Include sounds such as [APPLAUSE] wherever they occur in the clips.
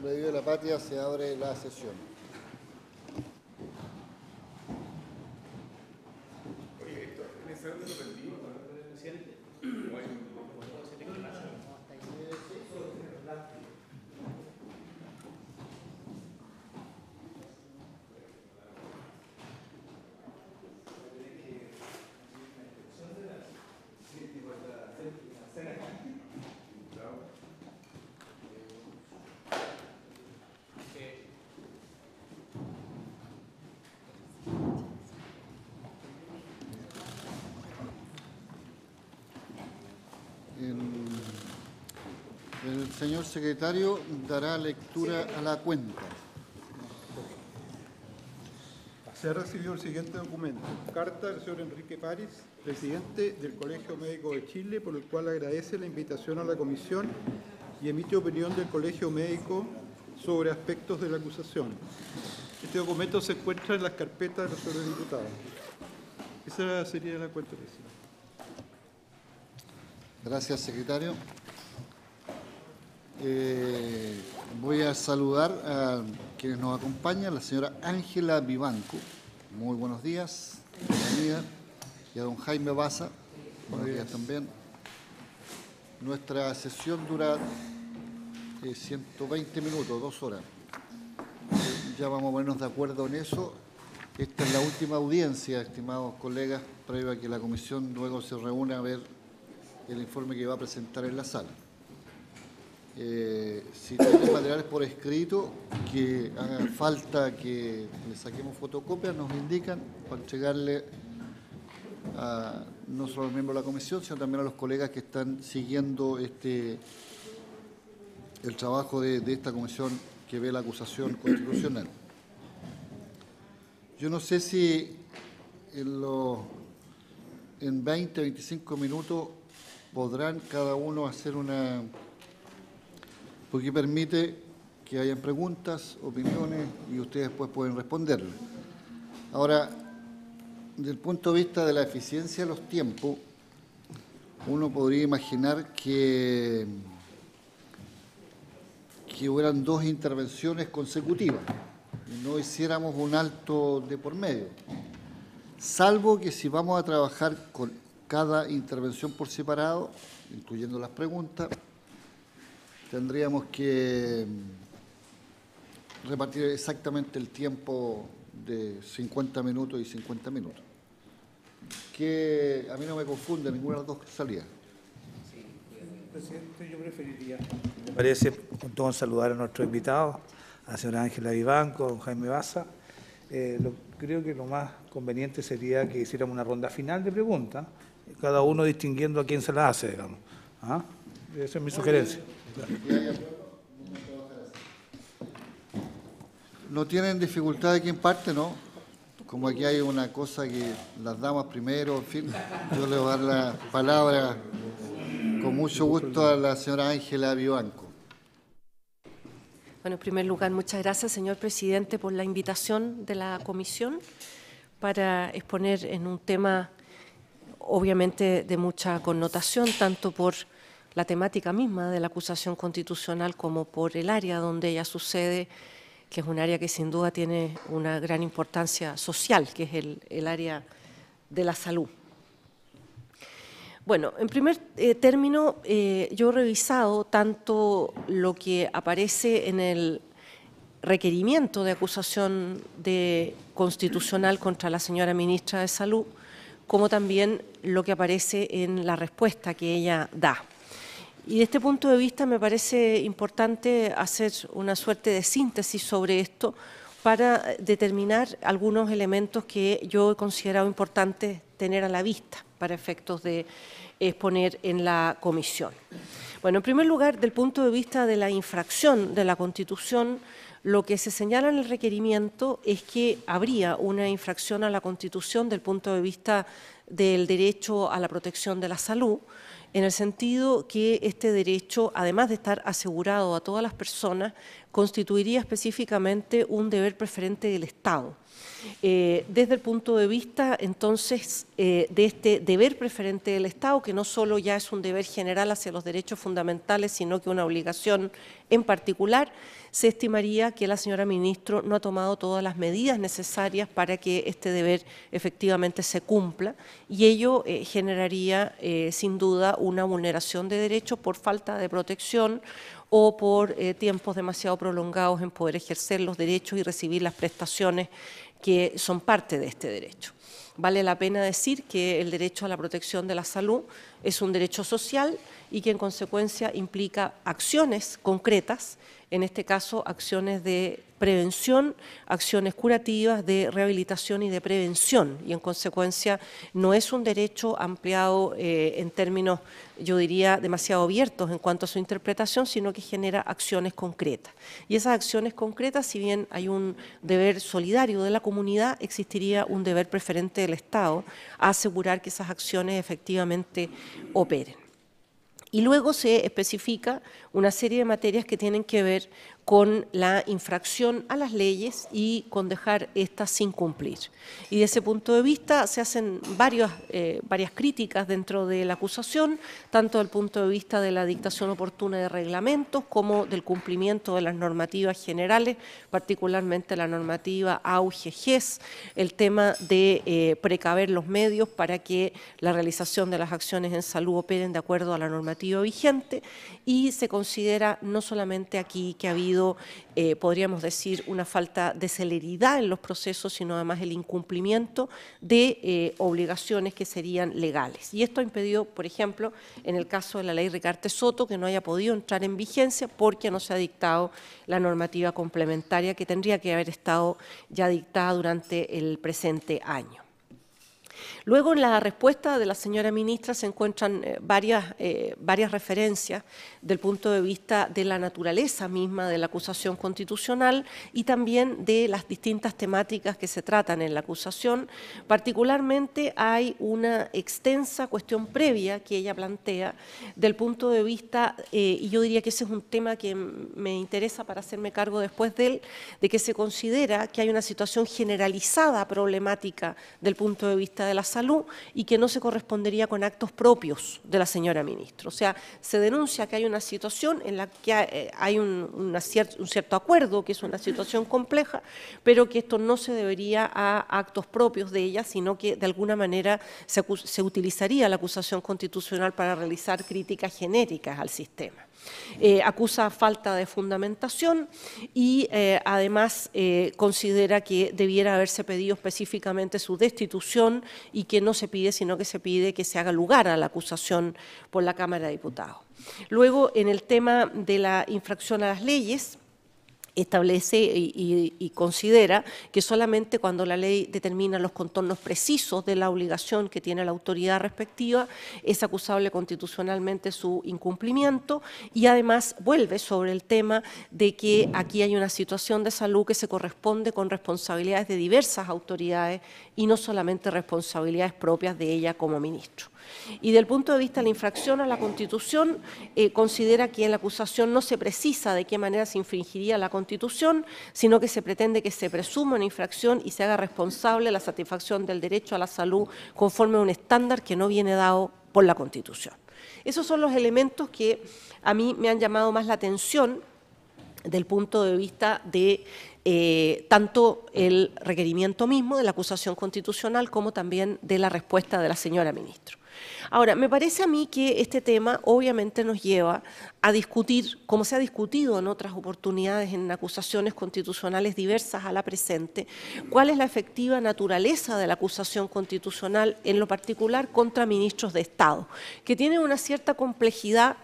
por de la Patria, se abre la sesión. secretario dará lectura a la cuenta. Se ha recibido el siguiente documento. Carta del señor Enrique París, presidente del Colegio Médico de Chile, por el cual agradece la invitación a la comisión y emite opinión del Colegio Médico sobre aspectos de la acusación. Este documento se encuentra en las carpetas de los señores diputados. Esa sería la cuenta. Gracias, secretario. Eh, voy a saludar a quienes nos acompañan, la señora Ángela Vivanco. Muy buenos días, Y a don Jaime Baza, buenos días también. Nuestra sesión dura 120 eh, minutos, dos horas. Ya vamos a ponernos de acuerdo en eso. Esta es la última audiencia, estimados colegas, previo a que la comisión luego se reúna a ver el informe que va a presentar en la sala. Eh, si tienen materiales por escrito que haga falta que le saquemos fotocopias, nos indican para entregarle a, no solo a los miembros de la comisión, sino también a los colegas que están siguiendo este el trabajo de, esta comisión que ve la acusación constitucional. Yo no sé si en, los, en 20, 25 minutos podrán cada uno hacer una porque permite que hayan preguntas, opiniones y ustedes después pueden responderlas. Ahora, desde el punto de vista de la eficiencia de los tiempos, uno podría imaginar que, que hubieran dos intervenciones consecutivas y no hiciéramos un alto de por medio. Salvo que si vamos a trabajar con cada intervención por separado, incluyendo las preguntas, tendríamos que mm, repartir exactamente el tiempo de 50 minutos y 50 minutos. Que a mí no me confunde ninguna de las dos salidas. Sí, presidente, yo preferiría. Me parece, un saludar a nuestro invitado, a la señora Ángela Vivanco, a Jaime Baza. Eh, creo que lo más conveniente sería que hiciéramos una ronda final de preguntas, cada uno distinguiendo a quién se la hace, digamos. ¿Ah? Esa es mi sugerencia. ¿No tienen dificultad aquí en parte, no? Como aquí hay una cosa que las damos primero, en fin, yo le voy a dar la palabra con mucho gusto a la señora Ángela Vivanco. Bueno, en primer lugar, muchas gracias, señor presidente, por la invitación de la comisión para exponer en un tema obviamente de mucha connotación, tanto por la temática misma de la acusación constitucional como por el área donde ella sucede, que es un área que sin duda tiene una gran importancia social, que es el, área de la salud. Bueno, en primer eh, término, eh, yo he revisado tanto lo que aparece en el requerimiento de acusación de, constitucional contra la señora ministra de Salud, como también lo que aparece en la respuesta que ella da. Y de este punto de vista me parece importante hacer una suerte de síntesis sobre esto para determinar algunos elementos que yo he considerado importantes tener a la vista para efectos de exponer en la comisión. Bueno, en primer lugar, del punto de vista de la infracción de la Constitución, lo que se señala en el requerimiento es que habría una infracción a la Constitución del punto de vista del derecho a la protección de la salud, en el sentido que este derecho, además de estar asegurado a todas las personas, constituiría específicamente un deber preferente del Estado. Eh, desde el punto de vista, entonces, eh, de este deber preferente del Estado, que no solo ya es un deber general hacia los derechos fundamentales, sino que una obligación en particular, se estimaría que la señora ministro no ha tomado todas las medidas necesarias para que este deber efectivamente se cumpla y ello eh, generaría eh, sin duda una vulneración de derechos por falta de protección o por eh, tiempos demasiado prolongados en poder ejercer los derechos y recibir las prestaciones que son parte de este derecho. Vale la pena decir que el derecho a la protección de la salud es un derecho social y que en consecuencia implica acciones concretas en este caso acciones de prevención, acciones curativas de rehabilitación y de prevención. Y en consecuencia no es un derecho ampliado eh, en términos, yo diría, demasiado abiertos en cuanto a su interpretación, sino que genera acciones concretas. Y esas acciones concretas, si bien hay un deber solidario de la comunidad, existiría un deber preferente del Estado a asegurar que esas acciones efectivamente operen. Y luego se especifica una serie de materias que tienen que ver con la infracción a las leyes y con dejar estas sin cumplir. Y desde ese punto de vista se hacen varias, eh, varias críticas dentro de la acusación, tanto del punto de vista de la dictación oportuna de reglamentos como del cumplimiento de las normativas generales, particularmente la normativa AUGGES, el tema de eh, precaver los medios para que la realización de las acciones en salud operen de acuerdo a la normativa vigente y se considera no solamente aquí que ha habido, eh, podríamos decir, una falta de celeridad en los procesos, sino además el incumplimiento de eh, obligaciones que serían legales. Y esto ha impedido, por ejemplo, en el caso de la ley Ricarte Soto, que no haya podido entrar en vigencia porque no se ha dictado la normativa complementaria que tendría que haber estado ya dictada durante el presente año. Luego, en la respuesta de la señora ministra se encuentran eh, varias, eh, varias referencias del punto de vista de la naturaleza misma de la acusación constitucional y también de las distintas temáticas que se tratan en la acusación. Particularmente hay una extensa cuestión previa que ella plantea del punto de vista, eh, y yo diría que ese es un tema que me interesa para hacerme cargo después de él, de que se considera que hay una situación generalizada problemática del punto de vista de la Salud y que no se correspondería con actos propios de la señora ministra. O sea, se denuncia que hay una situación en la que eh, hay un, un cierto acuerdo, que es una situación compleja, pero que esto no se debería a actos propios de ella, sino que de alguna manera se utilizaría la acusación constitucional para realizar críticas genéricas al sistema. Eh, acusa falta de fundamentación y eh, además eh, considera que debiera haberse pedido específicamente su destitución y que no se pide, sino que se pide que se haga lugar a la acusación por la Cámara de Diputados. Luego, en el tema de la infracción a las leyes, establece y, considera que solamente cuando la ley determina los contornos precisos de la obligación que tiene la autoridad respectiva es acusable constitucionalmente su incumplimiento y además vuelve sobre el tema de que aquí hay una situación de salud que se corresponde con responsabilidades de diversas autoridades y no solamente responsabilidades propias de ella como ministro. Y del punto de vista de la infracción a la Constitución, eh, considera que en la acusación no se precisa de qué manera se infringiría la Constitución, sino que se pretende que se presuma una infracción y se haga responsable la satisfacción del derecho a la salud conforme a un estándar que no viene dado por la Constitución. Esos son los elementos que a mí me han llamado más la atención del punto de vista de eh, tanto el requerimiento mismo de la acusación constitucional como también de la respuesta de la señora ministra. Ahora, me parece a mí que este tema obviamente nos lleva a discutir, como se ha discutido en otras oportunidades, en acusaciones constitucionales diversas a la presente, cuál es la efectiva naturaleza de la acusación constitucional, en lo particular contra ministros de Estado, que tiene una cierta complejidad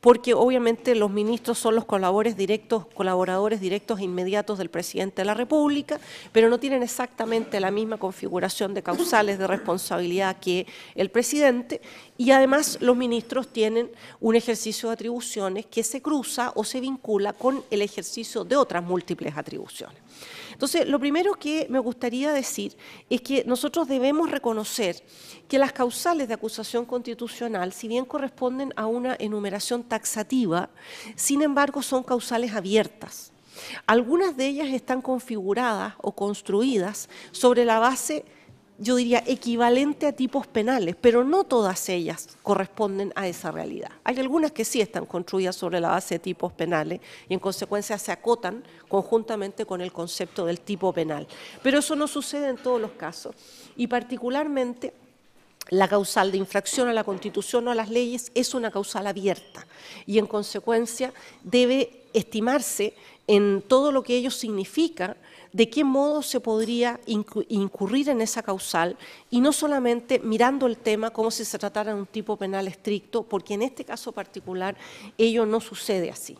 porque obviamente los ministros son los colaboradores directos, colaboradores directos e inmediatos del presidente de la República, pero no tienen exactamente la misma configuración de causales de responsabilidad que el presidente y además los ministros tienen un ejercicio de atribuciones que se cruza o se vincula con el ejercicio de otras múltiples atribuciones. Entonces, lo primero que me gustaría decir es que nosotros debemos reconocer que las causales de acusación constitucional, si bien corresponden a una enumeración taxativa, sin embargo son causales abiertas. Algunas de ellas están configuradas o construidas sobre la base yo diría, equivalente a tipos penales, pero no todas ellas corresponden a esa realidad. Hay algunas que sí están construidas sobre la base de tipos penales y en consecuencia se acotan conjuntamente con el concepto del tipo penal. Pero eso no sucede en todos los casos y particularmente la causal de infracción a la Constitución o a las leyes es una causal abierta y en consecuencia debe estimarse en todo lo que ello significa de qué modo se podría incurrir en esa causal y no solamente mirando el tema como si se tratara de un tipo penal estricto, porque en este caso particular ello no sucede así.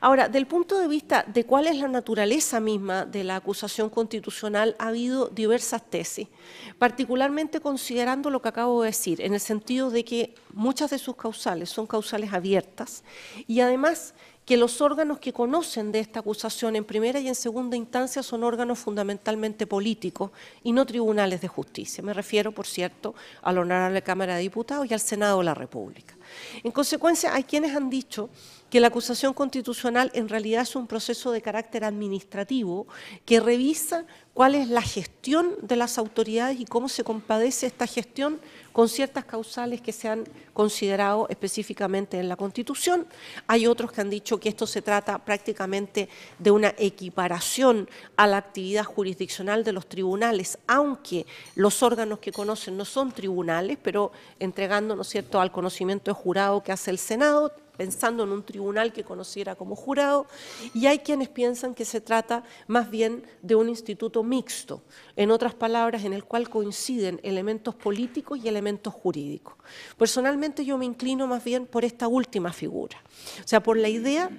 Ahora, del punto de vista de cuál es la naturaleza misma de la acusación constitucional, ha habido diversas tesis, particularmente considerando lo que acabo de decir, en el sentido de que muchas de sus causales son causales abiertas y además que los órganos que conocen de esta acusación en primera y en segunda instancia son órganos fundamentalmente políticos y no tribunales de justicia. Me refiero, por cierto, a la Honorable Cámara de Diputados y al Senado de la República. En consecuencia, hay quienes han dicho que la acusación constitucional en realidad es un proceso de carácter administrativo que revisa cuál es la gestión de las autoridades y cómo se compadece esta gestión con ciertas causales que se han considerado específicamente en la Constitución. Hay otros que han dicho que esto se trata prácticamente de una equiparación a la actividad jurisdiccional de los tribunales, aunque los órganos que conocen no son tribunales, pero entregando, cierto?, al conocimiento de jurado que hace el Senado, pensando en un tribunal que conociera como jurado, y hay quienes piensan que se trata más bien de un instituto mixto, en otras palabras, en el cual coinciden elementos políticos y elementos jurídicos. Personalmente yo me inclino más bien por esta última figura, o sea, por la idea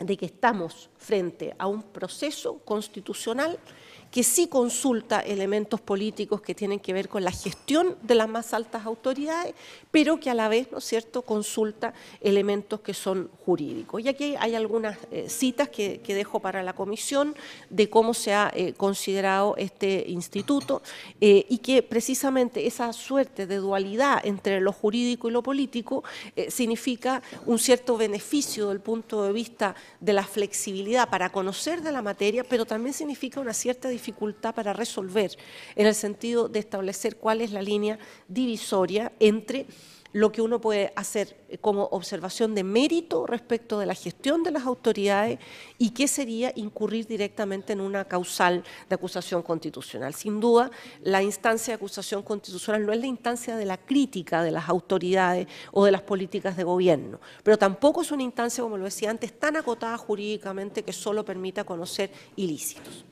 de que estamos frente a un proceso constitucional que sí consulta elementos políticos que tienen que ver con la gestión de las más altas autoridades, pero que a la vez, ¿no es cierto?, consulta elementos que son jurídicos. Y aquí hay algunas eh, citas que, dejo para la comisión de cómo se ha eh, considerado este instituto eh, y que precisamente esa suerte de dualidad entre lo jurídico y lo político significa un cierto beneficio del punto de vista de la flexibilidad para conocer de la materia, pero también significa una cierta dificultad dificultad para resolver en el sentido de establecer cuál es la línea divisoria entre lo que uno puede hacer como observación de mérito respecto de la gestión de las autoridades y qué sería incurrir directamente en una causal de acusación constitucional. Sin duda, la instancia de acusación constitucional no es la instancia de la crítica de las autoridades o de las políticas de gobierno, pero tampoco es una instancia, como lo decía antes, tan acotada jurídicamente que solo permita conocer ilícitos.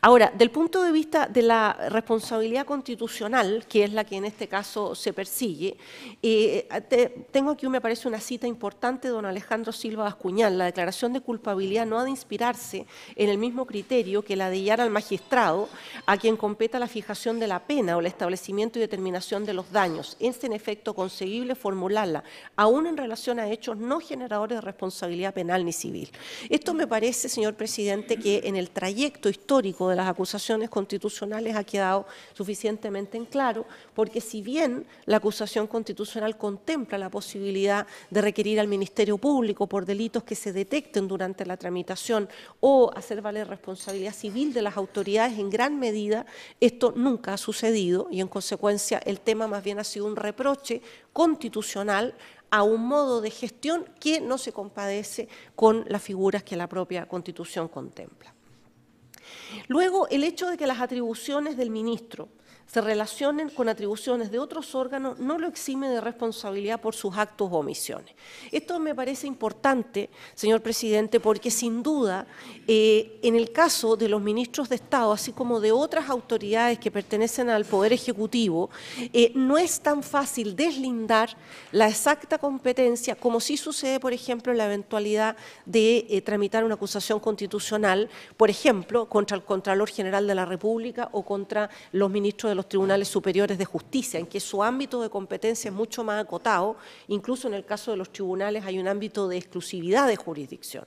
Ahora, del punto de vista de la responsabilidad constitucional, que es la que en este caso se persigue, eh, tengo aquí, me parece, una cita importante de don Alejandro Silva Bascuñán. La declaración de culpabilidad no ha de inspirarse en el mismo criterio que la de hallar al magistrado a quien competa la fijación de la pena o el establecimiento y determinación de los daños. Es, en efecto, conseguible formularla, aún en relación a hechos no generadores de responsabilidad penal ni civil. Esto me parece, señor presidente, que en el trayecto histórico histórico de las acusaciones constitucionales ha quedado suficientemente en claro, porque si bien la acusación constitucional contempla la posibilidad de requerir al Ministerio Público por delitos que se detecten durante la tramitación o hacer valer responsabilidad civil de las autoridades en gran medida, esto nunca ha sucedido y en consecuencia el tema más bien ha sido un reproche constitucional a un modo de gestión que no se compadece con las figuras que la propia Constitución contempla. Luego, el hecho de que las atribuciones del ministro se relacionen con atribuciones de otros órganos no lo exime de responsabilidad por sus actos o omisiones. Esto me parece importante, señor presidente, porque sin duda, eh, en el caso de los ministros de Estado, así como de otras autoridades que pertenecen al Poder Ejecutivo, eh, no es tan fácil deslindar la exacta competencia como sí sucede, por ejemplo, en la eventualidad de eh, tramitar una acusación constitucional, por ejemplo, contra el Contralor General de la República o contra los ministros de los tribunales superiores de justicia, en que su ámbito de competencia es mucho más acotado, incluso en el caso de los tribunales hay un ámbito de exclusividad de jurisdicción.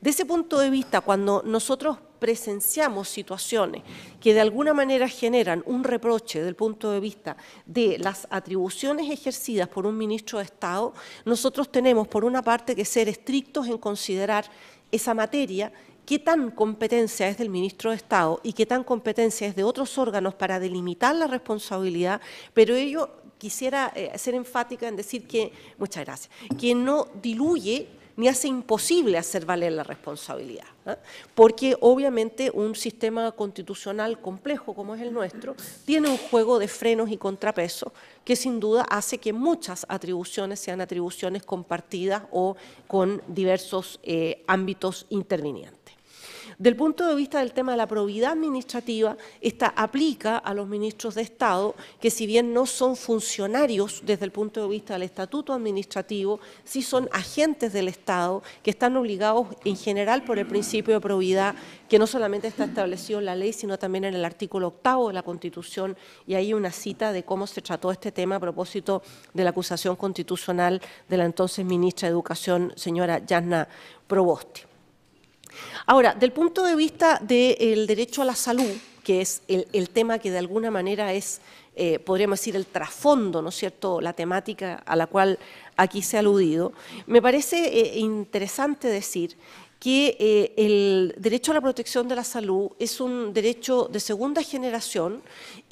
De ese punto de vista, cuando nosotros presenciamos situaciones que de alguna manera generan un reproche del punto de vista de las atribuciones ejercidas por un ministro de Estado, nosotros tenemos por una parte que ser estrictos en considerar esa materia qué tan competencia es del ministro de Estado y qué tan competencia es de otros órganos para delimitar la responsabilidad, pero ello quisiera eh, ser enfática en decir que, muchas gracias, que no diluye ni hace imposible hacer valer la responsabilidad. ¿ah? Porque obviamente un sistema constitucional complejo como es el nuestro tiene un juego de frenos y contrapesos que sin duda hace que muchas atribuciones sean atribuciones compartidas o con diversos eh, ámbitos intervinientes. Del punto de vista del tema de la probidad administrativa, esta aplica a los ministros de Estado, que si bien no son funcionarios desde el punto de vista del estatuto administrativo, sí son agentes del Estado que están obligados en general por el principio de probidad, que no solamente está establecido en la ley, sino también en el artículo octavo de la Constitución, y hay una cita de cómo se trató este tema a propósito de la acusación constitucional de la entonces ministra de Educación, señora Yasna Probosti. Ahora, del punto de vista del derecho a la salud, que es el, tema que de alguna manera es, eh, podríamos decir, el trasfondo, ¿no es cierto?, la temática a la cual aquí se ha aludido, me parece eh, interesante decir que eh, el derecho a la protección de la salud es un derecho de segunda generación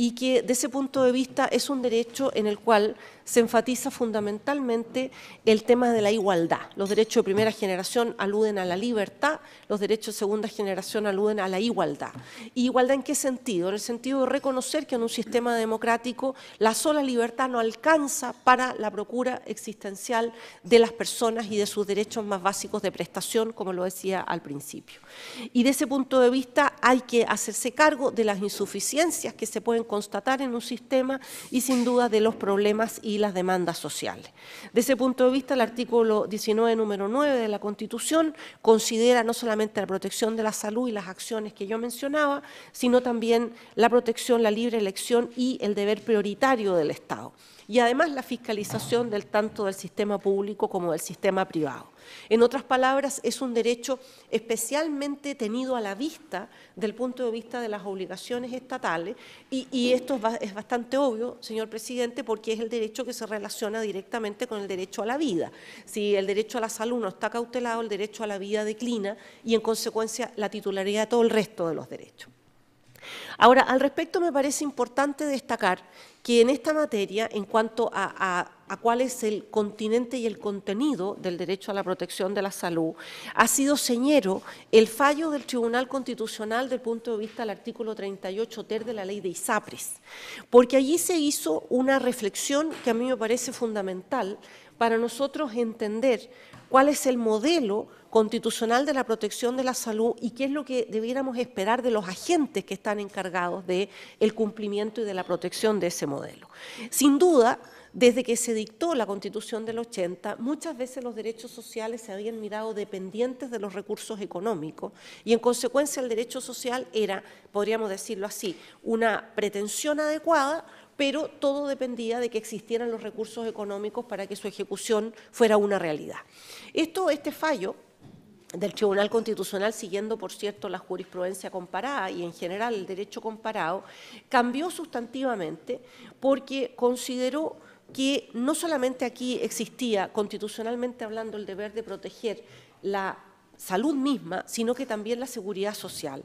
y que de ese punto de vista es un derecho en el cual se enfatiza fundamentalmente el tema de la igualdad. Los derechos de primera generación aluden a la libertad, los derechos de segunda generación aluden a la igualdad. ¿Y igualdad en qué sentido? En el sentido de reconocer que en un sistema democrático la sola libertad no alcanza para la procura existencial de las personas y de sus derechos más básicos de prestación, como lo decía al principio. Y de ese punto de vista hay que hacerse cargo de las insuficiencias que se pueden constatar en un sistema y sin duda de los problemas y las demandas sociales. Desde ese punto de vista, el artículo 19, número 9 de la Constitución considera no solamente la protección de la salud y las acciones que yo mencionaba, sino también la protección, la libre elección y el deber prioritario del Estado y además la fiscalización del, tanto del sistema público como del sistema privado. En otras palabras, es un derecho especialmente tenido a la vista del punto de vista de las obligaciones estatales y, y esto es bastante obvio, señor presidente, porque es el derecho que se relaciona directamente con el derecho a la vida. Si el derecho a la salud no está cautelado, el derecho a la vida declina y en consecuencia la titularidad de todo el resto de los derechos. Ahora, al respecto me parece importante destacar que en esta materia, en cuanto a, cuál es el continente y el contenido del derecho a la protección de la salud, ha sido señero el fallo del Tribunal Constitucional del punto de vista del artículo 38 ter de la ley de ISAPRES, porque allí se hizo una reflexión que a mí me parece fundamental para nosotros entender cuál es el modelo constitucional de la protección de la salud y qué es lo que debiéramos esperar de los agentes que están encargados del el cumplimiento y de la protección de ese modelo. Sin duda, desde que se dictó la Constitución del 80, muchas veces los derechos sociales se habían mirado dependientes de los recursos económicos y en consecuencia el derecho social era, podríamos decirlo así, una pretensión adecuada, pero todo dependía de que existieran los recursos económicos para que su ejecución fuera una realidad. Esto, este fallo del Tribunal Constitucional, siguiendo, por cierto, la jurisprudencia comparada y en general el derecho comparado, cambió sustantivamente porque consideró que no solamente aquí existía, constitucionalmente hablando, el deber de proteger la salud misma, sino que también la seguridad social.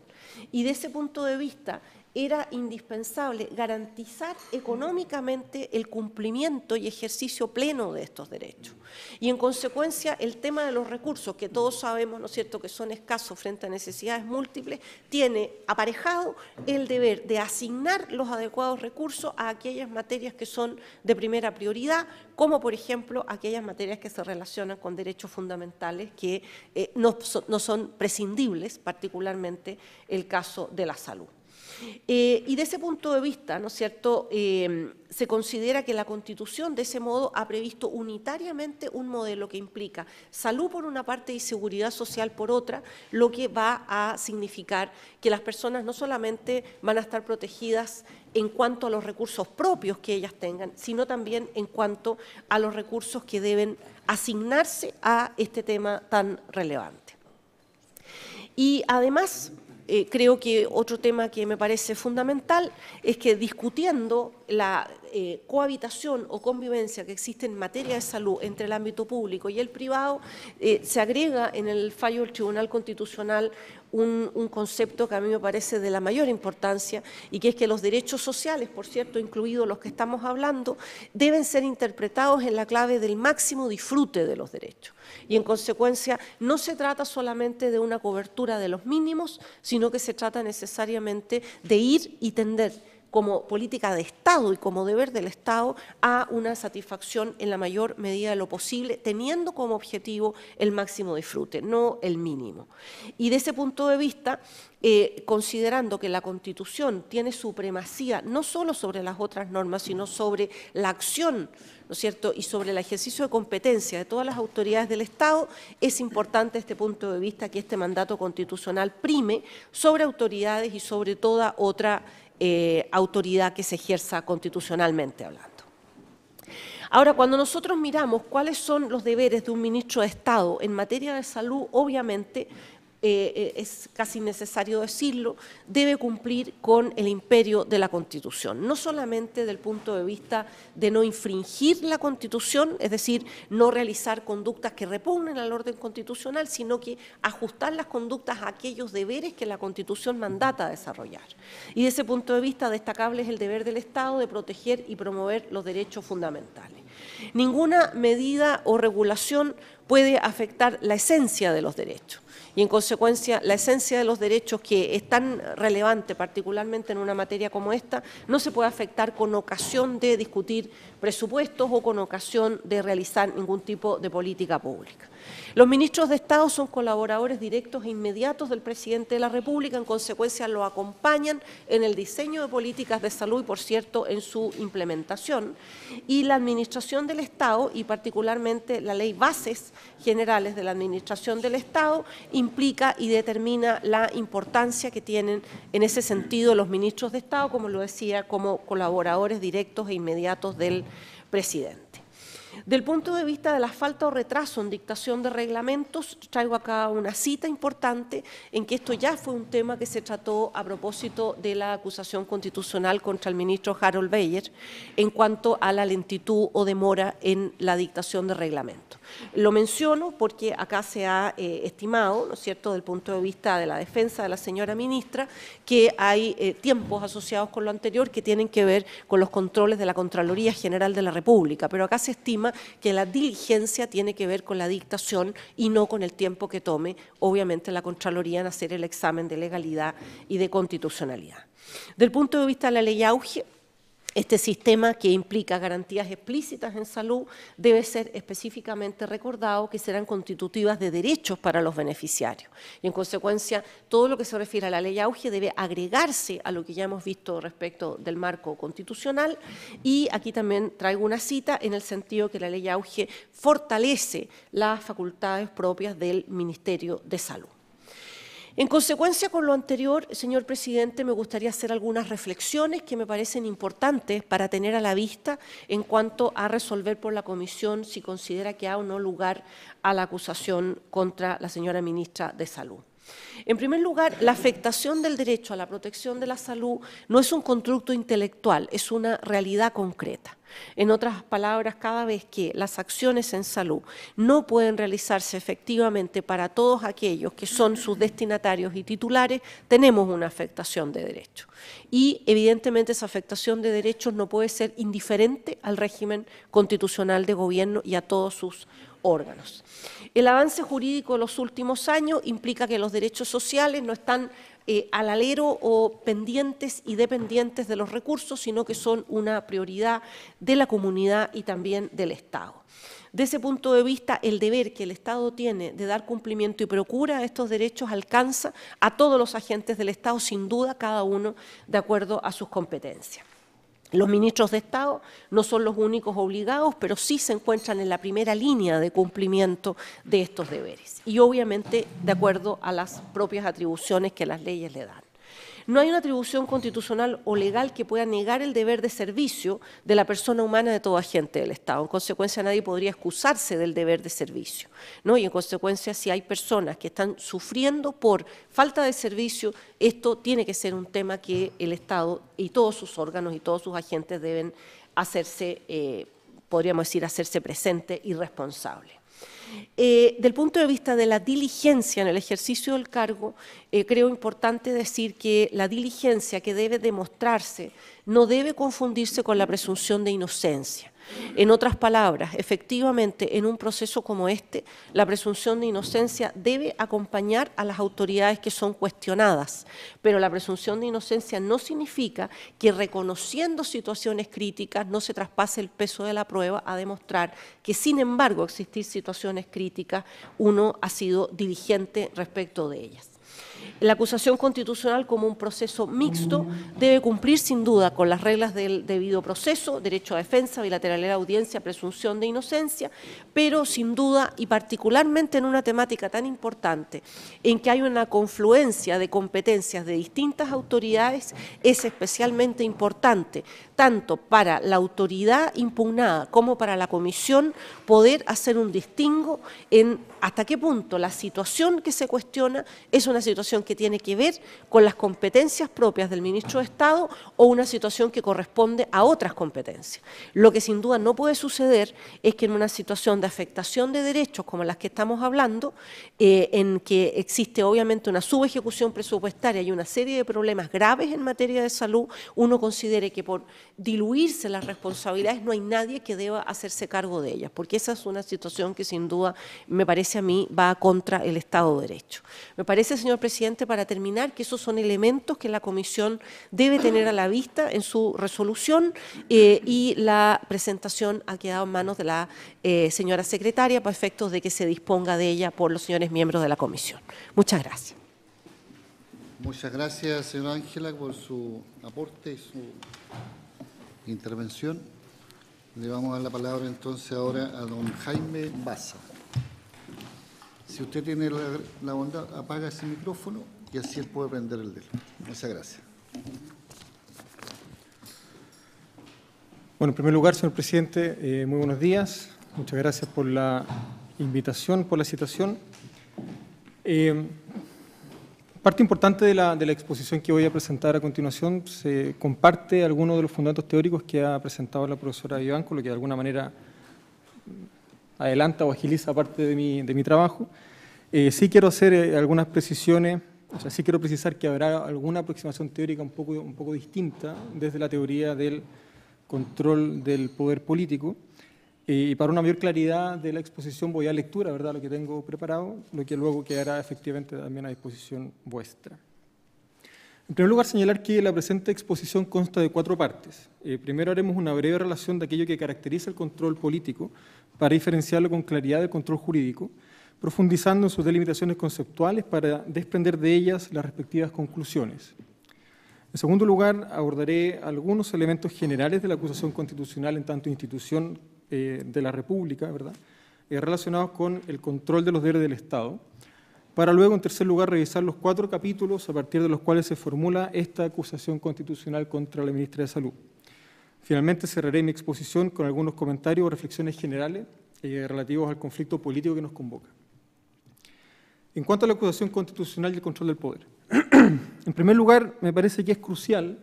Y de ese punto de vista, era indispensable garantizar económicamente el cumplimiento y ejercicio pleno de estos derechos. Y en consecuencia, el tema de los recursos, que todos sabemos, ¿no es cierto?, que son escasos frente a necesidades múltiples, tiene aparejado el deber de asignar los adecuados recursos a aquellas materias que son de primera prioridad, como por ejemplo aquellas materias que se relacionan con derechos fundamentales que eh, no son prescindibles, particularmente el caso de la salud. Eh, y de ese punto de vista, ¿no es cierto?, em, se considera que la Constitución de ese modo ha previsto unitariamente un modelo que implica salud por una parte y seguridad social por otra, lo que va a significar que las personas no solamente van a estar protegidas en cuanto a los recursos propios que ellas tengan, sino también en cuanto a los recursos que deben asignarse a este tema tan relevante. Y además, eh, creo que otro tema que me parece fundamental es que discutiendo la eh, cohabitación o convivencia que existe en materia de salud entre el ámbito público y el privado, eh, se agrega en el fallo del Tribunal Constitucional un, concepto que a mí me parece de la mayor importancia y que es que los derechos sociales, por cierto, incluidos los que estamos hablando, deben ser interpretados en la clave del máximo disfrute de los derechos. Y en consecuencia, no se trata solamente de una cobertura de los mínimos, sino que se trata necesariamente de ir y tender como política de Estado y como deber del Estado a una satisfacción en la mayor medida de lo posible, teniendo como objetivo el máximo disfrute, no el mínimo. Y de ese punto de vista, eh, considerando que la Constitución tiene supremacía no solo sobre las otras normas, sino sobre la acción, ¿no es cierto?, y sobre el ejercicio de competencia de todas las autoridades del Estado, es importante este punto de vista que este mandato constitucional prime sobre autoridades y sobre toda otra eh, autoridad que se ejerza constitucionalmente hablando. Ahora, cuando nosotros miramos cuáles son los deberes de un ministro de Estado en materia de salud, obviamente eh, eh, es casi necesario decirlo, debe cumplir con el imperio de la Constitución, no solamente del punto de vista de no infringir la Constitución, es decir, no realizar conductas que repugnen al orden constitucional, sino que ajustar las conductas a aquellos deberes que la Constitución mandata desarrollar. Y de ese punto de vista destacable es el deber del Estado de proteger y promover los derechos fundamentales. Ninguna medida o regulación puede afectar la esencia de los derechos y en consecuencia la esencia de los derechos que es tan relevante, particularmente en una materia como esta, no se puede afectar con ocasión de discutir presupuestos o con ocasión de realizar ningún tipo de política pública. Los ministros de Estado son colaboradores directos e inmediatos del presidente de la República, en consecuencia lo acompañan en el diseño de políticas de salud y, por cierto, en su implementación. Y la administración del Estado y particularmente la ley bases generales de la Administración del Estado implica y determina la importancia que tienen en ese sentido los ministros de Estado, como lo decía, como colaboradores directos e inmediatos del presidente. Del punto de vista de la falta o retraso en dictación de reglamentos, traigo acá una cita importante en que esto ya fue un tema que se trató a propósito de la acusación constitucional contra el ministro Harold Beyer en cuanto a la lentitud o demora en la dictación de reglamentos. Lo menciono porque acá se ha eh, estimado, ¿no es cierto?, del punto de vista de la defensa de la señora ministra, que hay eh, tiempos asociados con lo anterior que tienen que ver con los controles de la Contraloría General de la República, pero acá se estima que la diligencia tiene que ver con la dictación y no con el tiempo que tome, obviamente, la Contraloría en hacer el examen de legalidad y de constitucionalidad. Del punto de vista de la ley auge, este sistema que implica garantías explícitas en salud debe ser específicamente recordado que serán constitutivas de derechos para los beneficiarios. Y en consecuencia, todo lo que se refiere a la ley auge debe agregarse a lo que ya hemos visto respecto del marco constitucional y aquí también traigo una cita en el sentido que la ley auge fortalece las facultades propias del Ministerio de Salud. En consecuencia con lo anterior, señor presidente, me gustaría hacer algunas reflexiones que me parecen importantes para tener a la vista en cuanto a resolver por la comisión si considera que ha o no lugar a la acusación contra la señora ministra de Salud. En primer lugar, la afectación del derecho a la protección de la salud no es un constructo intelectual, es una realidad concreta. En otras palabras, cada vez que las acciones en salud no pueden realizarse efectivamente para todos aquellos que son sus destinatarios y titulares, tenemos una afectación de derechos. Y evidentemente esa afectación de derechos no puede ser indiferente al régimen constitucional de gobierno y a todos sus órganos. El avance jurídico de los últimos años implica que los derechos sociales no están eh, al alero o pendientes y dependientes de los recursos, sino que son una prioridad de la comunidad y también del Estado. De ese punto de vista, el deber que el Estado tiene de dar cumplimiento y procura a estos derechos alcanza a todos los agentes del Estado, sin duda, cada uno de acuerdo a sus competencias. Los ministros de Estado no son los únicos obligados, pero sí se encuentran en la primera línea de cumplimiento de estos deberes y obviamente de acuerdo a las propias atribuciones que las leyes le dan. No hay una atribución constitucional o legal que pueda negar el deber de servicio de la persona humana de todo agente del Estado. En consecuencia, nadie podría excusarse del deber de servicio. ¿no? Y en consecuencia, si hay personas que están sufriendo por falta de servicio, esto tiene que ser un tema que el Estado y todos sus órganos y todos sus agentes deben hacerse, eh, podríamos decir, hacerse presente y responsable. Eh, del punto de vista de la diligencia en el ejercicio del cargo, eh, creo importante decir que la diligencia que debe demostrarse no debe confundirse con la presunción de inocencia. En otras palabras, efectivamente, en un proceso como este, la presunción de inocencia debe acompañar a las autoridades que son cuestionadas, pero la presunción de inocencia no significa que reconociendo situaciones críticas no se traspase el peso de la prueba a demostrar que, sin embargo, existir situaciones críticas, uno ha sido diligente respecto de ellas. La acusación constitucional como un proceso mixto debe cumplir sin duda con las reglas del debido proceso, derecho a defensa, bilateralidad de audiencia, presunción de inocencia, pero sin duda y particularmente en una temática tan importante en que hay una confluencia de competencias de distintas autoridades es especialmente importante, tanto para la autoridad impugnada como para la comisión poder hacer un distingo en hasta qué punto la situación que se cuestiona es una situación que tiene que ver con las competencias propias del ministro de Estado o una situación que corresponde a otras competencias. Lo que sin duda no puede suceder es que en una situación de afectación de derechos como las que estamos hablando, eh, en que existe obviamente una subejecución presupuestaria y una serie de problemas graves en materia de salud, uno considere que por diluirse las responsabilidades no hay nadie que deba hacerse cargo de ellas, porque esa es una situación que sin duda me parece a mí va contra el Estado de Derecho. Me parece, señor presidente, para terminar, que esos son elementos que la Comisión debe tener a la vista en su resolución eh, y la presentación ha quedado en manos de la eh, señora secretaria para efectos de que se disponga de ella por los señores miembros de la Comisión. Muchas gracias. Muchas gracias, señora Ángela, por su aporte y su intervención. Le vamos a dar la palabra entonces ahora a don Jaime Baza. Si usted tiene la, bondad, apaga ese micrófono y así él puede prender el de Muchas gracias. Bueno, en primer lugar, señor presidente, eh, muy buenos días. Muchas gracias por la invitación, por la citación. Eh, parte importante de la, de la, exposición que voy a presentar a continuación se comparte algunos de los fundamentos teóricos que ha presentado la profesora Vivanco, lo que de alguna manera adelanta o agiliza parte de mi, trabajo. Eh, sí quiero hacer eh, algunas precisiones, o sea, sí quiero precisar que habrá alguna aproximación teórica un poco, distinta desde la teoría del control del poder político. Eh, y para una mayor claridad de la exposición voy a lectura, ¿verdad? Lo que tengo preparado, lo que luego quedará efectivamente también a disposición vuestra. En primer lugar, señalar que la presente exposición consta de cuatro partes. primero haremos una breve relación de aquello que caracteriza el control político, para diferenciarlo con claridad del control jurídico, profundizando en sus delimitaciones conceptuales para desprender de ellas las respectivas conclusiones. En segundo lugar, abordaré algunos elementos generales de la acusación constitucional en tanto institución eh, de la República, ¿verdad? Eh, relacionados con el control de los deberes del Estado, para luego, en tercer lugar, revisar los cuatro capítulos a partir de los cuales se formula esta acusación constitucional contra la ministra de Salud. Finalmente cerraré mi exposición con algunos comentarios o reflexiones generales eh, relativos al conflicto político que nos convoca. En cuanto a la acusación constitucional y el control del poder, [CLEARS THROAT] en primer lugar, me parece que es crucial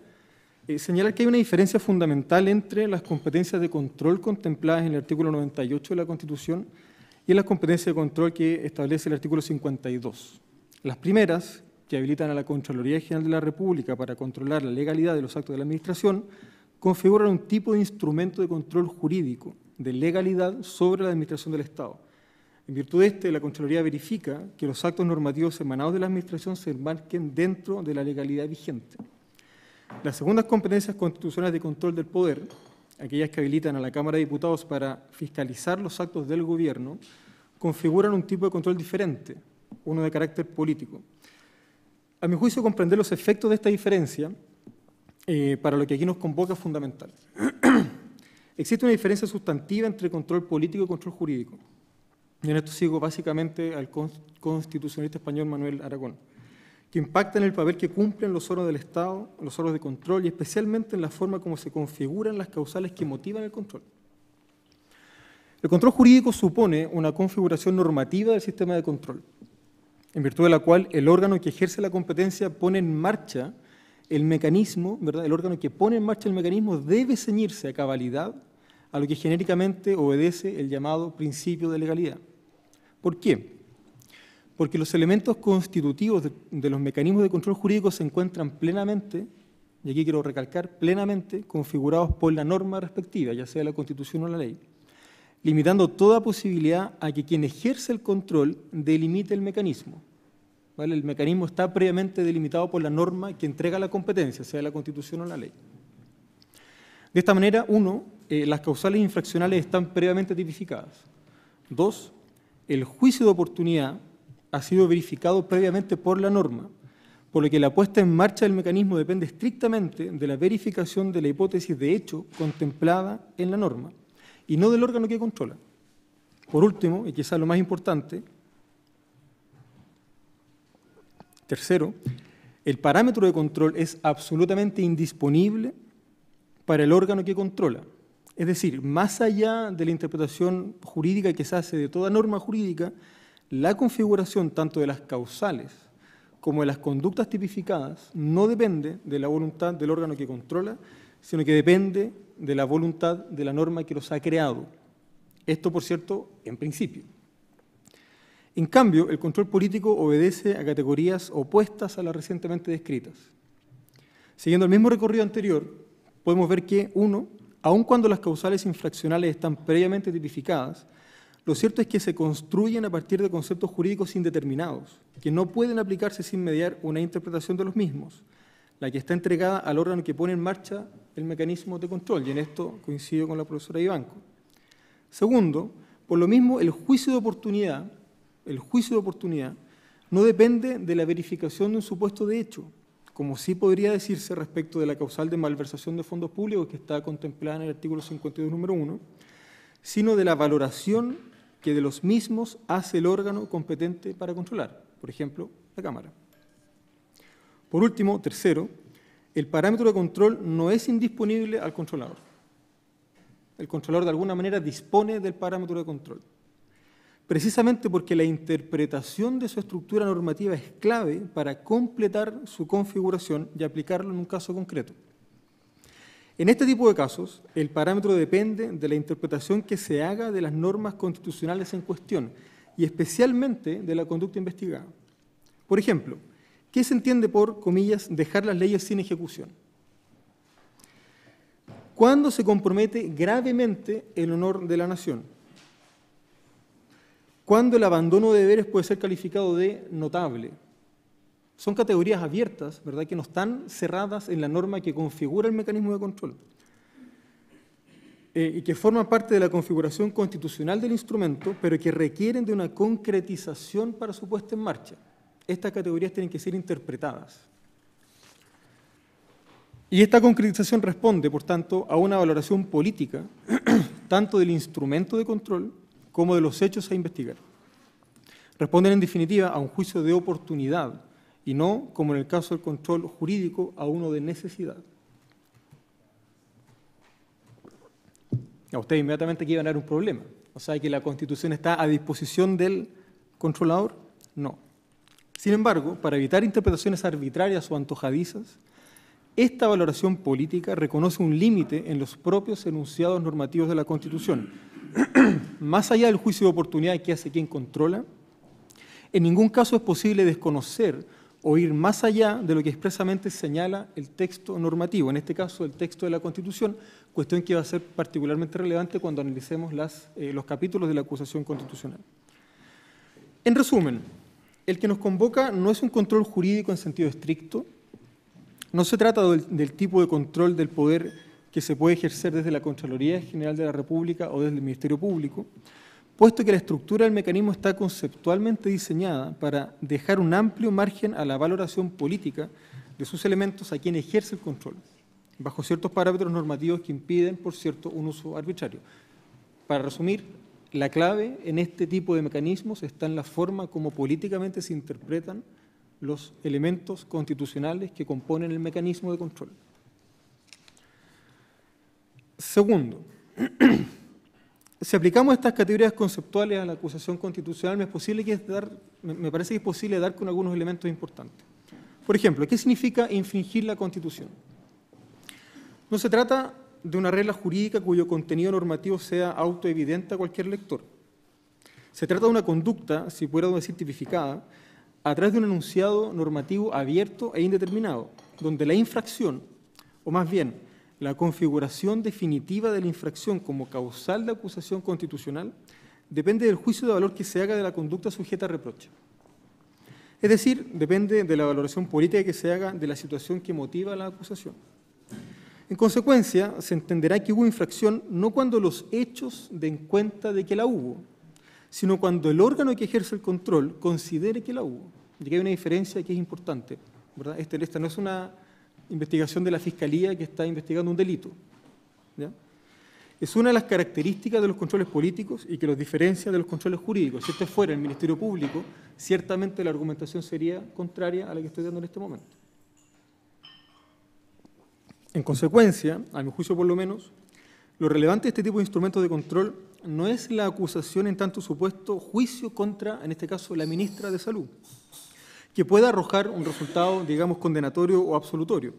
eh, señalar que hay una diferencia fundamental entre las competencias de control contempladas en el artículo 98 de la Constitución y las competencias de control que establece el artículo 52. Las primeras, que habilitan a la Contraloría General de la República para controlar la legalidad de los actos de la Administración, configuran un tipo de instrumento de control jurídico de legalidad sobre la administración del Estado. En virtud de este, la Contraloría verifica que los actos normativos emanados de la Administración se enmarquen dentro de la legalidad vigente. Las segundas competencias constitucionales de control del poder, aquellas que habilitan a la Cámara de Diputados para fiscalizar los actos del Gobierno, configuran un tipo de control diferente, uno de carácter político. A mi juicio, comprender los efectos de esta diferencia eh, para lo que aquí nos convoca es fundamental. [CLEARS THROAT] Existe una diferencia sustantiva entre control político y control jurídico. Y en esto sigo básicamente al constitucionalista español Manuel Aragón, que impacta en el papel que cumplen los órganos del Estado, los órganos de control y especialmente en la forma como se configuran las causales que motivan el control. El control jurídico supone una configuración normativa del sistema de control, en virtud de la cual el órgano que ejerce la competencia pone en marcha el mecanismo, el órgano que pone en marcha el mecanismo debe ceñirse a cabalidad a lo que genéricamente obedece el llamado principio de legalidad. ¿Por qué? Porque los elementos constitutivos de, de los mecanismos de control jurídico se encuentran plenamente, y aquí quiero recalcar, plenamente configurados por la norma respectiva, ya sea la Constitución o la ley, limitando toda posibilidad a que quien ejerce el control delimite el mecanismo el mecanismo está previamente delimitado por la norma que entrega la competencia, sea la Constitución o la ley. De esta manera, uno, eh, las causales infraccionales están previamente tipificadas. Dos, el juicio de oportunidad ha sido verificado previamente por la norma, por lo que la puesta en marcha del mecanismo depende estrictamente de la verificación de la hipótesis de hecho contemplada en la norma y no del órgano que controla. Por último, y quizás lo más importante, Tercero, el parámetro de control es absolutamente indisponible para el órgano que controla. Es decir, más allá de la interpretación jurídica que se hace de toda norma jurídica, la configuración tanto de las causales como de las conductas tipificadas no depende de la voluntad del órgano que controla, sino que depende de la voluntad de la norma que los ha creado. Esto, por cierto, en principio. En cambio, el control político obedece a categorías opuestas a las recientemente descritas. Siguiendo el mismo recorrido anterior, podemos ver que, uno, aun cuando las causales infraccionales están previamente tipificadas, lo cierto es que se construyen a partir de conceptos jurídicos indeterminados, que no pueden aplicarse sin mediar una interpretación de los mismos, la que está entregada al órgano que pone en marcha el mecanismo de control, y en esto coincido con la profesora Ibanco. Segundo, por lo mismo, el juicio de oportunidad el juicio de oportunidad, no depende de la verificación de un supuesto de hecho, como sí podría decirse respecto de la causal de malversación de fondos públicos que está contemplada en el artículo 52, número 1, sino de la valoración que de los mismos hace el órgano competente para controlar, por ejemplo, la Cámara. Por último, tercero, el parámetro de control no es indisponible al controlador. El controlador de alguna manera dispone del parámetro de control precisamente porque la interpretación de su estructura normativa es clave para completar su configuración y aplicarlo en un caso concreto. En este tipo de casos, el parámetro depende de la interpretación que se haga de las normas constitucionales en cuestión y especialmente de la conducta investigada. Por ejemplo, ¿qué se entiende por, comillas, dejar las leyes sin ejecución? ¿Cuándo se compromete gravemente el honor de la nación, ¿Cuándo el abandono de deberes puede ser calificado de notable. Son categorías abiertas, ¿verdad?, que no están cerradas en la norma que configura el mecanismo de control eh, y que forman parte de la configuración constitucional del instrumento, pero que requieren de una concretización para su puesta en marcha. Estas categorías tienen que ser interpretadas. Y esta concretización responde, por tanto, a una valoración política, [CLEARS THROAT] tanto del instrumento de control como de los hechos a investigar. Responden en definitiva a un juicio de oportunidad y no, como en el caso del control jurídico, a uno de necesidad. A usted inmediatamente aquí va a ganar un problema. O sea, que la Constitución está a disposición del controlador. No. Sin embargo, para evitar interpretaciones arbitrarias o antojadizas, esta valoración política reconoce un límite en los propios enunciados normativos de la Constitución, [CLEARS THROAT] más allá del juicio de oportunidad que hace quien controla, en ningún caso es posible desconocer o ir más allá de lo que expresamente señala el texto normativo, en este caso el texto de la Constitución, cuestión que va a ser particularmente relevante cuando analicemos eh, los capítulos de la acusación constitucional. En resumen, el que nos convoca no es un control jurídico en sentido estricto, no se trata del, del tipo de control del poder que se puede ejercer desde la Contraloría General de la República o desde el Ministerio Público, puesto que la estructura del mecanismo está conceptualmente diseñada para dejar un amplio margen a la valoración política de sus elementos a quien ejerce el control, bajo ciertos parámetros normativos que impiden, por cierto, un uso arbitrario. Para resumir, la clave en este tipo de mecanismos está en la forma como políticamente se interpretan los elementos constitucionales que componen el mecanismo de control. Segundo, [CLEARS THROAT] si aplicamos estas categorías conceptuales a la acusación constitucional, me, es posible me parece que es posible dar con algunos elementos importantes. Por ejemplo, ¿qué significa infringir la Constitución? No se trata de una regla jurídica cuyo contenido normativo sea autoevidente a cualquier lector. Se trata de una conducta, si puedo decir tipificada, a través de un enunciado normativo abierto e indeterminado, donde la infracción, o más bien, la configuración definitiva de la infracción como causal de acusación constitucional depende del juicio de valor que se haga de la conducta sujeta a reproche. Es decir, depende de la valoración política que se haga de la situación que motiva la acusación. En consecuencia, se entenderá que hubo infracción no cuando los hechos den cuenta de que la hubo, sino cuando el órgano que ejerce el control considere que la hubo. Y que hay una diferencia que es importante. ¿verdad? Este, esta no es una investigación de la Fiscalía que está investigando un delito. Es una de las características de los controles políticos y que los diferencia de los controles jurídicos. Si este fuera el Ministerio Público, ciertamente la argumentación sería contraria a la que estoy dando en este momento. En consecuencia, a mi juicio por lo menos, lo relevante de este tipo de instrumentos de control no es la acusación en tanto supuesto juicio contra, en este caso, la ministra de Salud, que pueda arrojar un resultado, digamos, condenatorio o absolutorio,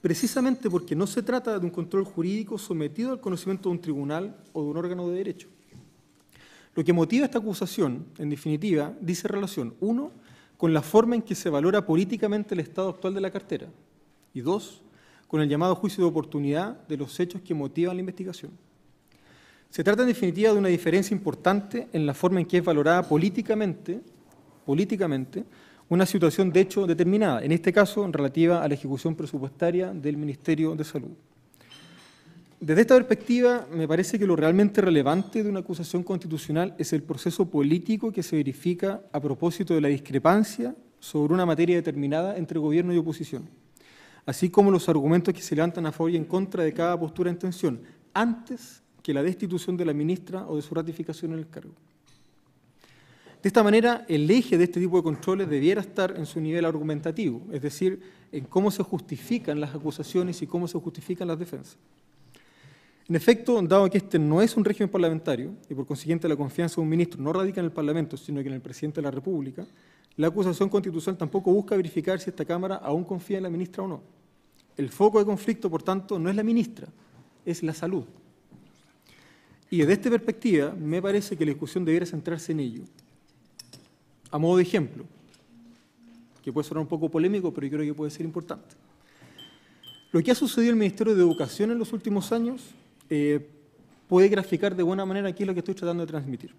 precisamente porque no se trata de un control jurídico sometido al conocimiento de un tribunal o de un órgano de derecho. Lo que motiva esta acusación, en definitiva, dice relación, uno, con la forma en que se valora políticamente el estado actual de la cartera, y dos, con el llamado juicio de oportunidad de los hechos que motivan la investigación. Se trata en definitiva de una diferencia importante en la forma en que es valorada políticamente, políticamente una situación de hecho determinada, en este caso relativa a la ejecución presupuestaria del Ministerio de Salud. Desde esta perspectiva, me parece que lo realmente relevante de una acusación constitucional es el proceso político que se verifica a propósito de la discrepancia sobre una materia determinada entre gobierno y oposición, así como los argumentos que se levantan a favor y en contra de cada postura en tensión, antes que la destitución de la ministra o de su ratificación en el cargo. De esta manera, el eje de este tipo de controles debiera estar en su nivel argumentativo, es decir, en cómo se justifican las acusaciones y cómo se justifican las defensas. En efecto, dado que este no es un régimen parlamentario y por consiguiente la confianza de un ministro no radica en el Parlamento, sino que en el presidente de la República, la acusación constitucional tampoco busca verificar si esta Cámara aún confía en la ministra o no. El foco de conflicto, por tanto, no es la ministra, es la salud. Y desde esta perspectiva, me parece que la discusión debiera centrarse en ello, a modo de ejemplo, que puede sonar un poco polémico, pero yo creo que puede ser importante. Lo que ha sucedido en el Ministerio de Educación en los últimos años eh, puede graficar de buena manera aquí lo que estoy tratando de transmitir.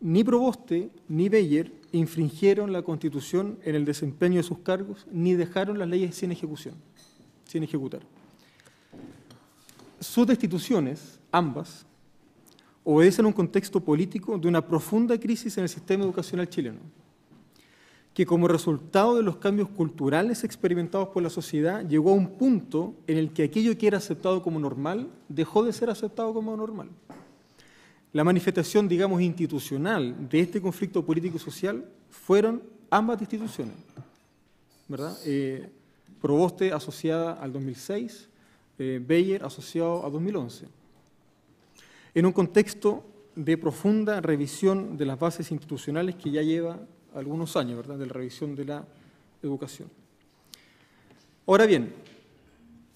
Ni Proboste ni Beyer infringieron la Constitución en el desempeño de sus cargos, ni dejaron las leyes sin ejecución, sin ejecutar. Sus destituciones, ambas, obedecen a un contexto político de una profunda crisis en el sistema educacional chileno, que como resultado de los cambios culturales experimentados por la sociedad llegó a un punto en el que aquello que era aceptado como normal dejó de ser aceptado como normal. La manifestación, digamos, institucional de este conflicto político social fueron ambas instituciones, ¿verdad? Eh, Proboste asociada al 2006, eh, Bayer asociado a 2011 en un contexto de profunda revisión de las bases institucionales que ya lleva algunos años, ¿verdad?, de la revisión de la educación. Ahora bien,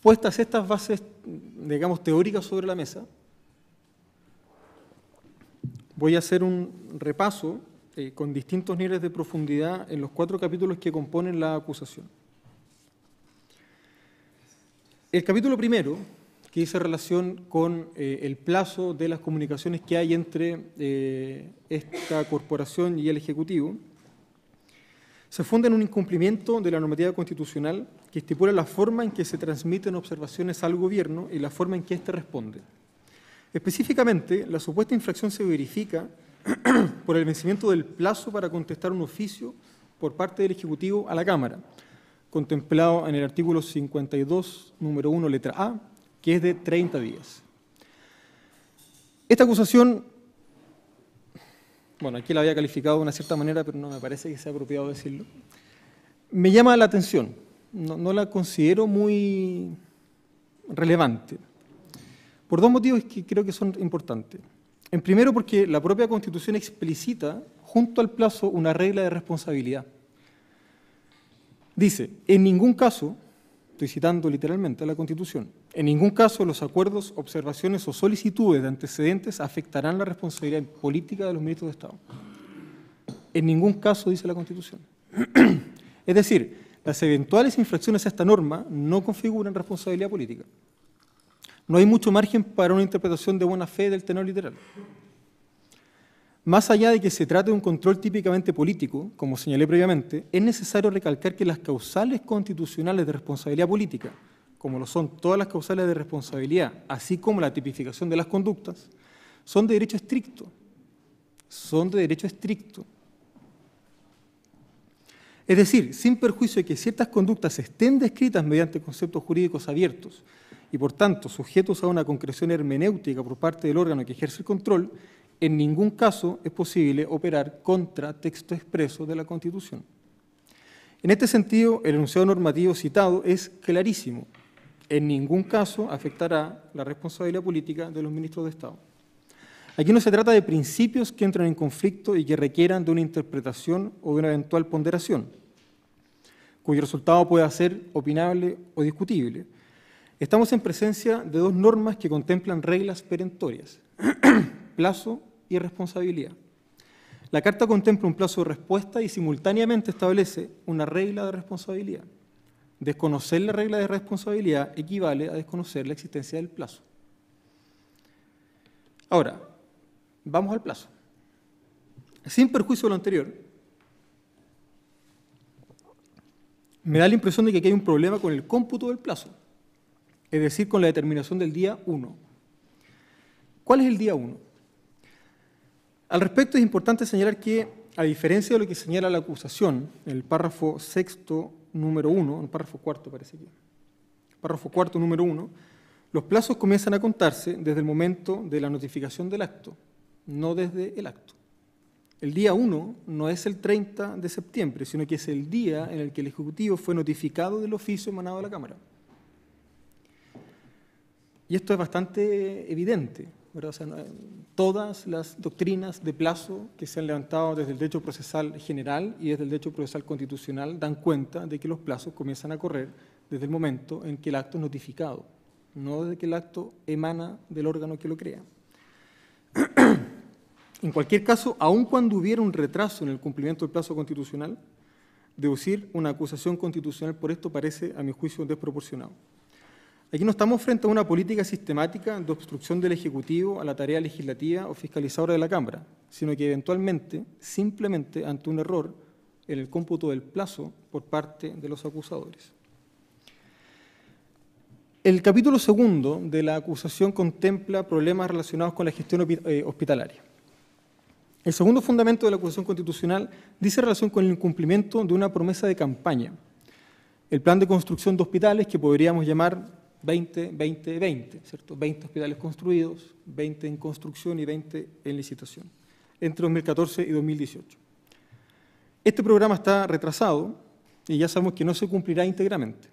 puestas estas bases, digamos, teóricas sobre la mesa, voy a hacer un repaso eh, con distintos niveles de profundidad en los cuatro capítulos que componen la acusación. El capítulo primero, que dice relación con eh, el plazo de las comunicaciones que hay entre eh, esta corporación y el Ejecutivo, se funda en un incumplimiento de la normativa constitucional que estipula la forma en que se transmiten observaciones al Gobierno y la forma en que éste responde. Específicamente, la supuesta infracción se verifica [CLEARS THROAT] por el vencimiento del plazo para contestar un oficio por parte del Ejecutivo a la Cámara, contemplado en el artículo 52, número 1, letra A, que es de 30 días. Esta acusación, bueno, aquí la había calificado de una cierta manera, pero no me parece que sea apropiado decirlo, me llama la atención, no, la considero muy relevante, por dos motivos que creo que son importantes. En primero, porque la propia Constitución explicita, junto al plazo, una regla de responsabilidad. Dice, en ningún caso, estoy citando literalmente a la Constitución, en ningún caso los acuerdos, observaciones o solicitudes de antecedentes afectarán la responsabilidad política de los ministros de Estado. En ningún caso, dice la Constitución. [CLEARS THROAT] es decir, las eventuales infracciones a esta norma no configuran responsabilidad política. No hay mucho margen para una interpretación de buena fe del tenor literal. Más allá de que se trate de un control típicamente político, como señalé previamente, es necesario recalcar que las causales constitucionales de responsabilidad política, como lo son todas las causales de responsabilidad, así como la tipificación de las conductas, son de derecho estricto. Son de derecho estricto. Es decir, sin perjuicio de que ciertas conductas estén descritas mediante conceptos jurídicos abiertos y por tanto sujetos a una concreción hermenéutica por parte del órgano que ejerce el control, en ningún caso es posible operar contra texto expreso de la Constitución. En este sentido, el enunciado normativo citado es clarísimo en ningún caso afectará la responsabilidad política de los ministros de Estado. Aquí no se trata de principios que entran en conflicto y que requieran de una interpretación o de una eventual ponderación, cuyo resultado pueda ser opinable o discutible. Estamos en presencia de dos normas que contemplan reglas perentorias, [CLEARS THROAT] plazo y responsabilidad. La Carta contempla un plazo de respuesta y simultáneamente establece una regla de responsabilidad. Desconocer la regla de responsabilidad equivale a desconocer la existencia del plazo. Ahora, vamos al plazo. Sin perjuicio de lo anterior, me da la impresión de que aquí hay un problema con el cómputo del plazo, es decir, con la determinación del día 1. ¿Cuál es el día 1? Al respecto es importante señalar que, a diferencia de lo que señala la acusación, en el párrafo sexto número uno, en párrafo cuarto parece que, párrafo cuarto número uno. los plazos comienzan a contarse desde el momento de la notificación del acto, no desde el acto. El día 1 no es el 30 de septiembre, sino que es el día en el que el Ejecutivo fue notificado del oficio emanado de la Cámara. Y esto es bastante evidente, ¿verdad? todas las doctrinas de plazo que se han levantado desde el derecho procesal general y desde el derecho procesal constitucional dan cuenta de que los plazos comienzan a correr desde el momento en que el acto es notificado, no desde que el acto emana del órgano que lo crea. [CLEARS THROAT] en cualquier caso, aun cuando hubiera un retraso en el cumplimiento del plazo constitucional, deducir una acusación constitucional por esto parece, a mi juicio, desproporcionado. Aquí no estamos frente a una política sistemática de obstrucción del Ejecutivo a la tarea legislativa o fiscalizadora de la Cámara, sino que eventualmente, simplemente ante un error en el cómputo del plazo por parte de los acusadores. El capítulo segundo de la acusación contempla problemas relacionados con la gestión eh, hospitalaria. El segundo fundamento de la acusación constitucional dice relación con el incumplimiento de una promesa de campaña. El plan de construcción de hospitales, que podríamos llamar 20, 20, 20, ¿cierto? 20 hospitales construidos, 20 en construcción y 20 en licitación, entre 2014 y 2018. Este programa está retrasado y ya sabemos que no se cumplirá íntegramente.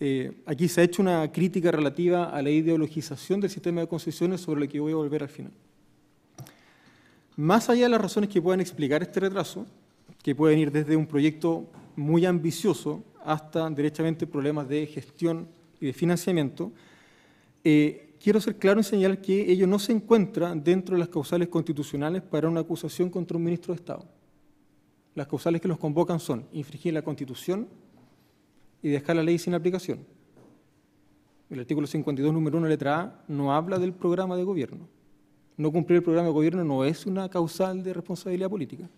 Eh, aquí se ha hecho una crítica relativa a la ideologización del sistema de concesiones sobre la que voy a volver al final. Más allá de las razones que puedan explicar este retraso, que pueden ir desde un proyecto muy ambicioso hasta derechamente problemas de gestión y de financiamiento, eh, quiero ser claro en señalar que ello no se encuentra dentro de las causales constitucionales para una acusación contra un ministro de Estado. Las causales que los convocan son infringir la Constitución y dejar la ley sin aplicación. El artículo 52, número 1, letra A, no habla del programa de gobierno. No cumplir el programa de gobierno no es una causal de responsabilidad política.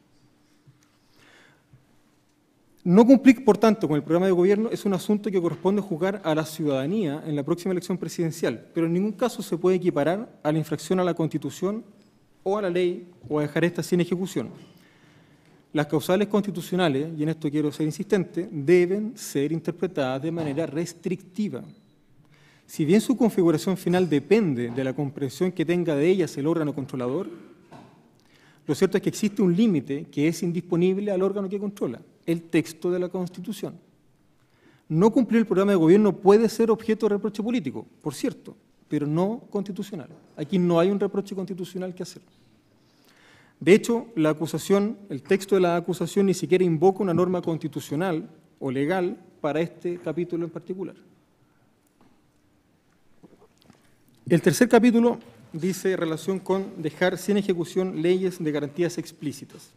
No cumplir, por tanto, con el programa de gobierno es un asunto que corresponde juzgar a la ciudadanía en la próxima elección presidencial, pero en ningún caso se puede equiparar a la infracción a la Constitución o a la ley o a dejar esta sin ejecución. Las causales constitucionales, y en esto quiero ser insistente, deben ser interpretadas de manera restrictiva. Si bien su configuración final depende de la comprensión que tenga de ellas el órgano controlador, lo cierto es que existe un límite que es indisponible al órgano que controla el texto de la Constitución. No cumplir el programa de gobierno puede ser objeto de reproche político, por cierto, pero no constitucional. Aquí no hay un reproche constitucional que hacer. De hecho, la acusación, el texto de la acusación ni siquiera invoca una norma constitucional o legal para este capítulo en particular. El tercer capítulo dice relación con dejar sin ejecución leyes de garantías explícitas.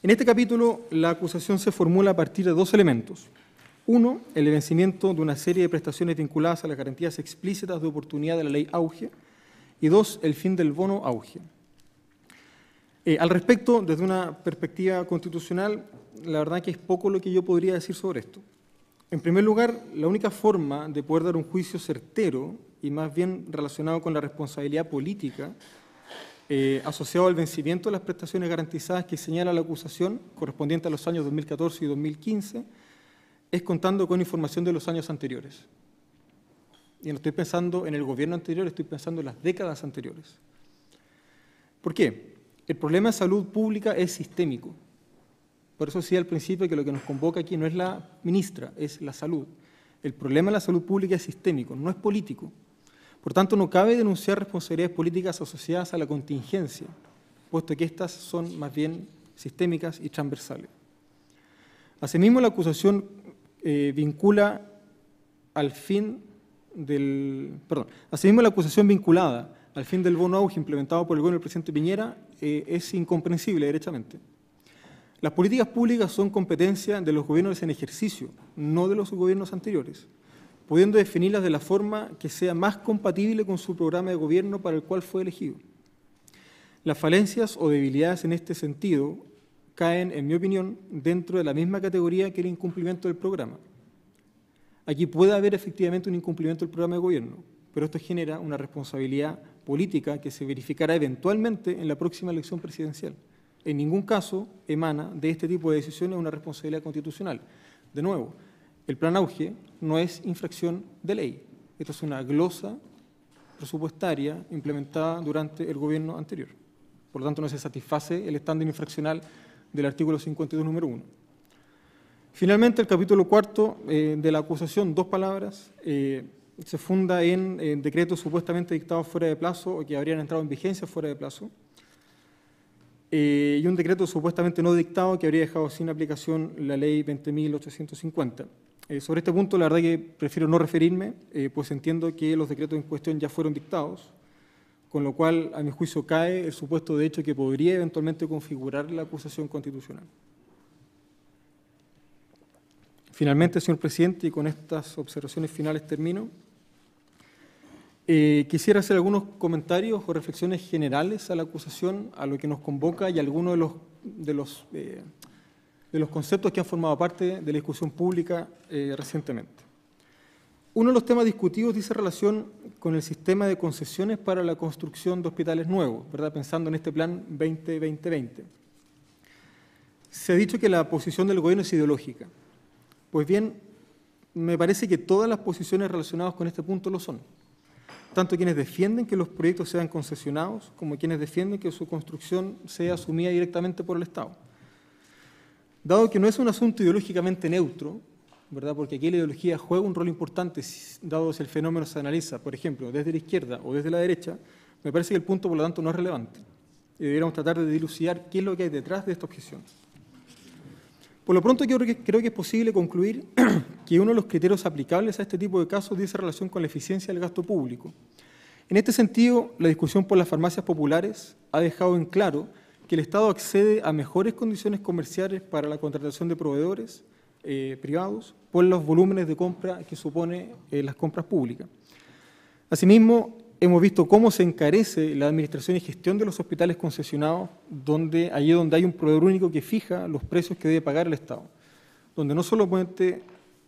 En este capítulo, la acusación se formula a partir de dos elementos. Uno, el vencimiento de una serie de prestaciones vinculadas a las garantías explícitas de oportunidad de la ley Auge. Y dos, el fin del bono Auge. Eh, al respecto, desde una perspectiva constitucional, la verdad que es poco lo que yo podría decir sobre esto. En primer lugar, la única forma de poder dar un juicio certero y más bien relacionado con la responsabilidad política eh, asociado al vencimiento de las prestaciones garantizadas que señala la acusación, correspondiente a los años 2014 y 2015, es contando con información de los años anteriores. Y no estoy pensando en el gobierno anterior, estoy pensando en las décadas anteriores. ¿Por qué? El problema de salud pública es sistémico. Por eso decía al principio que lo que nos convoca aquí no es la ministra, es la salud. El problema de la salud pública es sistémico, no es político. Por tanto, no cabe denunciar responsabilidades políticas asociadas a la contingencia, puesto que estas son más bien sistémicas y transversales. Asimismo, la acusación eh, vincula al fin del... Asimismo, la acusación vinculada al fin del bono auge implementado por el gobierno del presidente Piñera eh, es incomprensible, derechamente. Las políticas públicas son competencia de los gobiernos en ejercicio, no de los gobiernos anteriores pudiendo definirlas de la forma que sea más compatible con su programa de gobierno para el cual fue elegido. Las falencias o debilidades en este sentido caen, en mi opinión, dentro de la misma categoría que el incumplimiento del programa. Aquí puede haber efectivamente un incumplimiento del programa de gobierno, pero esto genera una responsabilidad política que se verificará eventualmente en la próxima elección presidencial. En ningún caso emana de este tipo de decisiones una responsabilidad constitucional. De nuevo, el plan auge no es infracción de ley. Esto es una glosa presupuestaria implementada durante el gobierno anterior. Por lo tanto, no se satisface el estándar infraccional del artículo 52, número 1. Finalmente, el capítulo cuarto eh, de la acusación, dos palabras, eh, se funda en, eh, decretos supuestamente dictados fuera de plazo o que habrían entrado en vigencia fuera de plazo. y un decreto supuestamente no dictado que habría dejado sin aplicación la ley 20.850. Eh, sobre este punto, la verdad que prefiero no referirme, eh, pues entiendo que los decretos en cuestión ya fueron dictados, con lo cual, a mi juicio, cae el supuesto de hecho que podría eventualmente configurar la acusación constitucional. Finalmente, señor presidente, y con estas observaciones finales termino, eh, quisiera hacer algunos comentarios o reflexiones generales a la acusación, a lo que nos convoca y a alguno de los, de los de los conceptos que han formado parte de la discusión pública eh, recientemente. Uno de los temas discutidos dice relación con el sistema de concesiones para la construcción de hospitales nuevos, ¿verdad? pensando en este plan 20 Se ha dicho que la posición del gobierno es ideológica. Pues bien, me parece que todas las posiciones relacionadas con este punto lo son. Tanto quienes defienden que los proyectos sean concesionados como quienes defienden que su construcción sea asumida directamente por el Estado dado que no es un asunto ideológicamente neutro, ¿verdad? porque aquí la ideología juega un rol importante, dado si el fenómeno se analiza, por ejemplo, desde la izquierda o desde la derecha, me parece que el punto, por lo tanto, no es relevante. Y deberíamos tratar de dilucidar qué es lo que hay detrás de esta objeción. Por lo pronto, creo que, es posible concluir [CLEARS THROAT] que uno de los criterios aplicables a este tipo de casos dice relación con la eficiencia del gasto público. En este sentido, la discusión por las farmacias populares ha dejado en claro que el Estado accede a mejores condiciones comerciales para la contratación de proveedores eh, privados por los volúmenes de compra que supone eh, las compras públicas. Asimismo, hemos visto cómo se encarece la administración y gestión de los hospitales concesionados, donde allí donde hay un proveedor único que fija los precios que debe pagar el Estado, donde no, solo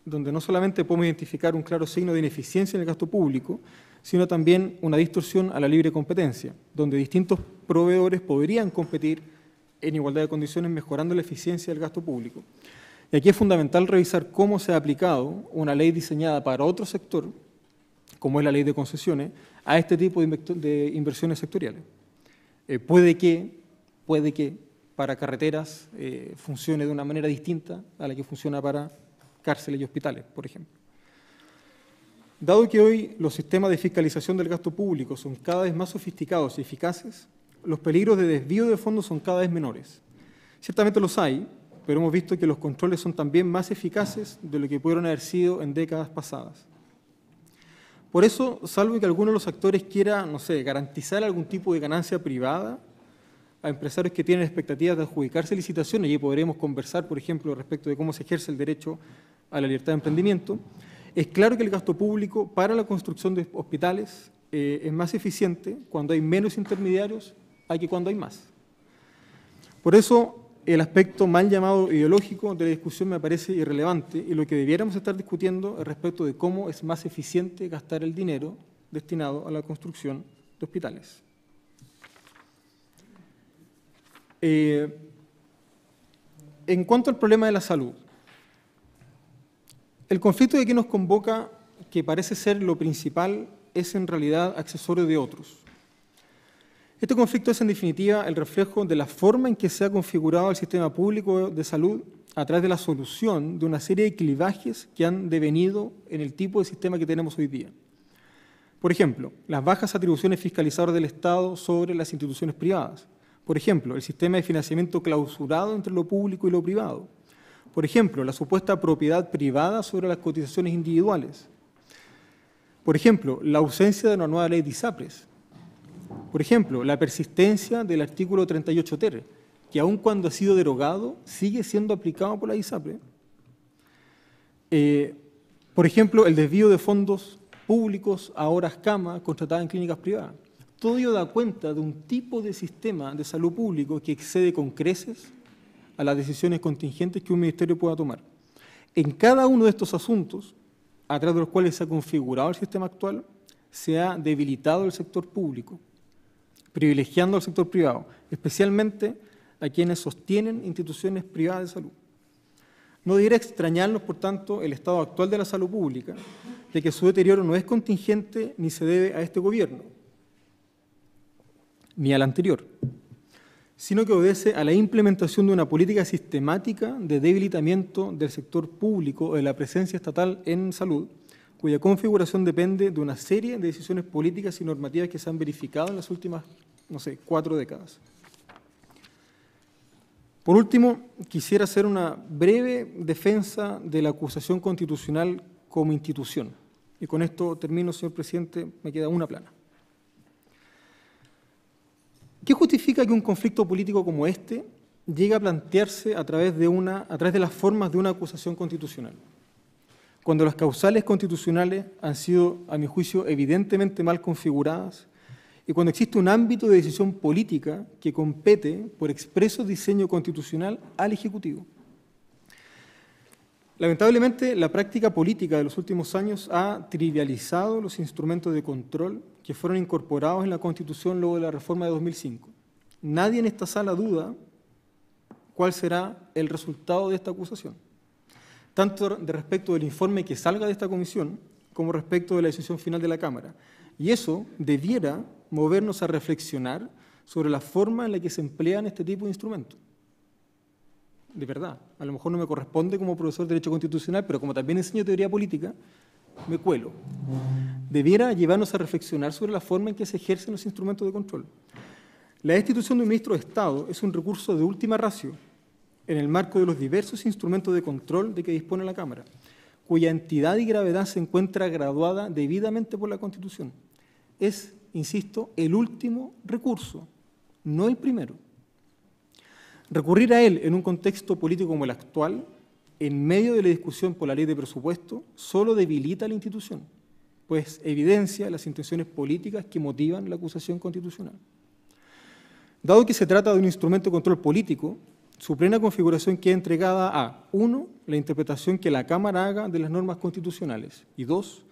donde no solamente podemos identificar un claro signo de ineficiencia en el gasto público, sino también una distorsión a la libre competencia, donde distintos proveedores podrían competir en igualdad de condiciones mejorando la eficiencia del gasto público. Y aquí es fundamental revisar cómo se ha aplicado una ley diseñada para otro sector, como es la ley de concesiones, a este tipo de inversiones sectoriales. Eh, puede que, puede que para carreteras eh, funcione de una manera distinta a la que funciona para cárceles y hospitales, por ejemplo. Dado que hoy los sistemas de fiscalización del gasto público son cada vez más sofisticados y eficaces, los peligros de desvío de fondos son cada vez menores. Ciertamente los hay, pero hemos visto que los controles son también más eficaces de lo que pudieron haber sido en décadas pasadas. Por eso, salvo que alguno de los actores quiera, no sé, garantizar algún tipo de ganancia privada a empresarios que tienen expectativas de adjudicarse licitaciones, y podremos conversar, por ejemplo, respecto de cómo se ejerce el derecho a la libertad de emprendimiento, es claro que el gasto público para la construcción de hospitales eh, es más eficiente cuando hay menos intermediarios hay que cuando hay más. Por eso el aspecto mal llamado ideológico de la discusión me parece irrelevante y lo que debiéramos estar discutiendo es respecto de cómo es más eficiente gastar el dinero destinado a la construcción de hospitales. Eh, en cuanto al problema de la salud, el conflicto de que nos convoca, que parece ser lo principal, es en realidad accesorio de otros. Este conflicto es en definitiva el reflejo de la forma en que se ha configurado el sistema público de salud a través de la solución de una serie de clivajes que han devenido en el tipo de sistema que tenemos hoy día. Por ejemplo, las bajas atribuciones fiscalizadoras del Estado sobre las instituciones privadas. Por ejemplo, el sistema de financiamiento clausurado entre lo público y lo privado por ejemplo, la supuesta propiedad privada sobre las cotizaciones individuales. Por ejemplo, la ausencia de una nueva ley de ISAPRES. Por ejemplo, la persistencia del artículo 38 TER, que aun cuando ha sido derogado, sigue siendo aplicado por la ISAPRES. Eh, por ejemplo, el desvío de fondos públicos a horas cama contratadas en clínicas privadas. Todo ello da cuenta de un tipo de sistema de salud público que excede con creces a las decisiones contingentes que un ministerio pueda tomar. En cada uno de estos asuntos, a través de los cuales se ha configurado el sistema actual, se ha debilitado el sector público, privilegiando al sector privado, especialmente a quienes sostienen instituciones privadas de salud. No debería extrañarnos, por tanto, el estado actual de la salud pública, de que su deterioro no es contingente ni se debe a este gobierno, ni al anterior sino que obedece a la implementación de una política sistemática de debilitamiento del sector público o de la presencia estatal en salud, cuya configuración depende de una serie de decisiones políticas y normativas que se han verificado en las últimas, no sé, cuatro décadas. Por último, quisiera hacer una breve defensa de la acusación constitucional como institución. Y con esto termino, señor presidente, me queda una plana. ¿Qué justifica que un conflicto político como este llegue a plantearse a través, de una, a través de las formas de una acusación constitucional? Cuando las causales constitucionales han sido, a mi juicio, evidentemente mal configuradas y cuando existe un ámbito de decisión política que compete por expreso diseño constitucional al Ejecutivo. Lamentablemente, la práctica política de los últimos años ha trivializado los instrumentos de control que fueron incorporados en la Constitución luego de la reforma de 2005. Nadie en esta sala duda cuál será el resultado de esta acusación, tanto de respecto del informe que salga de esta comisión como respecto de la decisión final de la Cámara. Y eso debiera movernos a reflexionar sobre la forma en la que se emplean este tipo de instrumentos de verdad. A lo mejor no me corresponde como profesor de Derecho Constitucional, pero como también enseño teoría política, me cuelo. Debiera llevarnos a reflexionar sobre la forma en que se ejercen los instrumentos de control. La institución de un ministro de Estado es un recurso de última ratio en el marco de los diversos instrumentos de control de que dispone la Cámara, cuya entidad y gravedad se encuentra graduada debidamente por la Constitución. Es, insisto, el último recurso, no el primero. Recurrir a él en un contexto político como el actual, en medio de la discusión por la ley de presupuesto, solo debilita la institución, pues evidencia las intenciones políticas que motivan la acusación constitucional. Dado que se trata de un instrumento de control político, su plena configuración queda entregada a, uno, la interpretación que la Cámara haga de las normas constitucionales, y dos,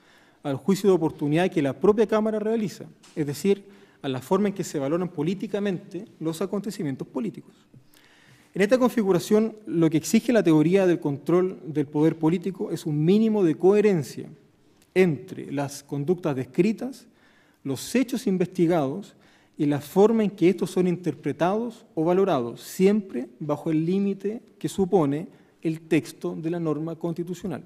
al juicio de oportunidad que la propia Cámara realiza, es decir, a la forma en que se valoran políticamente los acontecimientos políticos. En esta configuración, lo que exige la teoría del control del poder político es un mínimo de coherencia entre las conductas descritas, los hechos investigados y la forma en que estos son interpretados o valorados, siempre bajo el límite que supone el texto de la norma constitucional.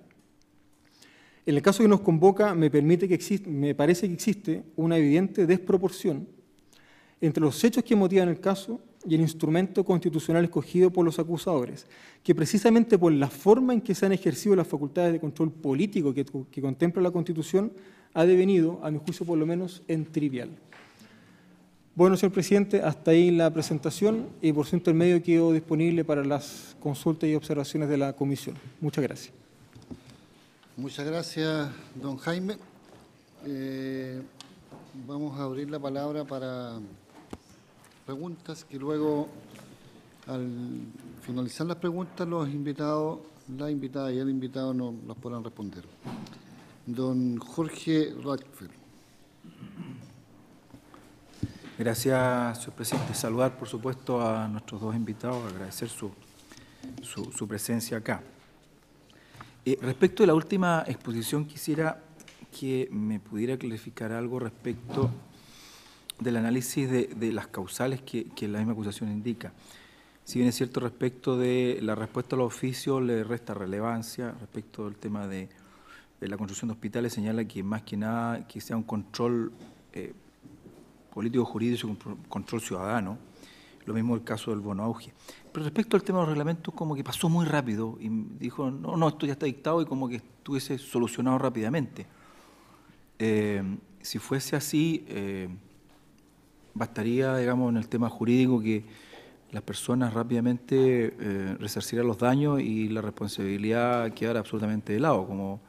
En el caso que nos convoca, me, parece que existe una evidente desproporción entre los hechos que motivan el caso y el instrumento constitucional escogido por los acusadores, que precisamente por la forma en que se han ejercido las facultades de control político que, contempla la Constitución, ha devenido, a mi juicio por lo menos, en trivial. Bueno, señor presidente, hasta ahí la presentación y por su medio quedó disponible para las consultas y observaciones de la comisión. Muchas gracias. Muchas gracias, don Jaime. Eh, vamos a abrir la palabra para preguntas que luego, al finalizar las preguntas, los invitados, la invitada y el invitado nos las podrán responder. Don Jorge Radfeld. Gracias, señor presidente. Saludar, por supuesto, a nuestros dos invitados, agradecer su, su, presencia acá. Eh, respecto de la última exposición, quisiera que me pudiera clarificar algo respecto del análisis de, las causales que, la misma acusación indica. Si bien es cierto respecto de la respuesta a los oficios, le resta relevancia respecto del tema de, la construcción de hospitales, señala que más que nada que sea un control eh, político jurídico, un control ciudadano, lo mismo el caso del bono auge. Pero respecto al tema de los reglamentos, como que pasó muy rápido y dijo, no, no, esto ya está dictado y como que estuviese solucionado rápidamente. Eh, si fuese así, eh, bastaría, digamos, en el tema jurídico que las personas rápidamente eh, los daños y la responsabilidad quedara absolutamente de lado, como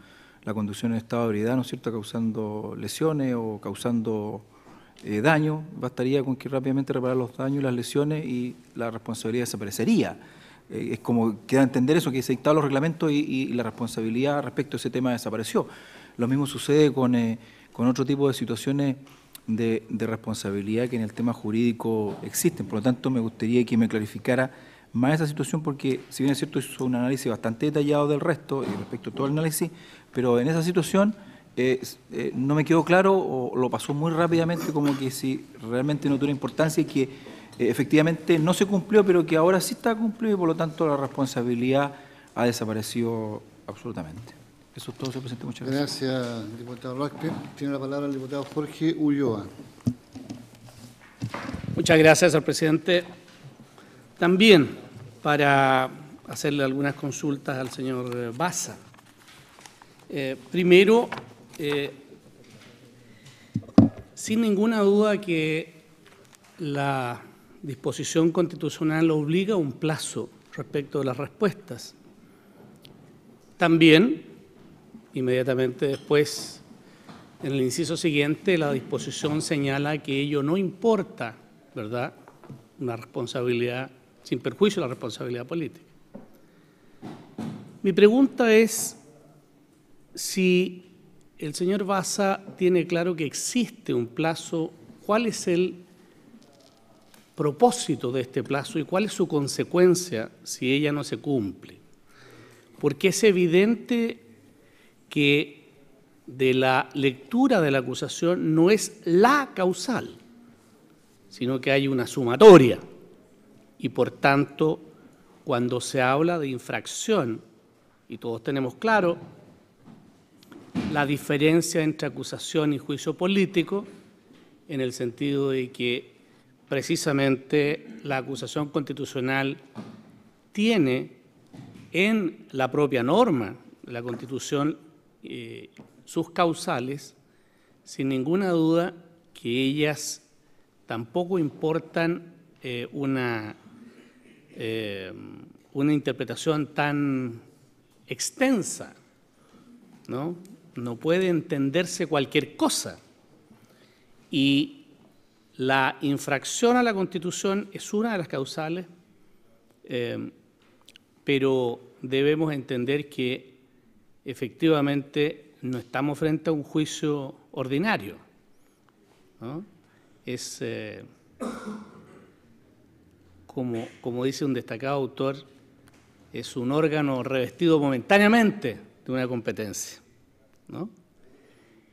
la conducción en estado de ebriedad, ¿no es cierto?, causando lesiones o causando eh, daño, bastaría con que rápidamente reparar los daños y las lesiones y la responsabilidad desaparecería. Eh, es como queda entender eso, que se dictaban los reglamentos y, la responsabilidad respecto a ese tema desapareció. Lo mismo sucede con, eh, con otro tipo de situaciones de, responsabilidad que en el tema jurídico existen. Por lo tanto, me gustaría que me clarificara más esa situación porque, si bien es cierto, hizo un análisis bastante detallado del resto y respecto a todo el análisis, pero en esa situación eh, eh, no me quedó claro o lo pasó muy rápidamente como que si realmente no tuviera importancia y que eh, efectivamente no se cumplió, pero que ahora sí está cumplido y por lo tanto la responsabilidad ha desaparecido absolutamente. Eso es todo, señor presidente. Muchas gracias. Gracias, diputado Raspi. Tiene la palabra el diputado Jorge Ulloa. Muchas gracias al presidente. También para hacerle algunas consultas al señor Baza. Eh, primero, eh, sin ninguna duda que la disposición constitucional obliga a un plazo respecto de las respuestas. También Inmediatamente después, en el inciso siguiente, la disposición señala que ello no importa, ¿verdad?, una responsabilidad, sin perjuicio la responsabilidad política. Mi pregunta es si el señor Baza tiene claro que existe un plazo, cuál es el propósito de este plazo y cuál es su consecuencia si ella no se cumple. Porque es evidente que de la lectura de la acusación no es la causal, sino que hay una sumatoria. Y por tanto, cuando se habla de infracción, y todos tenemos claro la diferencia entre acusación y juicio político, en el sentido de que precisamente la acusación constitucional tiene en la propia norma la Constitución eh, sus causales, sin ninguna duda que ellas tampoco importan eh, una, eh, una interpretación tan extensa, ¿no? No puede entenderse cualquier cosa. Y la infracción a la Constitución es una de las causales, pero debemos entender que efectivamente no estamos frente a un juicio ordinario. Es, eh, como, dice un destacado autor, es un órgano revestido momentáneamente de una competencia.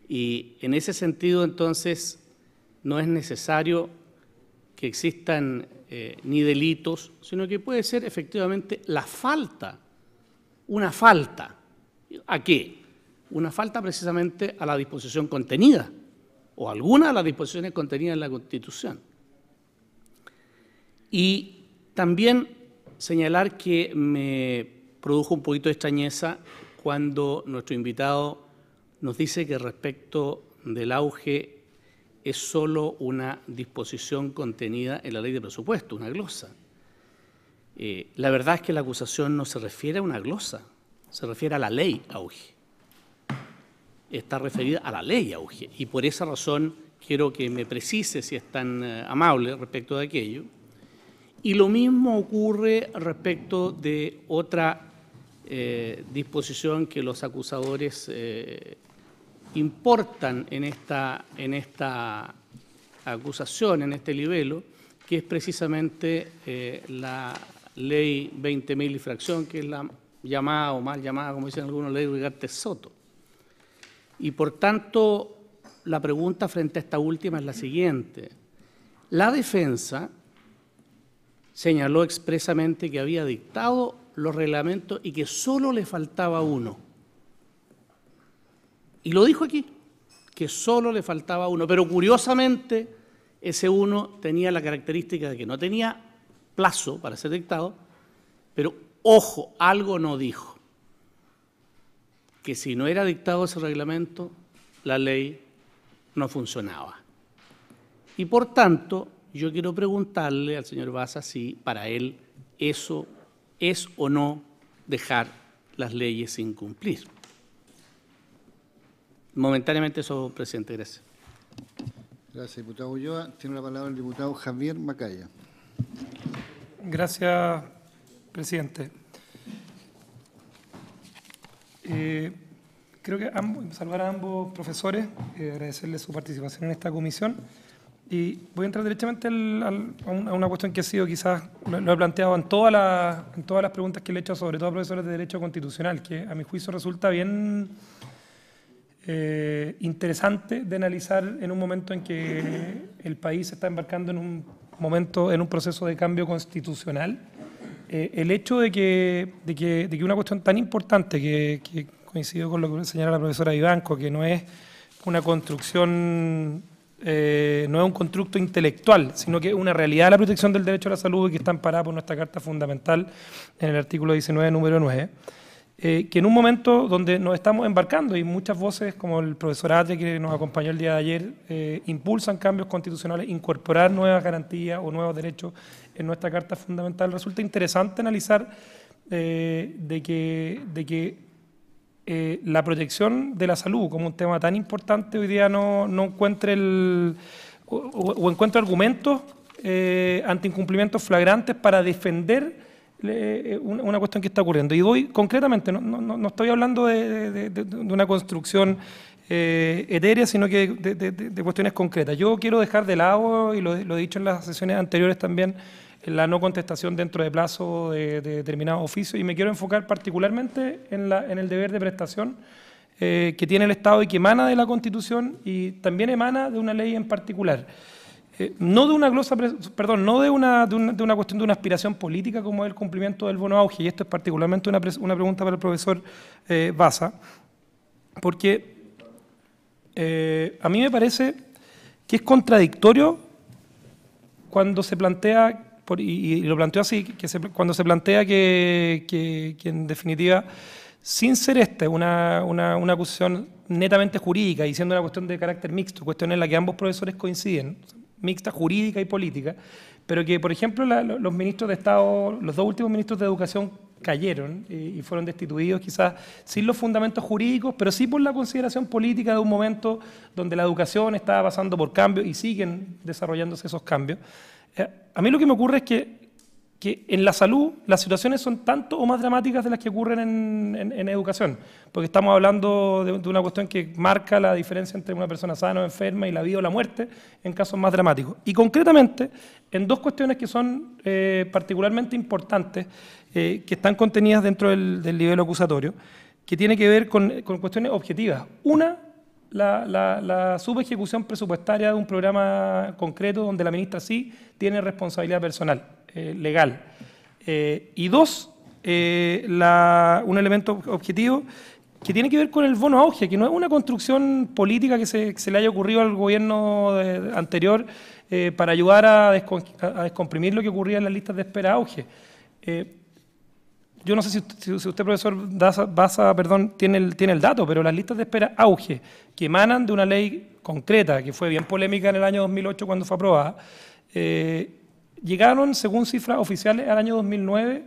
Y en ese sentido, entonces, no es necesario que existan eh, ni delitos, sino que puede ser efectivamente la falta, una falta ¿A qué? Una falta precisamente a la disposición contenida, o alguna de las disposiciones contenidas en la Constitución. Y también señalar que me produjo un poquito de extrañeza cuando nuestro invitado nos dice que respecto del auge es solo una disposición contenida en la ley de presupuesto, una glosa. Eh, la verdad es que la acusación no se refiere a una glosa, se refiere a la ley auge. Está referida a la ley auge. Y por esa razón quiero que me precise, si es tan eh, amable, respecto de aquello. Y lo mismo ocurre respecto de otra eh, disposición que los acusadores eh, importan en esta, en esta acusación, en este libelo, que es precisamente la ley 20.000 y fracción, que es la llamada o mal llamada, como dicen algunos, ley Soto. Y por tanto, la pregunta frente a esta última es la siguiente. La defensa señaló expresamente que había dictado los reglamentos y que solo le faltaba uno. Y lo dijo aquí, que solo le faltaba uno. Pero curiosamente, ese uno tenía la característica de que no tenía plazo para ser dictado, pero ojo, algo no dijo, que si no era dictado ese reglamento, la ley no funcionaba. Y por tanto, yo quiero preguntarle al señor Baza si para él eso es o no dejar las leyes sin cumplir. Momentáneamente eso, presidente, gracias. Gracias, diputado Ulloa. Tiene la palabra el diputado Javier Macaya. Gracias, presidente. Eh, creo que ambos, saludar a ambos profesores, eh, agradecerles su participación en esta comisión. Y voy a entrar directamente a una cuestión que ha sido quizás, lo, he planteado en, todas las, preguntas que le he hecho, sobre todo a profesores de Derecho Constitucional, que a mi juicio resulta bien eh, interesante de analizar en un momento en que el país está embarcando en un momento, en un proceso de cambio constitucional eh, el hecho de que, una cuestión tan importante, que, coincido con lo que señala la profesora Ibanco, que no es una construcción eh, no es un constructo intelectual, sino que es una realidad de la protección del derecho a la salud y que está amparada por nuestra Carta Fundamental en el artículo 19, número 9. Eh, que en un momento donde nos estamos embarcando y muchas voces, como el profesor Atle que nos acompañó el día de ayer, eh, impulsan cambios constitucionales, incorporar nuevas garantías o nuevos derechos en nuestra Carta Fundamental, resulta interesante analizar eh, de que, de que la proyección de la salud como un tema tan importante hoy día no, no encuentre el, o, o argumentos ante incumplimientos flagrantes para defender eh, eh, una cuestión que está ocurriendo. Y voy concretamente, no, no, no estoy hablando de, de, una construcción eh, etérea, sino que de, cuestiones concretas. Yo quiero dejar de lado, y lo, he dicho en las sesiones anteriores también, la no contestación dentro de plazo de, determinados oficios, y me quiero enfocar particularmente en, la, en el deber de prestación que tiene el Estado y que emana de la Constitución y también emana de una ley en particular. Eh, no de una glosa, de cuestión de una aspiración política como el cumplimiento del bono auge, y esto es particularmente una, pregunta para el profesor eh, Baza, porque eh, a mí me parece que es contradictorio cuando se plantea, y, lo planteo así, que cuando se plantea que, en definitiva, sin ser esta una, cuestión una netamente jurídica y siendo una cuestión de carácter mixto, cuestión en la que ambos profesores coinciden, mixta jurídica y política, pero que, por ejemplo, los ministros de Estado, los dos últimos ministros de Educación cayeron eh, y, fueron destituidos quizás sin los fundamentos jurídicos, pero sí por la consideración política de un momento donde la educación estaba pasando por cambios y siguen desarrollándose esos cambios. Eh, a mí lo que me ocurre es que que en la salud las situaciones son tanto o más dramáticas de las que ocurren en, educación, porque estamos hablando de, una cuestión que marca la diferencia entre una persona sana o enferma y la vida o la muerte en casos más dramáticos. Y concretamente en dos cuestiones que son eh, particularmente importantes, eh, que están contenidas dentro del, nivel acusatorio, que tiene que ver con, cuestiones objetivas. Una, la, subejecución presupuestaria de un programa concreto donde la ministra sí tiene responsabilidad personal. Eh, legal. Eh, y dos, eh, un elemento objetivo que tiene que ver con el bono auge, que no es una construcción política que se, le haya ocurrido al gobierno anterior para ayudar a, descomprimir lo que ocurría en las listas de espera auge. yo no sé si usted, profesor perdón, tiene el, tiene el dato, pero las listas de espera auge, que emanan de una ley concreta, que fue bien polémica en el año 2008 cuando fue aprobada, Llegaron, según cifras oficiales, al año 2009,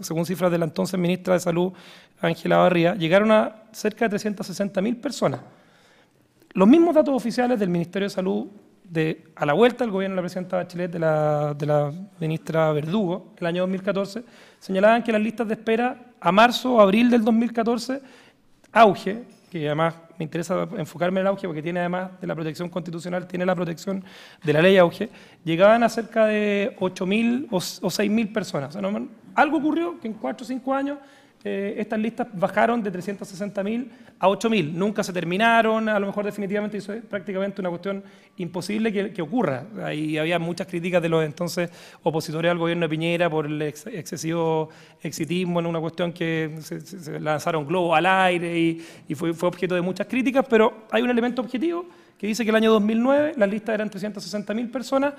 según cifras de la entonces ministra de Salud, Ángela Barría, llegaron a cerca de 360.000 personas. Los mismos datos oficiales del Ministerio de Salud de, a la vuelta del gobierno de la presidenta Bachelet, de la, de la ministra Verdugo, el año 2014, señalaban que las listas de espera a marzo o abril del 2014, auge, que además me interesa enfocarme en el auge, porque tiene además de la protección constitucional, tiene la protección de la ley auge, llegaban a cerca de 8.000 o 6.000 personas. algo ocurrió que en 4 o 5 años eh, estas listas bajaron de 360.000 a 8.000. Nunca se terminaron, a lo mejor definitivamente eso es prácticamente una cuestión imposible que, ocurra. Ahí había muchas críticas de los entonces opositores al gobierno de Piñera por el excesivo exitismo en una cuestión que se, lanzaron globos al aire y, fue, objeto de muchas críticas, pero hay un elemento objetivo que dice que el año 2009 las listas eran 360.000 personas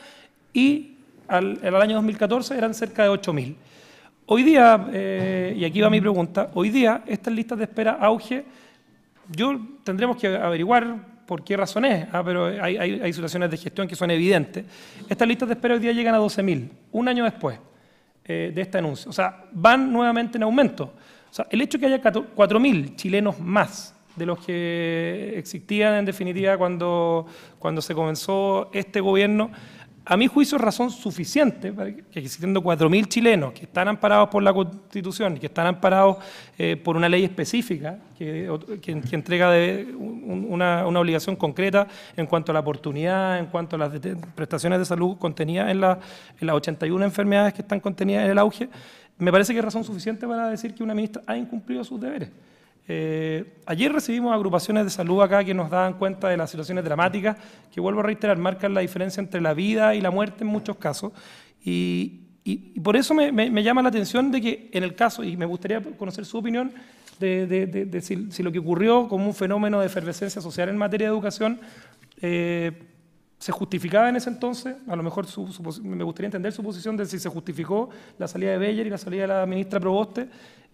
y al, al, año 2014 eran cerca de 8.000. Hoy día, eh, y aquí va mi pregunta, hoy día estas listas de espera auge, yo tendremos que averiguar por qué razón es, ah, pero hay, situaciones de gestión que son evidentes. Estas listas de espera hoy día llegan a 12.000, un año después eh, de este anuncio. O sea, van nuevamente en aumento. O sea, el hecho de que haya 4.000 chilenos más de los que existían en definitiva cuando, cuando se comenzó este gobierno, a mi juicio es razón suficiente para que existiendo 4.000 chilenos que están amparados por la Constitución y que están amparados eh, por una ley específica que, entrega una, obligación concreta en cuanto a la oportunidad, en cuanto a las prestaciones de salud contenidas en, en las 81 enfermedades que están contenidas en el auge, me parece que es razón suficiente para decir que una ministra ha incumplido sus deberes. Eh, ayer recibimos agrupaciones de salud acá que nos daban cuenta de las situaciones dramáticas, que vuelvo a reiterar, marcan la diferencia entre la vida y la muerte en muchos casos. Y, por eso me, llama la atención de que en el caso, y me gustaría conocer su opinión, de, si, lo que ocurrió como un fenómeno de efervescencia social en materia de educación eh, se justificaba en ese entonces, a lo mejor me gustaría entender su posición de si se justificó la salida de Beller y la salida de la ministra Proboste,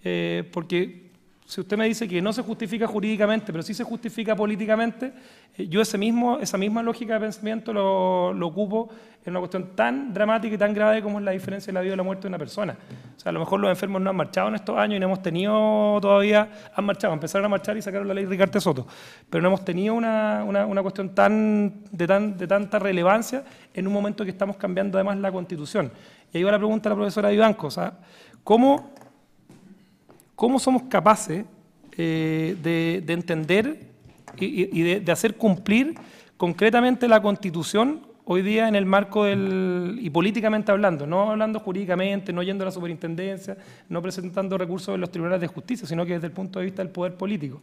eh, porque si usted me dice que no se justifica jurídicamente, pero sí se justifica políticamente, eh, yo ese mismo, esa misma lógica de pensamiento lo, ocupo en una cuestión tan dramática y tan grave como es la diferencia de la vida y la muerte de una persona. O sea, a lo mejor los enfermos no han marchado en estos años y no hemos tenido todavía, han marchado, empezaron a marchar y sacaron la ley Ricardo Soto, pero no hemos tenido una, cuestión tan de, tan de tanta relevancia en un momento que estamos cambiando además la constitución. Y ahí va la pregunta de la profesora Vivanco, o sea, ¿cómo cómo somos capaces eh, de, entender y, de, hacer cumplir concretamente la Constitución hoy día en el marco del, y políticamente hablando, no hablando jurídicamente, no yendo a la superintendencia, no presentando recursos en los tribunales de justicia, sino que desde el punto de vista del poder político.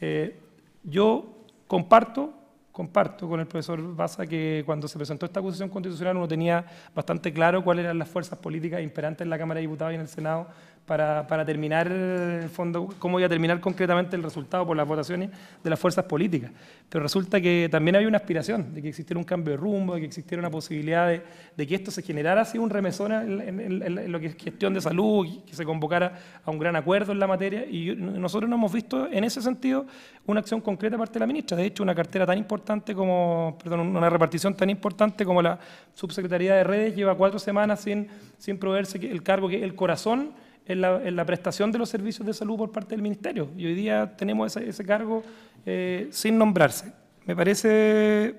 Eh, yo comparto comparto con el profesor Baza que cuando se presentó esta acusación constitucional uno tenía bastante claro cuáles eran las fuerzas políticas imperantes en la Cámara de Diputados y en el Senado para, terminar, el fondo, cómo iba a terminar concretamente el resultado por las votaciones de las fuerzas políticas. Pero resulta que también había una aspiración de que existiera un cambio de rumbo, de que existiera una posibilidad de, que esto se generara así un remesón en, lo que es gestión de salud, que se convocara a un gran acuerdo en la materia. Y nosotros no hemos visto en ese sentido una acción concreta parte de la ministra. De hecho, una cartera tan importante como, perdón, una repartición tan importante como la subsecretaría de redes lleva cuatro semanas sin, sin proveerse el cargo que el corazón en la, prestación de los servicios de salud por parte del Ministerio. Y hoy día tenemos ese, cargo eh, sin nombrarse. Me parece,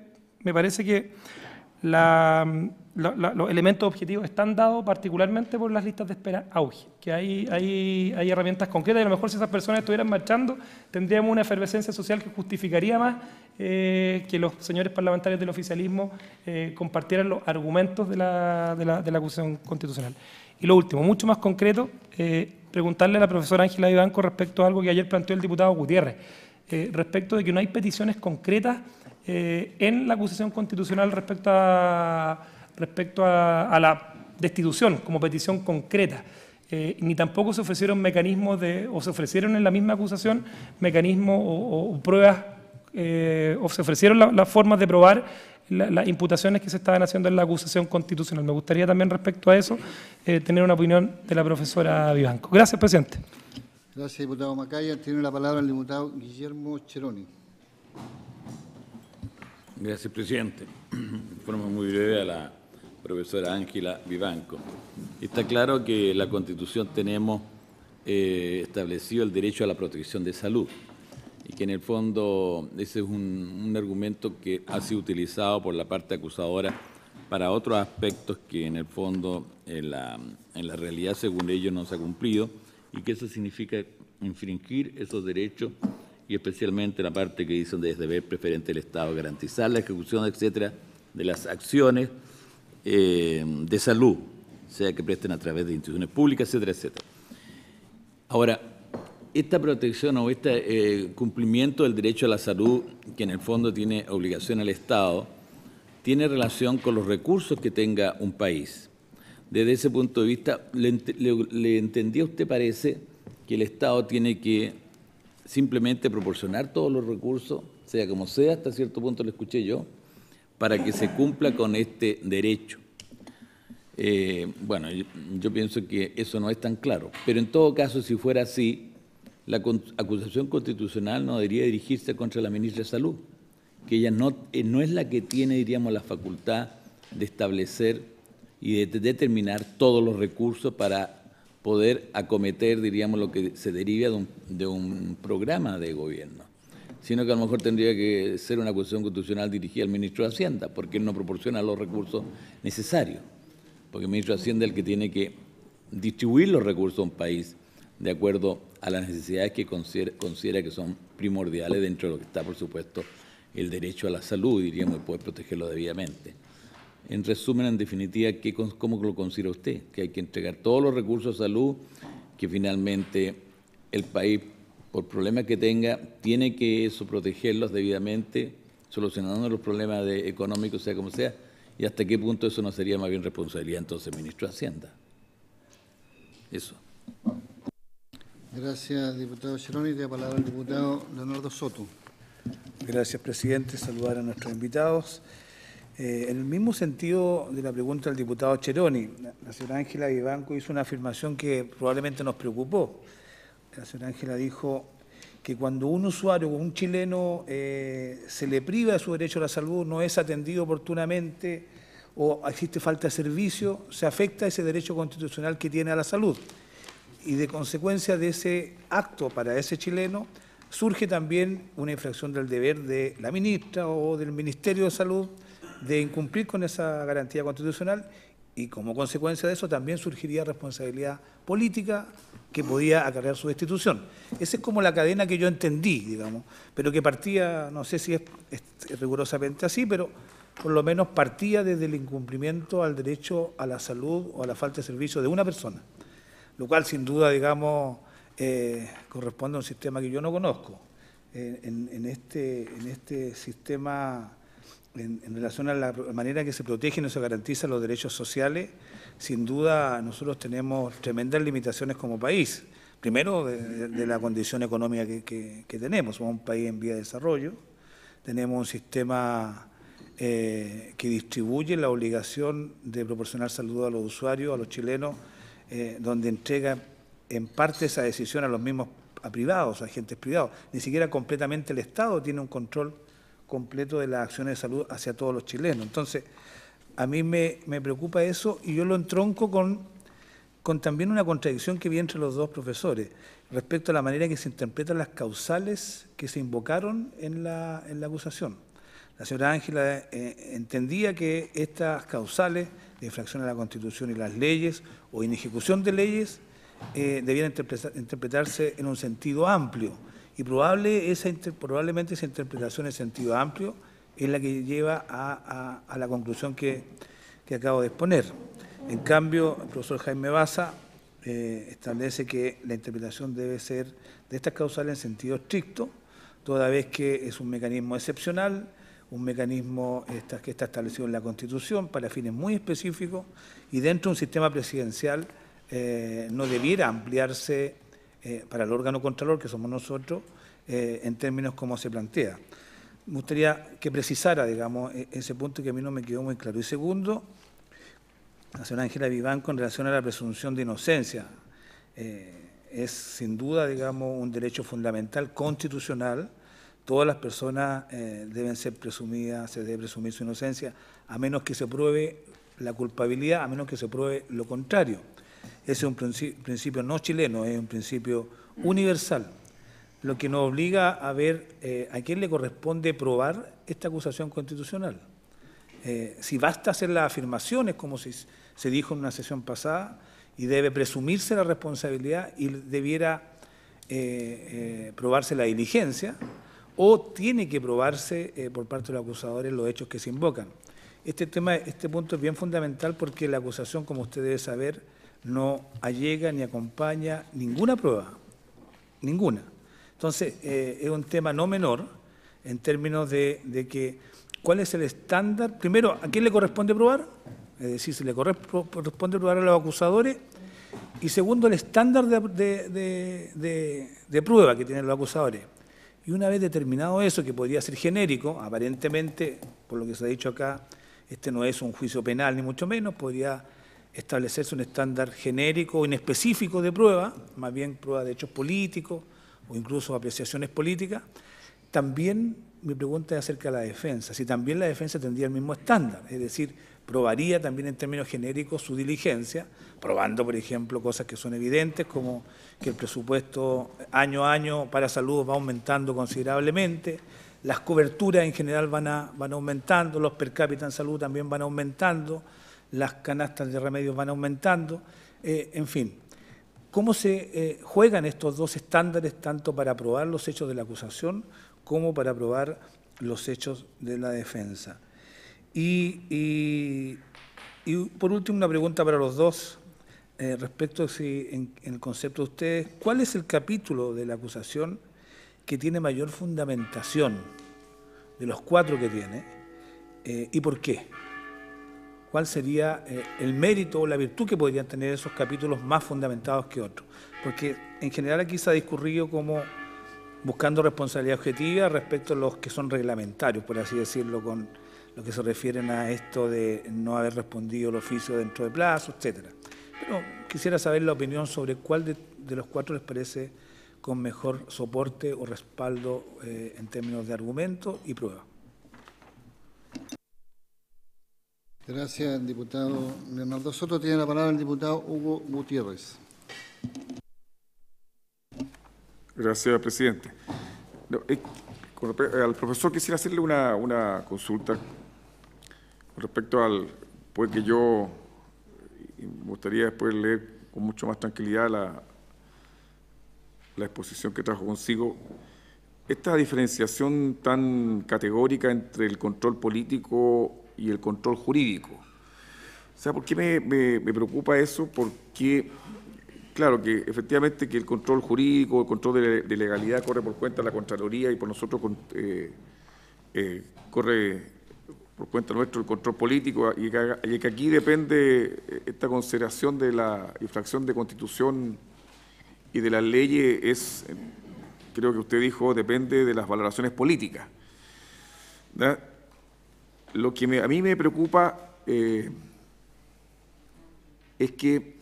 que los elementos objetivos están dados particularmente por las listas de espera auge, que hay, herramientas concretas y a lo mejor si esas personas estuvieran marchando tendríamos una efervescencia social que justificaría más eh, que los señores parlamentarios del oficialismo eh, compartieran los argumentos de la, acusación constitucional. Y lo último, mucho más concreto, eh, preguntarle a la profesora Ángela con respecto a algo que ayer planteó el diputado Gutiérrez, eh, respecto de que no hay peticiones concretas eh, en la acusación constitucional respecto a, respecto a, la destitución como petición concreta. ni tampoco se ofrecieron mecanismos de, o se ofrecieron en la misma acusación mecanismos o, pruebas, o se ofrecieron las formas de probar las imputaciones que se estaban haciendo en la acusación constitucional. Me gustaría también respecto a eso eh, tener una opinión de la profesora Vivanco. Gracias, presidente. Gracias, diputado Macaya. Tiene la palabra el diputado Guillermo Cheroni. Gracias, presidente. De muy breve a la profesora Ángela Vivanco. Está claro que la Constitución tenemos eh, establecido el derecho a la protección de salud y que en el fondo ese es un, argumento que ha sido utilizado por la parte acusadora para otros aspectos que en el fondo en la, en la realidad según ellos no se ha cumplido y que eso significa infringir esos derechos y especialmente la parte que dicen de deber preferente del Estado garantizar la ejecución, etcétera, de las acciones eh, de salud, sea que presten a través de instituciones públicas, etcétera, etcétera. Ahora, esta protección o este eh, cumplimiento del derecho a la salud, que en el fondo tiene obligación al Estado, tiene relación con los recursos que tenga un país. Desde ese punto de vista, ¿le, entendía usted, parece, que el Estado tiene que simplemente proporcionar todos los recursos, sea como sea, hasta cierto punto lo escuché yo, para que se cumpla con este derecho? Eh, bueno, yo pienso que eso no es tan claro, pero en todo caso, si fuera así, la acusación constitucional no debería dirigirse contra la ministra de Salud, que ella no, eh, no es la que tiene, diríamos, la facultad de establecer y de determinar todos los recursos para poder acometer, diríamos, lo que se deriva de un, programa de gobierno, sino que a lo mejor tendría que ser una acusación constitucional dirigida al ministro de Hacienda, porque él no proporciona los recursos necesarios, porque el ministro de Hacienda es el que tiene que distribuir los recursos a un país de acuerdo a las necesidades que considera, que son primordiales dentro de lo que está, por supuesto, el derecho a la salud, diríamos, y poder protegerlo debidamente. En resumen, en definitiva, ¿qué, ¿cómo lo considera usted? Que hay que entregar todos los recursos a salud que finalmente el país, por problemas que tenga, tiene que eso protegerlos debidamente, solucionando los problemas económicos, sea como sea, y hasta qué punto eso no sería más bien responsabilidad entonces ministro de Hacienda. Eso. Gracias, diputado Cheroni. De la palabra el diputado Leonardo Soto. Gracias, presidente. Saludar a nuestros invitados. Eh, en el mismo sentido de la pregunta del diputado Cheroni, la señora Ángela Vivanco hizo una afirmación que probablemente nos preocupó. La señora Ángela dijo que cuando un usuario, o un chileno, eh, se le priva de su derecho a la salud, no es atendido oportunamente o existe falta de servicio, se afecta ese derecho constitucional que tiene a la salud y de consecuencia de ese acto para ese chileno surge también una infracción del deber de la ministra o del Ministerio de Salud de incumplir con esa garantía constitucional y como consecuencia de eso también surgiría responsabilidad política que podía acarrear su destitución. Esa es como la cadena que yo entendí, digamos, pero que partía, no sé si es, rigurosamente así, pero por lo menos partía desde el incumplimiento al derecho a la salud o a la falta de servicio de una persona lo cual sin duda, digamos, eh, corresponde a un sistema que yo no conozco. en, este, en este sistema, en, relación a la manera en que se protegen y se garantizan los derechos sociales, sin duda nosotros tenemos tremendas limitaciones como país. Primero, de, la condición económica que, tenemos. Somos un país en vía de desarrollo, tenemos un sistema eh, que distribuye la obligación de proporcionar salud a los usuarios, a los chilenos, eh, donde entrega en parte esa decisión a los mismos a privados, a agentes privados. Ni siquiera completamente el Estado tiene un control completo de las acciones de salud hacia todos los chilenos. Entonces, a mí me, preocupa eso y yo lo entronco con, con también una contradicción que vi entre los dos profesores respecto a la manera en que se interpretan las causales que se invocaron en la, en la acusación. La señora Ángela eh, entendía que estas causales de infracción a la Constitución y las leyes o inejecución de leyes eh, debiera interpretarse en un sentido amplio. Y probable esa, probablemente esa interpretación en sentido amplio es la que lleva a, la conclusión que, acabo de exponer. En cambio, el profesor Jaime Baza eh, establece que la interpretación debe ser de estas causales en sentido estricto, toda vez que es un mecanismo excepcional un mecanismo que está establecido en la Constitución para fines muy específicos y dentro de un sistema presidencial eh, no debiera ampliarse eh, para el órgano contralor, que somos nosotros, eh, en términos como se plantea. Me gustaría que precisara, digamos, e, ese punto que a mí no me quedó muy claro. Y segundo, la señora Ángela Viván con relación a la presunción de inocencia. es sin duda, digamos, un derecho fundamental constitucional todas las personas eh, deben ser presumidas, se debe presumir su inocencia, a menos que se pruebe la culpabilidad, a menos que se pruebe lo contrario. Ese es un principio, no chileno, es un principio universal, lo que nos obliga a ver eh, a quién le corresponde probar esta acusación constitucional. Eh, si basta hacer las afirmaciones, como se dijo en una sesión pasada, y debe presumirse la responsabilidad y debiera probarse la diligencia, o tiene que probarse eh, por parte de los acusadores los hechos que se invocan. Este tema, este punto es bien fundamental porque la acusación, como usted debe saber, no allega ni acompaña ninguna prueba, ninguna. Entonces, eh, es un tema no menor en términos de, que cuál es el estándar, primero, ¿a quién le corresponde probar? Es decir, si le corresponde probar a los acusadores, y segundo, el estándar de, de, prueba que tienen los acusadores. Y una vez determinado eso, que podría ser genérico, aparentemente, por lo que se ha dicho acá, este no es un juicio penal, ni mucho menos, podría establecerse un estándar genérico o inespecífico de prueba, más bien prueba de hechos políticos o incluso apreciaciones políticas. También mi pregunta es acerca de la defensa, si también la defensa tendría el mismo estándar, es decir, probaría también en términos genéricos su diligencia, probando, por ejemplo, cosas que son evidentes, como que el presupuesto año a año para salud va aumentando considerablemente, las coberturas en general van, aumentando, los per cápita en salud también van aumentando, las canastas de remedios van aumentando, eh, en fin. ¿Cómo se eh, juegan estos dos estándares tanto para probar los hechos de la acusación como para probar los hechos de la defensa? Y, y, por último, una pregunta para los dos, eh, respecto si en, el concepto de ustedes, ¿cuál es el capítulo de la acusación que tiene mayor fundamentación de los cuatro que tiene eh, y por qué? ¿Cuál sería eh, el mérito o la virtud que podrían tener esos capítulos más fundamentados que otros? Porque en general aquí se ha discurrido como buscando responsabilidad objetiva respecto a los que son reglamentarios, por así decirlo, con lo que se refieren a esto de no haber respondido el oficio dentro de plazo, etcétera. Pero quisiera saber la opinión sobre cuál de, los cuatro les parece con mejor soporte o respaldo eh, en términos de argumento y prueba. Gracias, diputado Leonardo Soto. Tiene la palabra el diputado Hugo Gutiérrez. Gracias, presidente. Eh, eh, al profesor quisiera hacerle una, una consulta Respecto al, pues que yo eh, me gustaría después leer con mucho más tranquilidad la, la exposición que trajo consigo. Esta diferenciación tan categórica entre el control político y el control jurídico. O sea, ¿por qué me, preocupa eso? Porque, claro, que efectivamente que el control jurídico, el control de, legalidad corre por cuenta de la Contraloría y por nosotros eh, eh, corre por cuenta nuestro el control político y que, aquí depende eh, esta consideración de la infracción de constitución y de las leyes es, creo que usted dijo, depende de las valoraciones políticas. Lo que a mí me preocupa eh, es que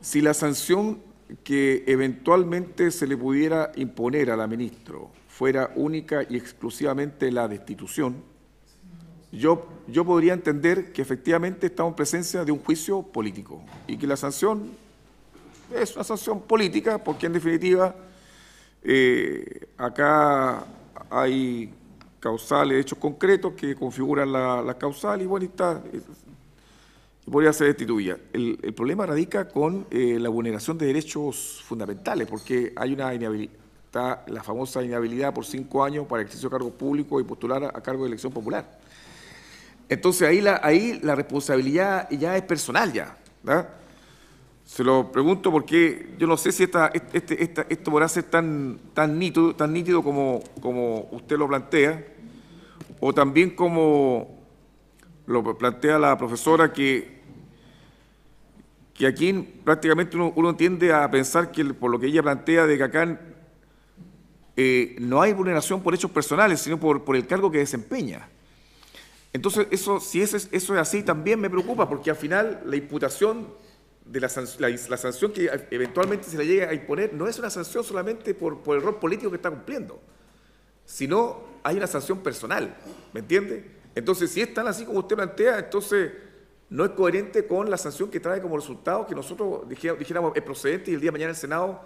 si la sanción que eventualmente se le pudiera imponer a la ministra fuera única y exclusivamente la destitución, yo, yo podría entender que efectivamente estamos en presencia de un juicio político y que la sanción es una sanción política porque en definitiva eh, acá hay causales, hechos concretos que configuran la, la causal y bueno, está, podría ser destituida. El, problema radica con eh, la vulneración de derechos fundamentales, porque hay una inhabilidad, está la famosa inhabilidad por cinco años para ejercicio de cargo público y postular a, cargo de elección popular. Entonces ahí la, ahí la responsabilidad ya es personal ya, ¿verdad? Se lo pregunto porque yo no sé si esta, este, este esta, esto podrá ser tan, tan nítido, tan nítido como, como usted lo plantea, o también como lo plantea la profesora que que aquí prácticamente uno, uno, tiende a pensar que por lo que ella plantea de que acá eh, no hay vulneración por hechos personales, sino por, el cargo que desempeña. Entonces, eso, si eso es, eso es así, también me preocupa, porque al final la imputación de la, la, sanción que eventualmente se le llegue a imponer no es una sanción solamente por, por el rol político que está cumpliendo, sino hay una sanción personal, ¿me entiende? Entonces, si es tan así como usted plantea, entonces no es coherente con la sanción que trae como resultado que nosotros dijéramos el procedente y el día de mañana el Senado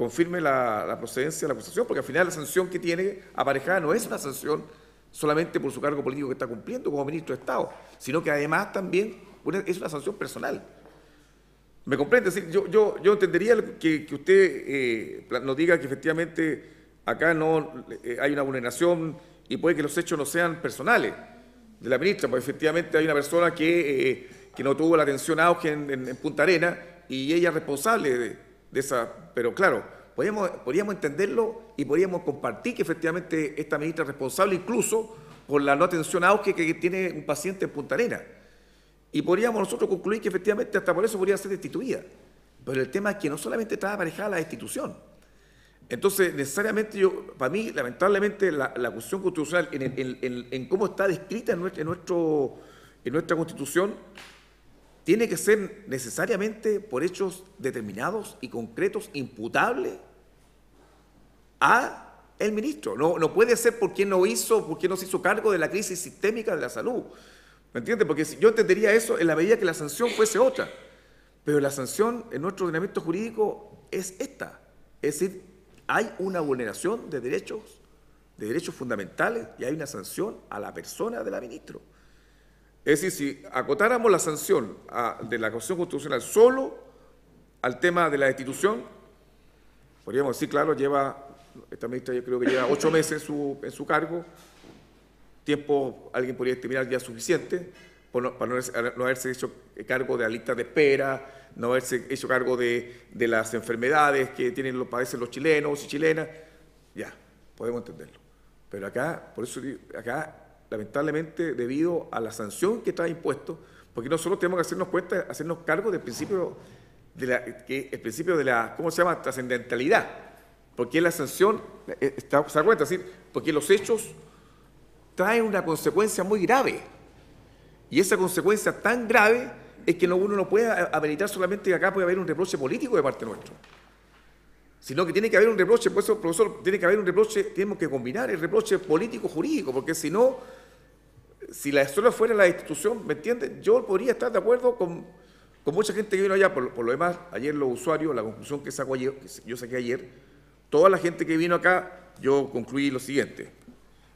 confirme la, procedencia de la acusación, porque al final la sanción que tiene aparejada no es una sanción solamente por su cargo político que está cumpliendo como ministro de Estado, sino que además también es una sanción personal. ¿Me comprende? Es decir, yo, yo, entendería que, usted eh, nos diga que efectivamente acá no eh, hay una vulneración y puede que los hechos no sean personales de la ministra, porque efectivamente hay una persona eh, que, no tuvo la atención auge en, en Punta Arena y ella es responsable de, pero claro, podríamos, entenderlo y podríamos compartir que efectivamente esta ministra es responsable incluso por la no atención a que, que tiene un paciente en Punta Arena. Y podríamos nosotros concluir que efectivamente hasta por eso podría ser destituida. Pero el tema es que no solamente está aparejada la destitución. Entonces, necesariamente yo, para mí, lamentablemente, la, cuestión constitucional en, cómo está descrita en nuestro en nuestra constitución tiene que ser necesariamente por hechos determinados y concretos, imputable a el ministro. No, no puede ser porque no hizo, porque no se hizo cargo de la crisis sistémica de la salud. ¿Me entiendes? Porque yo entendería eso en la medida que la sanción fuese otra. Pero la sanción en nuestro ordenamiento jurídico es esta. Es decir, hay una vulneración de derechos, de derechos fundamentales y hay una sanción a la persona de la ministro. Es decir, si acotáramos la sanción ah, de la Constitución Constitucional solo al tema de la destitución, podríamos decir, claro, lleva, esta ministra yo creo que lleva ocho meses en su, cargo, tiempo alguien podría determinar ya suficiente para no, haberse hecho cargo de la lista de espera, no haberse hecho cargo de, las enfermedades que tienen los padecen los chilenos y chilenas, ya, podemos entenderlo. Pero acá, por eso acá lamentablemente debido a la sanción que está impuesto, porque nosotros tenemos que hacernos cuenta, hacernos cargo del principio de la, que, el principio de la, ¿cómo se llama?, trascendentalidad, porque la sanción, eh, eh, está, se da cuenta, porque los hechos traen una consecuencia muy grave, y esa consecuencia tan grave es que uno no puede habilitar solamente que acá puede haber un reproche político de parte nuestro sino que tiene que haber un reproche, por eso, profesor, tiene que haber un reproche, tenemos que combinar el reproche político-jurídico, porque si no, si la solo fuera la institución, ¿me entiendes? Yo podría estar de acuerdo con, mucha gente que vino allá. Por, lo demás, ayer los usuarios, la conclusión que, saco yo saqué ayer, toda la gente que vino acá, yo concluí lo siguiente.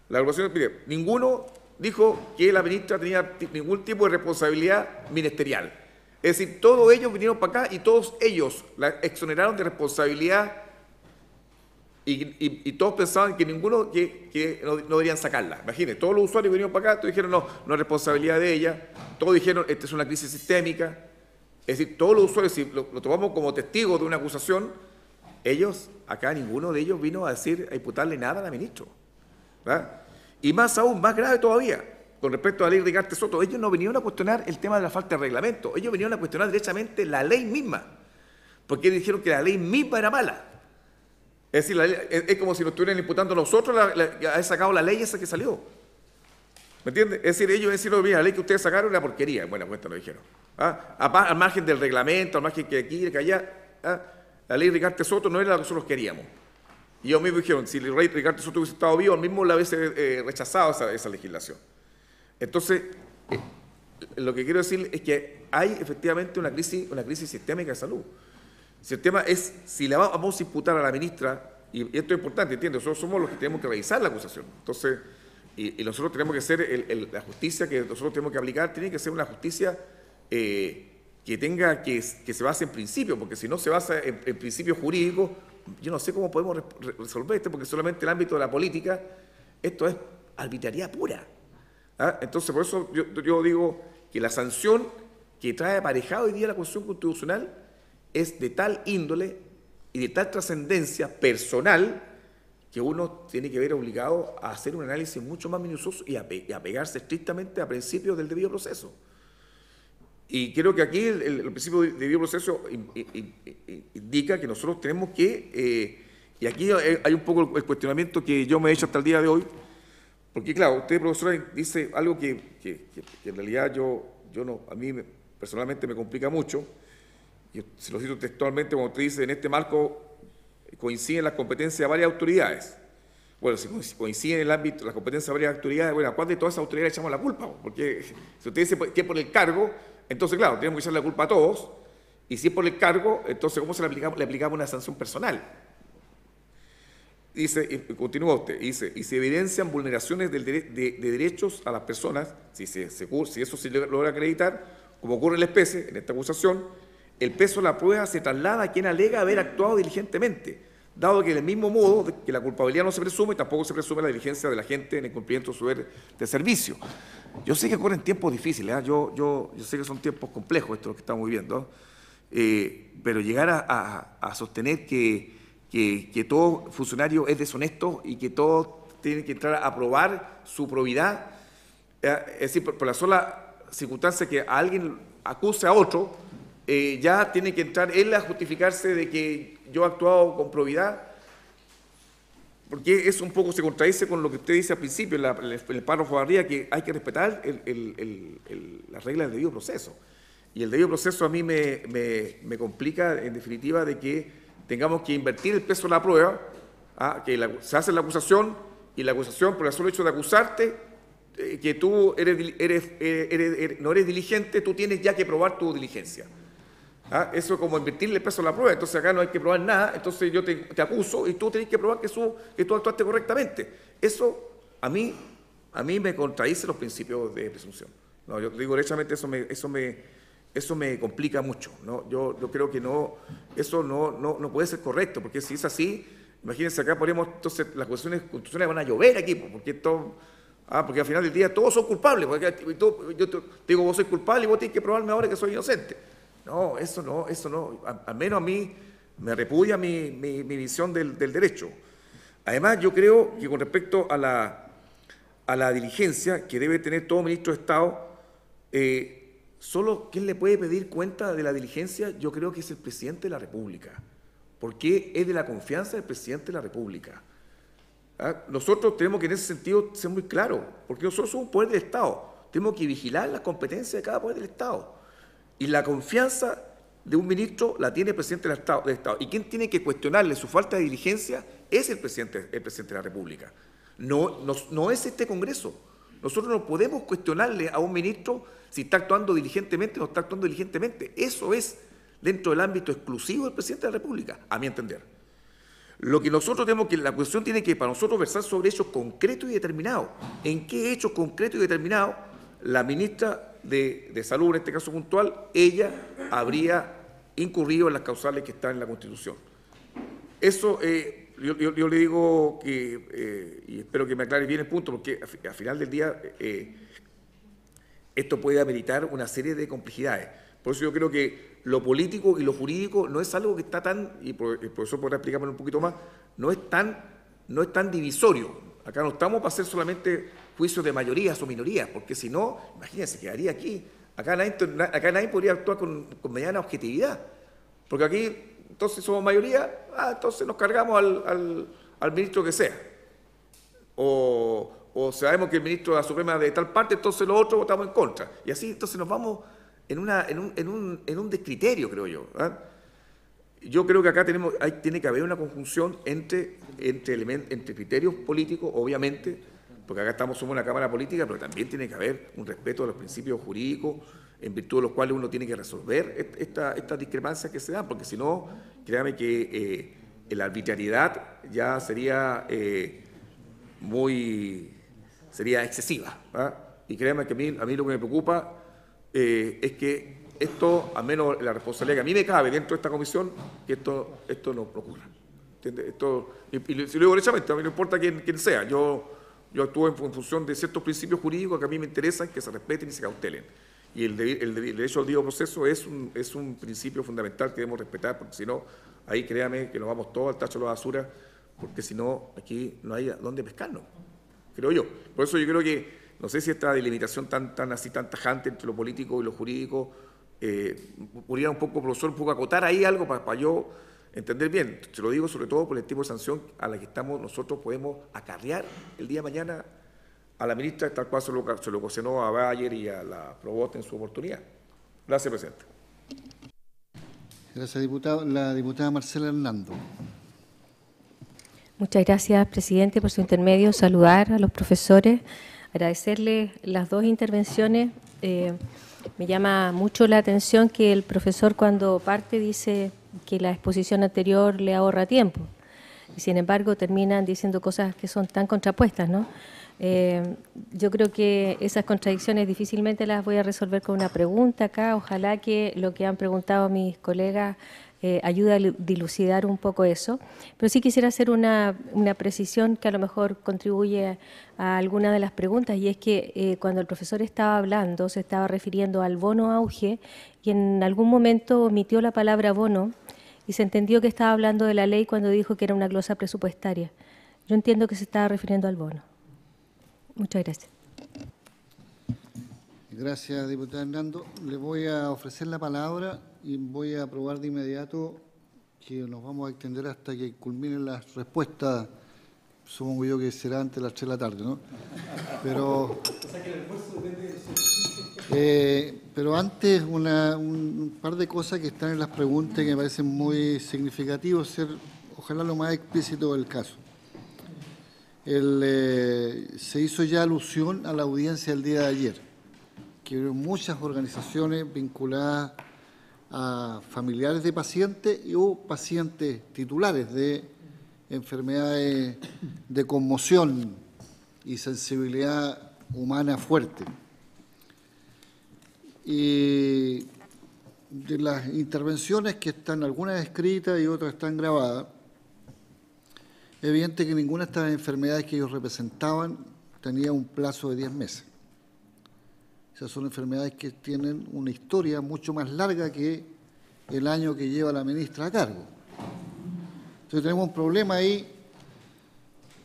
La evaluación, ninguno dijo que la ministra tenía ningún tipo de responsabilidad ministerial. Es decir, todos ellos vinieron para acá y todos ellos la exoneraron de responsabilidad y, todos pensaban que ninguno que, no, deberían sacarla. Imagínense, todos los usuarios vinieron para acá, todos dijeron, no, no es responsabilidad de ella, todos dijeron, esta es una crisis sistémica. Es decir, todos los usuarios, si lo, tomamos como testigo de una acusación, ellos, acá ninguno de ellos vino a decir, a imputarle nada a la ministra. Y más aún, más grave todavía, con respecto a la ley Ricardo Soto, ellos no vinieron a cuestionar el tema de la falta de reglamento, ellos vinieron a cuestionar directamente la ley misma, porque ellos dijeron que la ley misma era mala. Es decir, es, como si nos estuvieran imputando a nosotros a haber sacado la ley esa que salió. ¿Me entiendes? Es decir, ellos decían, mira, la ley que ustedes sacaron era porquería. Bueno, cuenta pues lo dijeron. ¿Ah? Al margen del reglamento, al margen que aquí, que allá, ¿ah? la ley Ricardo Soto no era la que nosotros queríamos. Y ellos mismos dijeron, si el rey Ricardo Soto hubiese estado vivo, él mismo la hubiese eh, rechazado esa, legislación. Entonces, eh, lo que quiero decir es que hay efectivamente una crisis, una crisis sistémica de salud. Si el tema es si la vamos a imputar a la ministra, y esto es importante, ¿entiendes? Nosotros somos los que tenemos que revisar la acusación. Entonces, y, nosotros tenemos que ser, la justicia que nosotros tenemos que aplicar tiene que ser una justicia eh, que tenga, que, se base en principio, porque si no se basa en, principios jurídicos, yo no sé cómo podemos resolver esto, porque solamente el ámbito de la política, esto es arbitrariedad pura. ¿ah? Entonces, por eso yo, digo que la sanción que trae aparejado hoy día la Constitución Constitucional es de tal índole y de tal trascendencia personal que uno tiene que ver obligado a hacer un análisis mucho más minucioso y a, pegarse estrictamente a principios del debido proceso. Y creo que aquí el, principio del debido proceso indica que nosotros tenemos que, eh, y aquí hay un poco el cuestionamiento que yo me he hecho hasta el día de hoy, porque claro, usted, profesora, dice algo que, en realidad yo, yo no, a mí personalmente me complica mucho, y se lo cito textualmente como usted dice, en este marco coinciden las competencias de varias autoridades. Bueno, si coinciden el ámbito, las competencias de varias autoridades, bueno, ¿a cuál de todas esas autoridades echamos la culpa? Porque si usted dice que es por el cargo, entonces claro, tenemos que echar la culpa a todos, y si es por el cargo, entonces ¿cómo se le aplicamos, le aplicamos una sanción personal? Dice, y continúa usted, dice, y se evidencian vulneraciones de, derechos a las personas, si, si eso se logra acreditar, como ocurre en la especie, en esta acusación, el peso de la prueba se traslada a quien alega haber actuado diligentemente, dado que del mismo modo que la culpabilidad no se presume, tampoco se presume la diligencia de la gente en el cumplimiento de su deber de servicio. Yo sé que corren tiempos difíciles, ¿eh? yo, sé que son tiempos complejos estos que estamos viviendo, eh, pero llegar a, sostener que, todo funcionario es deshonesto y que todo tiene que entrar a probar su probidad, eh, es decir, por, la sola circunstancia que alguien acuse a otro, eh, ya tiene que entrar él a justificarse de que yo he actuado con probidad, porque eso un poco se contradice con lo que usted dice al principio, en, el párrafo de que hay que respetar el, el, las reglas del debido proceso. Y el debido proceso a mí me, me, complica, en definitiva, de que tengamos que invertir el peso de la prueba, ¿ah? que se hace la acusación y la acusación, por el solo hecho de acusarte, eh, que tú eres, eres, eh, er, no eres diligente, tú tienes ya que probar tu diligencia. ¿Ah? Eso es como invertirle peso a la prueba. Entonces acá no hay que probar nada. Entonces yo te, acuso y tú tenés que probar que, tú actuaste correctamente. Eso a mí, a mí me contradice los principios de presunción. No, yo te digo derechamente, eso me, eso me, eso me complica mucho. ¿no? Yo, yo creo que no, eso no, no, no puede ser correcto, porque si es así, imagínense acá ponemos, entonces las cuestiones constitucionales van a llover aquí, porque esto, ah, porque al final del día todos son culpables. Porque yo te, digo, vos sois culpable y vos tenés que probarme ahora que soy inocente. No, eso no, eso no. Al menos a mí me repudia mi, visión del, derecho. Además, yo creo que con respecto a la, diligencia que debe tener todo ministro de Estado, eh, solo quien le puede pedir cuenta de la diligencia, yo creo que es el presidente de la República, porque es de la confianza del presidente de la República. ¿Ah? Nosotros tenemos que en ese sentido ser muy claros, porque nosotros somos un poder del Estado, tenemos que vigilar las competencias de cada poder del Estado. Y la confianza de un ministro la tiene el presidente del Estado. Y quien tiene que cuestionarle su falta de diligencia es el presidente, de la República. No, no, no es este Congreso. Nosotros no podemos cuestionarle a un ministro si está actuando diligentemente o no está actuando diligentemente. Eso es dentro del ámbito exclusivo del presidente de la República, a mi entender. Lo que nosotros tenemos que, la cuestión tiene que para nosotros versar sobre hechos concretos y determinados. ¿En qué hechos concretos y determinados la ministra de, salud, en este caso puntual, ella habría incurrido en las causales que están en la Constitución. Eso eh, yo, le digo que, eh, y espero que me aclare bien el punto, porque al final del día eh, esto puede ameritar una serie de complejidades. Por eso yo creo que lo político y lo jurídico no es algo que está tan, y el profesor podrá explicármelo un poquito más, no es tan, no es tan divisorio. Acá no estamos para hacer solamente juicio de mayorías o minorías, porque si no, imagínense, quedaría aquí. Acá nadie, acá nadie podría actuar con, mediana objetividad, porque aquí entonces somos mayoría, ah, entonces nos cargamos al, al, ministro que sea. O, sabemos que el ministro de la Suprema de tal parte, entonces los otros votamos en contra. Y así entonces nos vamos en, una, en, un, en, un, en un descriterio, creo yo. ¿ah? Yo creo que acá tenemos, hay, tiene que haber una conjunción entre, entre, entre criterios políticos, obviamente, porque acá estamos, somos una Cámara Política, pero también tiene que haber un respeto a los principios jurídicos en virtud de los cuales uno tiene que resolver estas discrepancias que se dan, porque si no, créame que eh, la arbitrariedad ya sería eh, muy, sería excesiva. ¿ah? Y créame que a mí, lo que me preocupa eh, es que esto, al menos la responsabilidad que a mí me cabe dentro de esta comisión, que esto, esto no ocurra. Esto, y, lo digo derechamente, a mí no importa quién, quién sea, yo yo actúo en, función de ciertos principios jurídicos que a mí me interesan que se respeten y se cautelen. Y el, derecho al debido proceso es un, principio fundamental que debemos respetar, porque si no, ahí créame que nos vamos todos al tacho de la basura, porque si no, aquí no hay dónde pescarnos, creo yo. Por eso yo creo que, no sé si esta delimitación tan, así, tan tajante entre lo político y lo jurídico, eh, pudiera un poco, profesor, un poco acotar ahí algo para yo entender bien, te lo digo sobre todo por el tipo de sanción a la que estamos, nosotros podemos acarrear el día de mañana a la ministra, tal cual se lo, se cocinó a Bayer y a la probó en su oportunidad. Gracias, presidente. Gracias, diputado. La diputada Marcela Hernando. Muchas gracias, presidente, por su intermedio. Saludar a los profesores, agradecerles las dos intervenciones. Eh, me llama mucho la atención que el profesor cuando parte dice que la exposición anterior le ahorra tiempo. Y sin embargo, terminan diciendo cosas que son tan contrapuestas, ¿no? Eh, yo creo que esas contradicciones difícilmente las voy a resolver con una pregunta acá. Ojalá que lo que han preguntado mis colegas eh, ayuda a dilucidar un poco eso. Pero sí quisiera hacer una, una precisión que a lo mejor contribuye a, alguna de las preguntas, y es que eh, cuando el profesor estaba hablando, se estaba refiriendo al bono auge, y en algún momento omitió la palabra bono, y se entendió que estaba hablando de la ley cuando dijo que era una glosa presupuestaria. Yo entiendo que se estaba refiriendo al bono. Muchas gracias. Gracias, diputada Hernando. Le voy a ofrecer la palabra y voy a aprobar de inmediato que nos vamos a extender hasta que culminen las respuestas. Supongo yo que será antes de las 3 de la tarde, ¿no? Pero, [LAUGHS] eh, pero antes, un par de cosas que están en las preguntas que me parecen muy significativos ser, ojalá lo más explícito del caso. Eh, se hizo ya alusión a la audiencia el día de ayer que hubo muchas organizaciones vinculadas a familiares de pacientes y hubo pacientes titulares de enfermedades de conmoción y sensibilidad humana fuerte. Y de las intervenciones que están, algunas escritas y otras están grabadas, evidente que ninguna de estas enfermedades que ellos representaban tenía un plazo de 10 meses. Esas son enfermedades que tienen una historia mucho más larga que el año que lleva la ministra a cargo. Entonces tenemos un problema ahí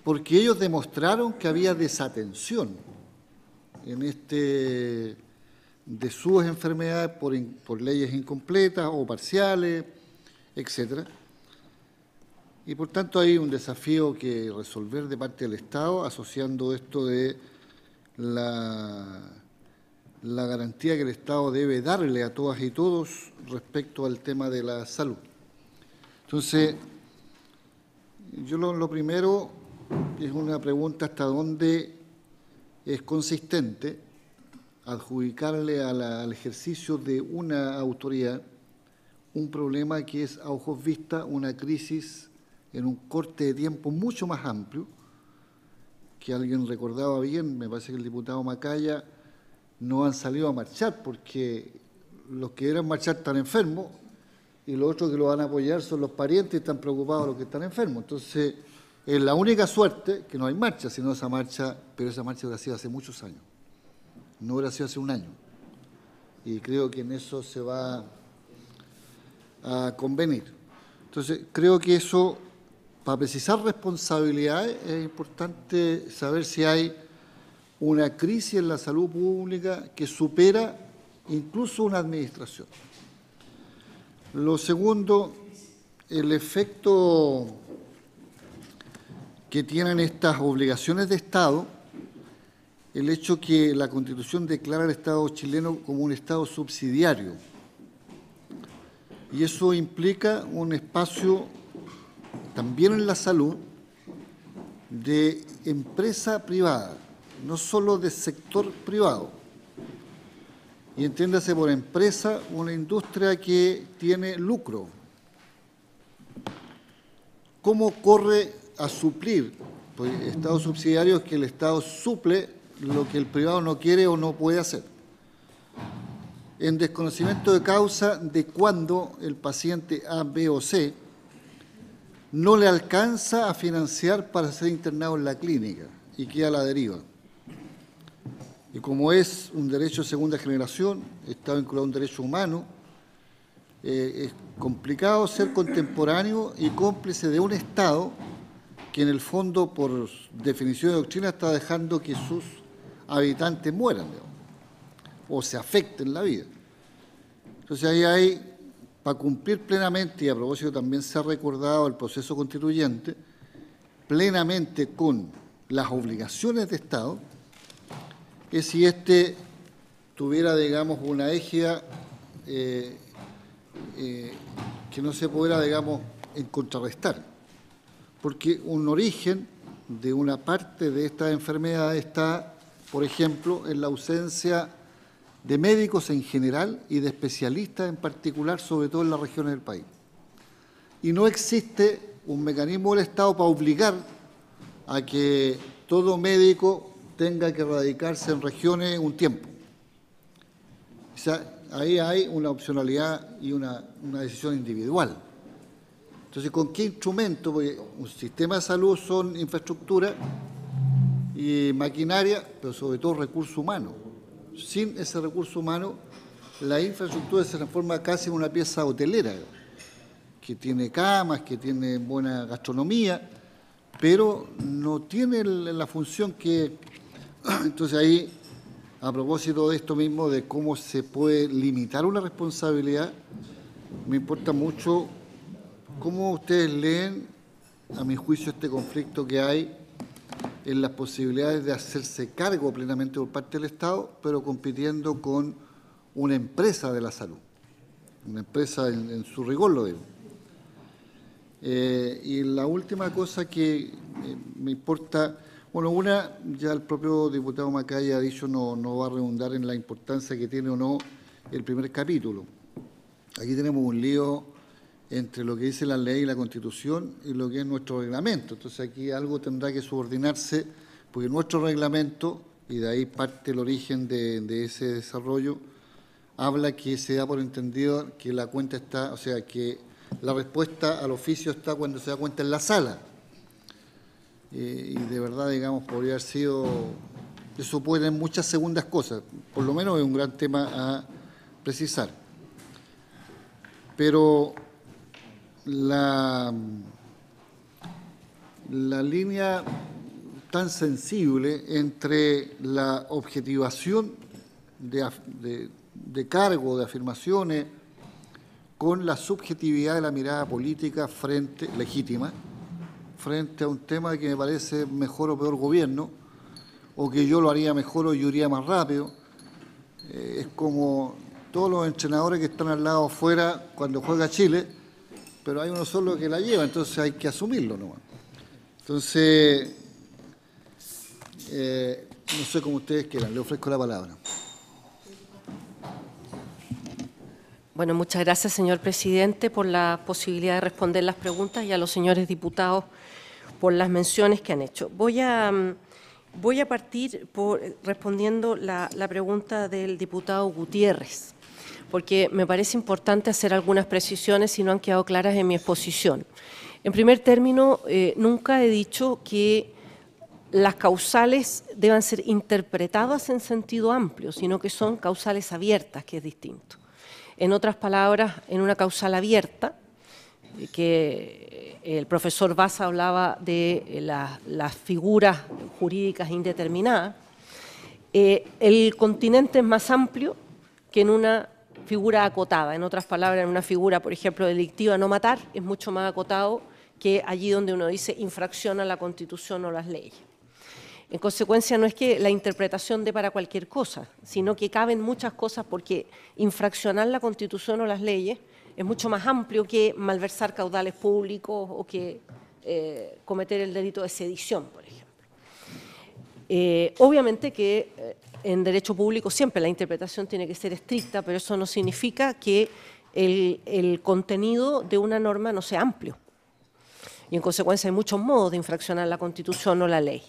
porque ellos demostraron que había desatención en este de sus enfermedades por, por leyes incompletas o parciales, etc. Y por tanto hay un desafío que resolver de parte del Estado asociando esto de la la garantía que el Estado debe darle a todas y todos respecto al tema de la salud. Entonces, yo lo, primero es una pregunta hasta dónde es consistente adjudicarle al ejercicio de una autoridad un problema que es a ojos vista una crisis en un corte de tiempo mucho más amplio, que alguien recordaba bien, me parece que el diputado Macaya, no han salido a marchar porque los que eran marchar están enfermos y los otros que lo van a apoyar son los parientes y están preocupados los que están enfermos. Entonces, es la única suerte que no hay marcha, sino esa marcha, pero esa marcha hubiera sido hace muchos años, no hubiera sido hace un año. Y creo que en eso se va a convenir. Entonces, creo que eso, para precisar responsabilidades, es importante saber si hay una crisis en la salud pública que supera incluso una administración. Lo segundo, el efecto que tienen estas obligaciones de Estado, el hecho que la Constitución declara al Estado chileno como un Estado subsidiario. Y eso implica un espacio también en la salud de empresa privada no solo de sector privado. Y entiéndase por empresa o una industria que tiene lucro. ¿Cómo corre a suplir pues, estados subsidiarios que el Estado suple lo que el privado no quiere o no puede hacer? En desconocimiento de causa de cuándo el paciente A, B o C no le alcanza a financiar para ser internado en la clínica y queda a la deriva. Y como es un derecho de segunda generación, está vinculado a un derecho humano, eh, es complicado ser contemporáneo y cómplice de un Estado que en el fondo, por definición de doctrina, está dejando que sus habitantes mueran o se afecten la vida. Entonces ahí hay, para cumplir plenamente, y a propósito también se ha recordado el proceso constituyente, plenamente con las obligaciones de Estado, que si este tuviera, digamos, una égida eh, eh, que no se pudiera, digamos, en contrarrestar. Porque un origen de una parte de esta enfermedad está, por ejemplo, en la ausencia de médicos en general y de especialistas en particular, sobre todo en las regiones del país. Y no existe un mecanismo del Estado para obligar a que todo médico tenga que radicarse en regiones un tiempo. O sea, ahí hay una opcionalidad y una, una decisión individual. Entonces, ¿con qué instrumento? Porque un sistema de salud son infraestructura y maquinaria, pero sobre todo recursos humanos. Sin ese recurso humano, la infraestructura se transforma casi en una pieza hotelera, que tiene camas, que tiene buena gastronomía, pero no tiene la función que [CLEARS THROAT] Entonces ahí, a propósito de esto mismo, de cómo se puede limitar una responsabilidad, me importa mucho cómo ustedes leen, a mi juicio, este conflicto que hay en las posibilidades de hacerse cargo plenamente por parte del Estado, pero compitiendo con una empresa de la salud, una empresa en, su rigor, lo digo. Eh, y la última cosa que eh, me importa bueno, una, ya el propio diputado Macaya ha dicho, no, no va a redundar en la importancia que tiene o no el primer capítulo. Aquí tenemos un lío entre lo que dice la ley y la constitución y lo que es nuestro reglamento. Entonces aquí algo tendrá que subordinarse, porque nuestro reglamento, y de ahí parte el origen de, de ese desarrollo, habla que se da por entendido que la cuenta está, o sea, que la respuesta al oficio está cuando se da cuenta en la sala. Eh, y de verdad, digamos, podría haber sido, eso puede muchas segundas cosas, por lo menos es un gran tema a precisar. Pero la, la línea tan sensible entre la objetivación de, de cargo, de afirmaciones, con la subjetividad de la mirada política frente legítima frente a un tema que me parece mejor o peor gobierno, o que yo lo haría mejor o yo iría más rápido. Eh, es como todos los entrenadores que están al lado afuera cuando juega Chile, pero hay uno solo que la lleva, entonces hay que asumirlo nomás. Entonces, eh, no sé cómo ustedes quieran, le ofrezco la palabra. Bueno, muchas gracias, señor presidente, por la posibilidad de responder las preguntas y a los señores diputados por las menciones que han hecho. Voy a, mm, voy a partir respondiendo la, pregunta del diputado Gutiérrez, porque me parece importante hacer algunas precisiones si no han quedado claras en mi exposición. En primer término, eh, nunca he dicho que las causales deban ser interpretadas en sentido amplio, sino que son causales abiertas, que es distinto. En otras palabras, en una causal abierta, eh, que el profesor Baza hablaba de eh, las figuras jurídicas indeterminadas. Eh, el continente es más amplio que en una figura acotada. En otras palabras, en una figura, por ejemplo, delictiva, no matar, es mucho más acotado que allí donde uno dice infracción a la Constitución o las leyes. En consecuencia, no es que la interpretación dé para cualquier cosa, sino que caben muchas cosas porque infraccionar la Constitución o las leyes es mucho más amplio que malversar caudales públicos o que eh, cometer el delito de sedición, por ejemplo. Eh, obviamente que eh, en derecho público siempre la interpretación tiene que ser estricta, pero eso no significa que el, el contenido de una norma no sea amplio. Y en consecuencia hay muchos modos de infraccionar la Constitución o la ley.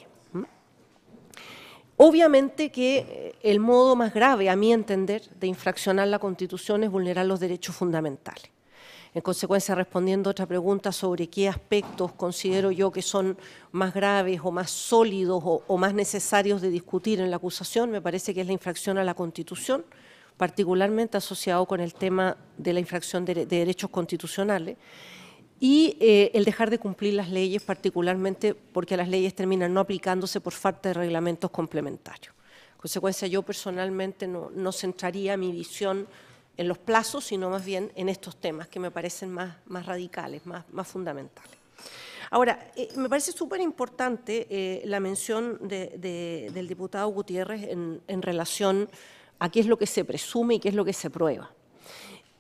Obviamente que eh, el modo más grave, a mi entender, de infraccionar la Constitución es vulnerar los derechos fundamentales. En consecuencia, respondiendo a otra pregunta sobre qué aspectos considero yo que son más graves o más sólidos o, más necesarios de discutir en la acusación, me parece que es la infracción a la Constitución, particularmente asociado con el tema de la infracción de derechos constitucionales y eh, el dejar de cumplir las leyes, particularmente porque las leyes terminan no aplicándose por falta de reglamentos complementarios. En consecuencia, yo personalmente no, centraría mi visión en los plazos, sino más bien en estos temas que me parecen más, radicales, más, fundamentales. Ahora, eh, me parece súper importante eh, la mención del diputado Gutiérrez en relación a qué es lo que se presume y qué es lo que se prueba.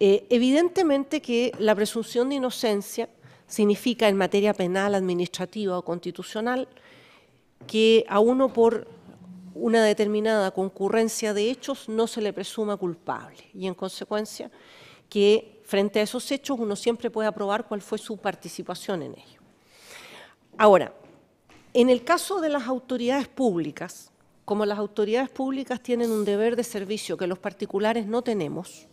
Eh, evidentemente que la presunción de inocencia significa en materia penal, administrativa o constitucional que a uno por una determinada concurrencia de hechos no se le presuma culpable y en consecuencia que frente a esos hechos uno siempre puede aprobar cuál fue su participación en ello. Ahora, en el caso de las autoridades públicas, como las autoridades públicas tienen un deber de servicio que los particulares no tenemos,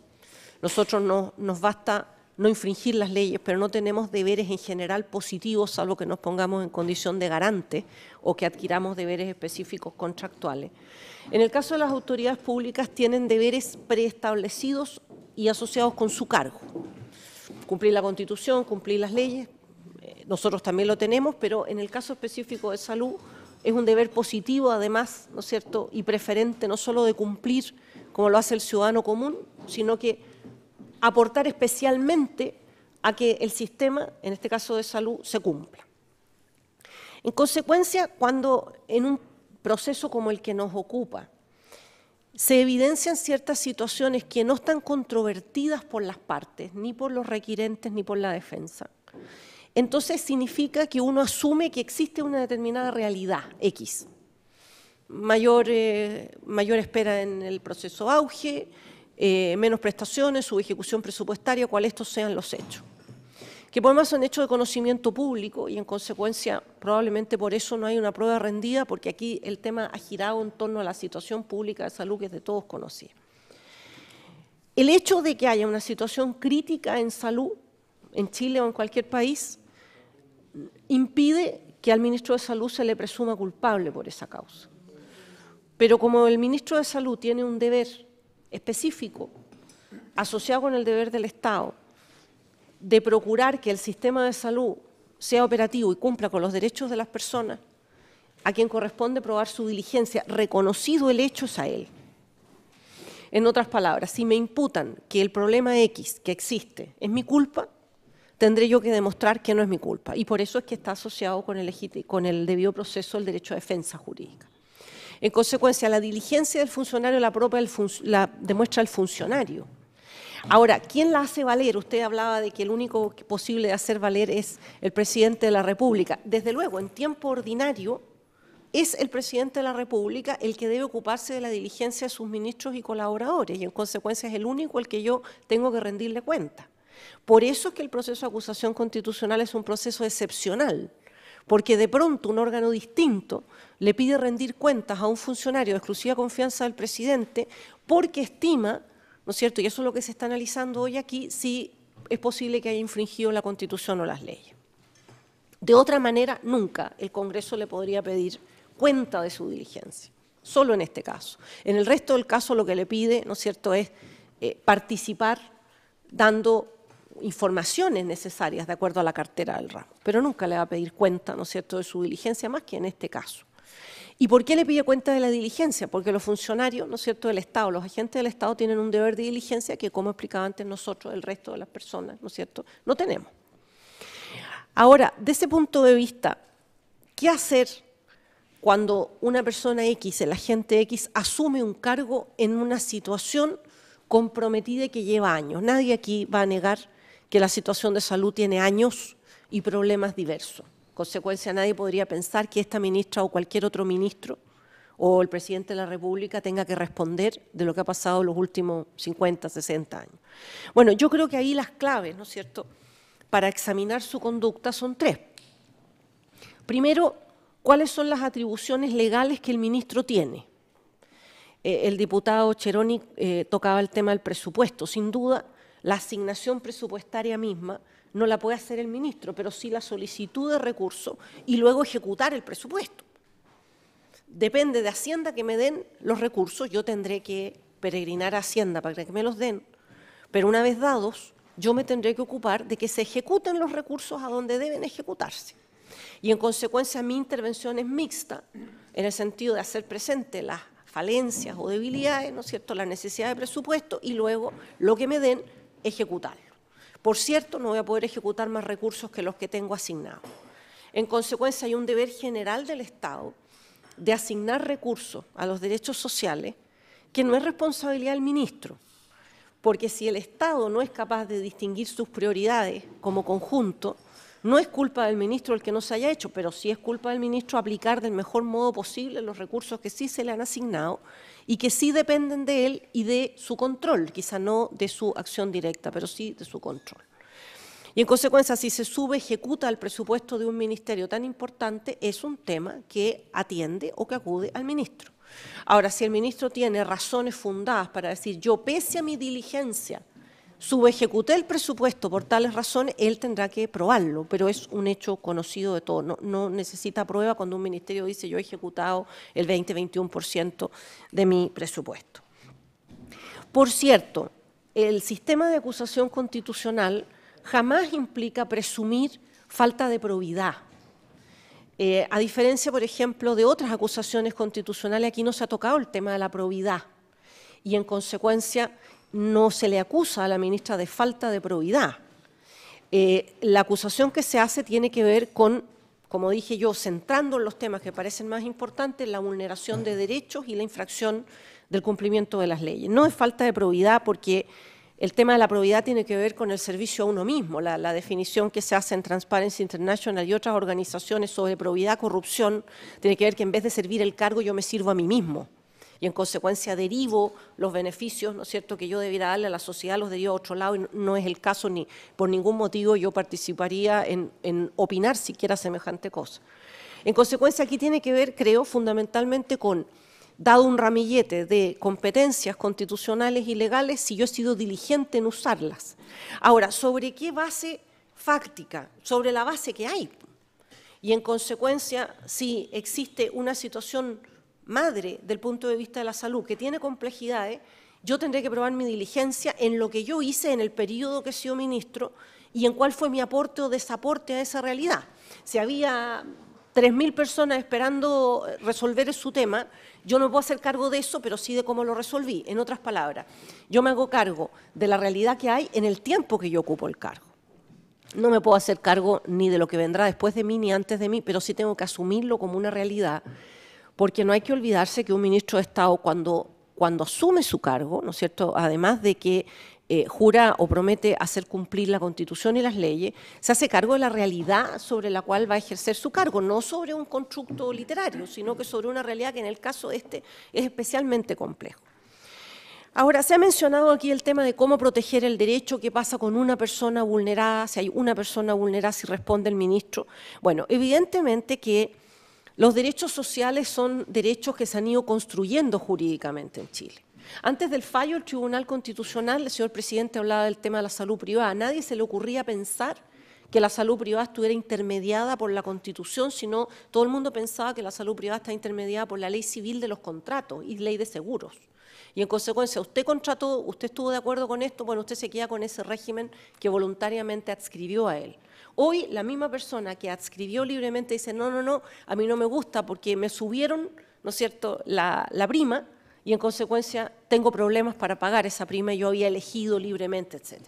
nosotros no, nos basta no infringir las leyes, pero no tenemos deberes en general positivos, salvo que nos pongamos en condición de garante o que adquiramos deberes específicos contractuales. En el caso de las autoridades públicas, tienen deberes preestablecidos y asociados con su cargo. Cumplir la Constitución, cumplir las leyes, eh, nosotros también lo tenemos, pero en el caso específico de salud es un deber positivo, además, ¿no es cierto?, y preferente no solo de cumplir como lo hace el ciudadano común, sino que aportar especialmente a que el sistema, en este caso de salud, se cumpla. En consecuencia, cuando en un proceso como el que nos ocupa se evidencian ciertas situaciones que no están controvertidas por las partes, ni por los requirentes, ni por la defensa, entonces significa que uno asume que existe una determinada realidad X. Mayor, eh, mayor espera en el proceso auge, eh, menos prestaciones, su ejecución presupuestaria, cuáles estos sean los hechos. Que por más son hechos de conocimiento público y en consecuencia probablemente por eso no hay una prueba rendida porque aquí el tema ha girado en torno a la situación pública de salud que es de todos conocida. El hecho de que haya una situación crítica en salud en Chile o en cualquier país impide que al ministro de Salud se le presuma culpable por esa causa. Pero como el ministro de Salud tiene un deber específico asociado con el deber del Estado de procurar que el sistema de salud sea operativo y cumpla con los derechos de las personas, a quien corresponde probar su diligencia, reconocido el hecho es a él. En otras palabras, si me imputan que el problema X que existe es mi culpa, tendré yo que demostrar que no es mi culpa. Y por eso es que está asociado con el, debido proceso del derecho a defensa jurídica. En consecuencia, la diligencia del funcionario la propia la demuestra el funcionario. Ahora, ¿quién la hace valer? Usted hablaba de que el único posible de hacer valer es el presidente de la República. Desde luego, en tiempo ordinario, es el presidente de la República el que debe ocuparse de la diligencia de sus ministros y colaboradores, y en consecuencia es el único al que yo tengo que rendirle cuenta. Por eso es que el proceso de acusación constitucional es un proceso excepcional, porque de pronto un órgano distinto le pide rendir cuentas a un funcionario de exclusiva confianza del presidente porque estima, ¿no es cierto? Y eso es lo que se está analizando hoy aquí, si es posible que haya infringido la Constitución o las leyes. De otra manera, nunca el Congreso le podría pedir cuenta de su diligencia, solo en este caso. En el resto del caso lo que le pide, ¿no es cierto?, es eh, participar dando informaciones necesarias de acuerdo a la cartera del ramo, pero nunca le va a pedir cuenta, ¿no es cierto?, de su diligencia más que en este caso. ¿Y por qué le pide cuenta de la diligencia? Porque los funcionarios, ¿no es cierto?, del Estado, los agentes del Estado tienen un deber de diligencia que, como explicaba antes nosotros, el resto de las personas, ¿no es cierto?, no tenemos. Ahora, de ese punto de vista, ¿qué hacer cuando una persona X, el agente X, asume un cargo en una situación comprometida que lleva años? Nadie aquí va a negar que la situación de salud tiene años y problemas diversos. consecuencia, nadie podría pensar que esta ministra o cualquier otro ministro o el presidente de la República tenga que responder de lo que ha pasado en los últimos 50, 60 años. Bueno, yo creo que ahí las claves, ¿no es cierto?, para examinar su conducta son tres. Primero, ¿cuáles son las atribuciones legales que el ministro tiene? Eh, el diputado Cheroni eh, tocaba el tema del presupuesto. Sin duda, la asignación presupuestaria misma no la puede hacer el ministro, pero sí la solicitud de recursos y luego ejecutar el presupuesto. Depende de Hacienda que me den los recursos, yo tendré que peregrinar a Hacienda para que me los den, pero una vez dados, yo me tendré que ocupar de que se ejecuten los recursos a donde deben ejecutarse. Y en consecuencia mi intervención es mixta, en el sentido de hacer presente las falencias o debilidades, ¿no es cierto?, La necesidad de presupuesto y luego lo que me den ejecutarlo. Por cierto, no voy a poder ejecutar más recursos que los que tengo asignados. En consecuencia, hay un deber general del Estado de asignar recursos a los derechos sociales que no es responsabilidad del ministro, porque si el Estado no es capaz de distinguir sus prioridades como conjunto, no es culpa del ministro el que no se haya hecho, pero sí es culpa del ministro aplicar del mejor modo posible los recursos que sí se le han asignado y que sí dependen de él y de su control, quizá no de su acción directa, pero sí de su control. Y en consecuencia, si se sube, ejecuta el presupuesto de un ministerio tan importante, es un tema que atiende o que acude al ministro. Ahora, si el ministro tiene razones fundadas para decir, yo pese a mi diligencia, ejecuté el presupuesto por tales razones, él tendrá que probarlo, pero es un hecho conocido de todos, No, necesita prueba cuando un ministerio dice yo he ejecutado el 20-21% de mi presupuesto. Por cierto, el sistema de acusación constitucional jamás implica presumir falta de probidad. Eh, a diferencia, por ejemplo, de otras acusaciones constitucionales, aquí no se ha tocado el tema de la probidad y en consecuencia no se le acusa a la ministra de falta de probidad. Eh, la acusación que se hace tiene que ver con, como dije yo, centrando en los temas que parecen más importantes, la vulneración de derechos y la infracción del cumplimiento de las leyes. No es falta de probidad porque el tema de la probidad tiene que ver con el servicio a uno mismo, la, la definición que se hace en Transparency International y otras organizaciones sobre probidad, corrupción, tiene que ver que en vez de servir el cargo yo me sirvo a mí mismo y en consecuencia derivo los beneficios, ¿no es cierto?, que yo debiera darle a la sociedad, los derivo a otro lado y no es el caso ni por ningún motivo yo participaría en, en opinar siquiera semejante cosa. En consecuencia, aquí tiene que ver, creo, fundamentalmente con dado un ramillete de competencias constitucionales y legales si yo he sido diligente en usarlas. Ahora, ¿sobre qué base fáctica? Sobre la base que hay. Y en consecuencia, si existe una situación madre del punto de vista de la salud, que tiene complejidades, yo tendré que probar mi diligencia en lo que yo hice en el periodo que he sido ministro y en cuál fue mi aporte o desaporte a esa realidad. Si había 3.000 personas esperando resolver su tema, yo no puedo hacer cargo de eso, pero sí de cómo lo resolví. En otras palabras, yo me hago cargo de la realidad que hay en el tiempo que yo ocupo el cargo. No me puedo hacer cargo ni de lo que vendrá después de mí ni antes de mí, pero sí tengo que asumirlo como una realidad porque no hay que olvidarse que un ministro de Estado cuando, cuando asume su cargo, ¿no es cierto?, además de que eh, jura o promete hacer cumplir la Constitución y las leyes, se hace cargo de la realidad sobre la cual va a ejercer su cargo, no sobre un constructo literario, sino que sobre una realidad que en el caso este es especialmente complejo. Ahora, se ha mencionado aquí el tema de cómo proteger el derecho, qué pasa con una persona vulnerada, si hay una persona vulnerada, si responde el ministro. Bueno, evidentemente que los derechos sociales son derechos que se han ido construyendo jurídicamente en Chile. Antes del fallo del Tribunal Constitucional, el señor presidente hablaba del tema de la salud privada. A nadie se le ocurría pensar que la salud privada estuviera intermediada por la Constitución, sino todo el mundo pensaba que la salud privada está intermediada por la ley civil de los contratos y ley de seguros. Y en consecuencia, usted contrató, usted estuvo de acuerdo con esto, bueno, usted se queda con ese régimen que voluntariamente adscribió a él. Hoy la misma persona que adscribió libremente dice, no, no, no, a mí no me gusta porque me subieron, ¿no es cierto?, la, prima y en consecuencia tengo problemas para pagar esa prima, yo había elegido libremente, etc.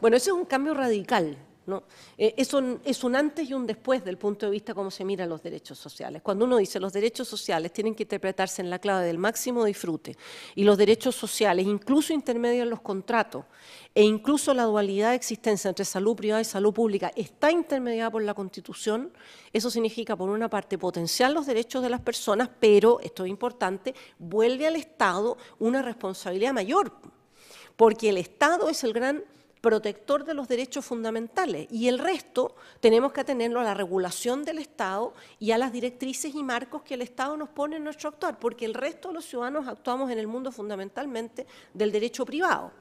Bueno, eso es un cambio radical. ¿no? Eh, es un, es, un, antes y un después del punto de vista cómo se miran los derechos sociales. Cuando uno dice los derechos sociales tienen que interpretarse en la clave del máximo disfrute y los derechos sociales, incluso intermedian en los contratos e incluso la dualidad de existencia entre salud privada y salud pública está intermediada por la Constitución, eso significa, por una parte, potenciar los derechos de las personas, pero, esto es importante, vuelve al Estado una responsabilidad mayor, porque el Estado es el gran protector de los derechos fundamentales y el resto tenemos que atenerlo a la regulación del Estado y a las directrices y marcos que el Estado nos pone en nuestro actuar, porque el resto de los ciudadanos actuamos en el mundo fundamentalmente del derecho privado.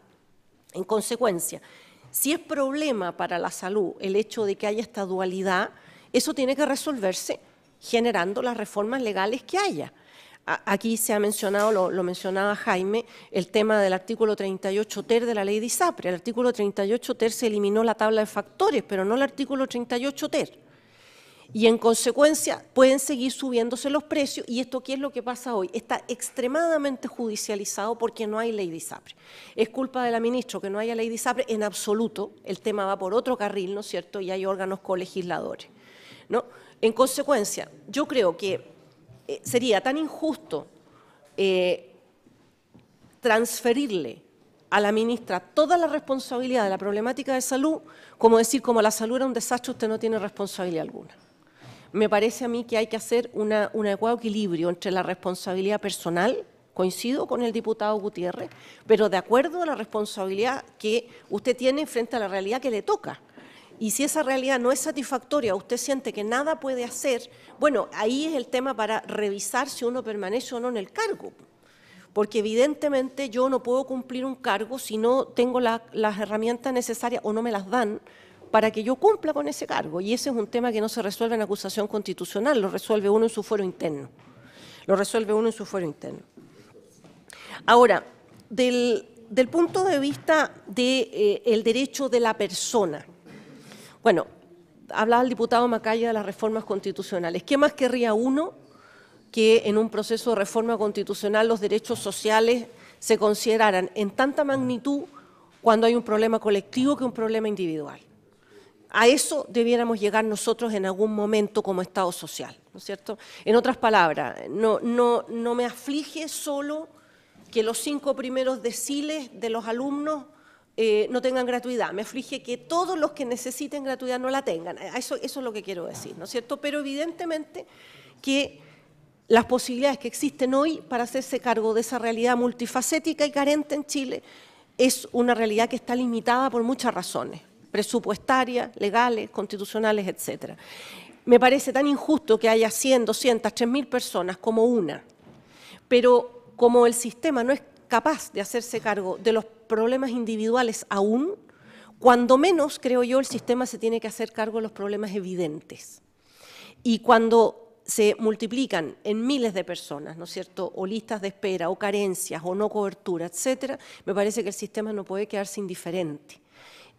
En consecuencia, si es problema para la salud el hecho de que haya esta dualidad, eso tiene que resolverse generando las reformas legales que haya. Aquí se ha mencionado, lo, mencionaba Jaime, el tema del artículo 38 ter de la ley de ISAPRE. El artículo 38 ter se eliminó la tabla de factores, pero no el artículo 38 ter y en consecuencia pueden seguir subiéndose los precios y esto qué es lo que pasa hoy, está extremadamente judicializado porque no hay ley de ISAPRE. Es culpa de la ministra que no haya ley de ISAPRE en absoluto, el tema va por otro carril, ¿no es cierto? Y hay órganos colegisladores, ¿no? En consecuencia, yo creo que eh, sería tan injusto eh, transferirle a la ministra toda la responsabilidad de la problemática de salud como decir como la salud era un desastre usted no tiene responsabilidad alguna me parece a mí que hay que hacer un adecuado equilibrio entre la responsabilidad personal, coincido con el diputado Gutiérrez, pero de acuerdo a la responsabilidad que usted tiene frente a la realidad que le toca. Y si esa realidad no es satisfactoria, usted siente que nada puede hacer, bueno, ahí es el tema para revisar si uno permanece o no en el cargo porque evidentemente yo no puedo cumplir un cargo si no tengo las herramientas necesarias o no me las dan para que yo cumpla con ese cargo. Y ese es un tema que no se resuelve en acusación constitucional, lo resuelve uno en su fuero interno. Lo resuelve uno en su fuero interno. Ahora, del, punto de vista del eh, derecho de la persona, bueno, hablaba el diputado Macaya de las reformas constitucionales. ¿Qué más querría uno que en un proceso de reforma constitucional los derechos sociales se consideraran en tanta magnitud cuando hay un problema colectivo que un problema individual? A eso debiéramos llegar nosotros en algún momento como Estado social, ¿no es cierto? En otras palabras, no, me aflige solo que los cinco primeros deciles de los alumnos eh, no tengan gratuidad. Me aflige que todos los que necesiten gratuidad no la tengan. Eso, eso es lo que quiero decir, ¿no es cierto? Pero evidentemente que las posibilidades que existen hoy para hacerse cargo de esa realidad multifacética y carente en Chile es una realidad que está limitada por muchas razones presupuestarias, legales, constitucionales, etcétera. Me parece tan injusto que haya 100, 200, 3.000 personas como una, pero como el sistema no es capaz de hacerse cargo de los problemas individuales aún, cuando menos, creo yo, el sistema se tiene que hacer cargo de los problemas evidentes. Y cuando se multiplican en miles de personas, ¿no es cierto?, o listas de espera, o carencias, o no cobertura, etcétera, me parece que el sistema no puede quedarse indiferente.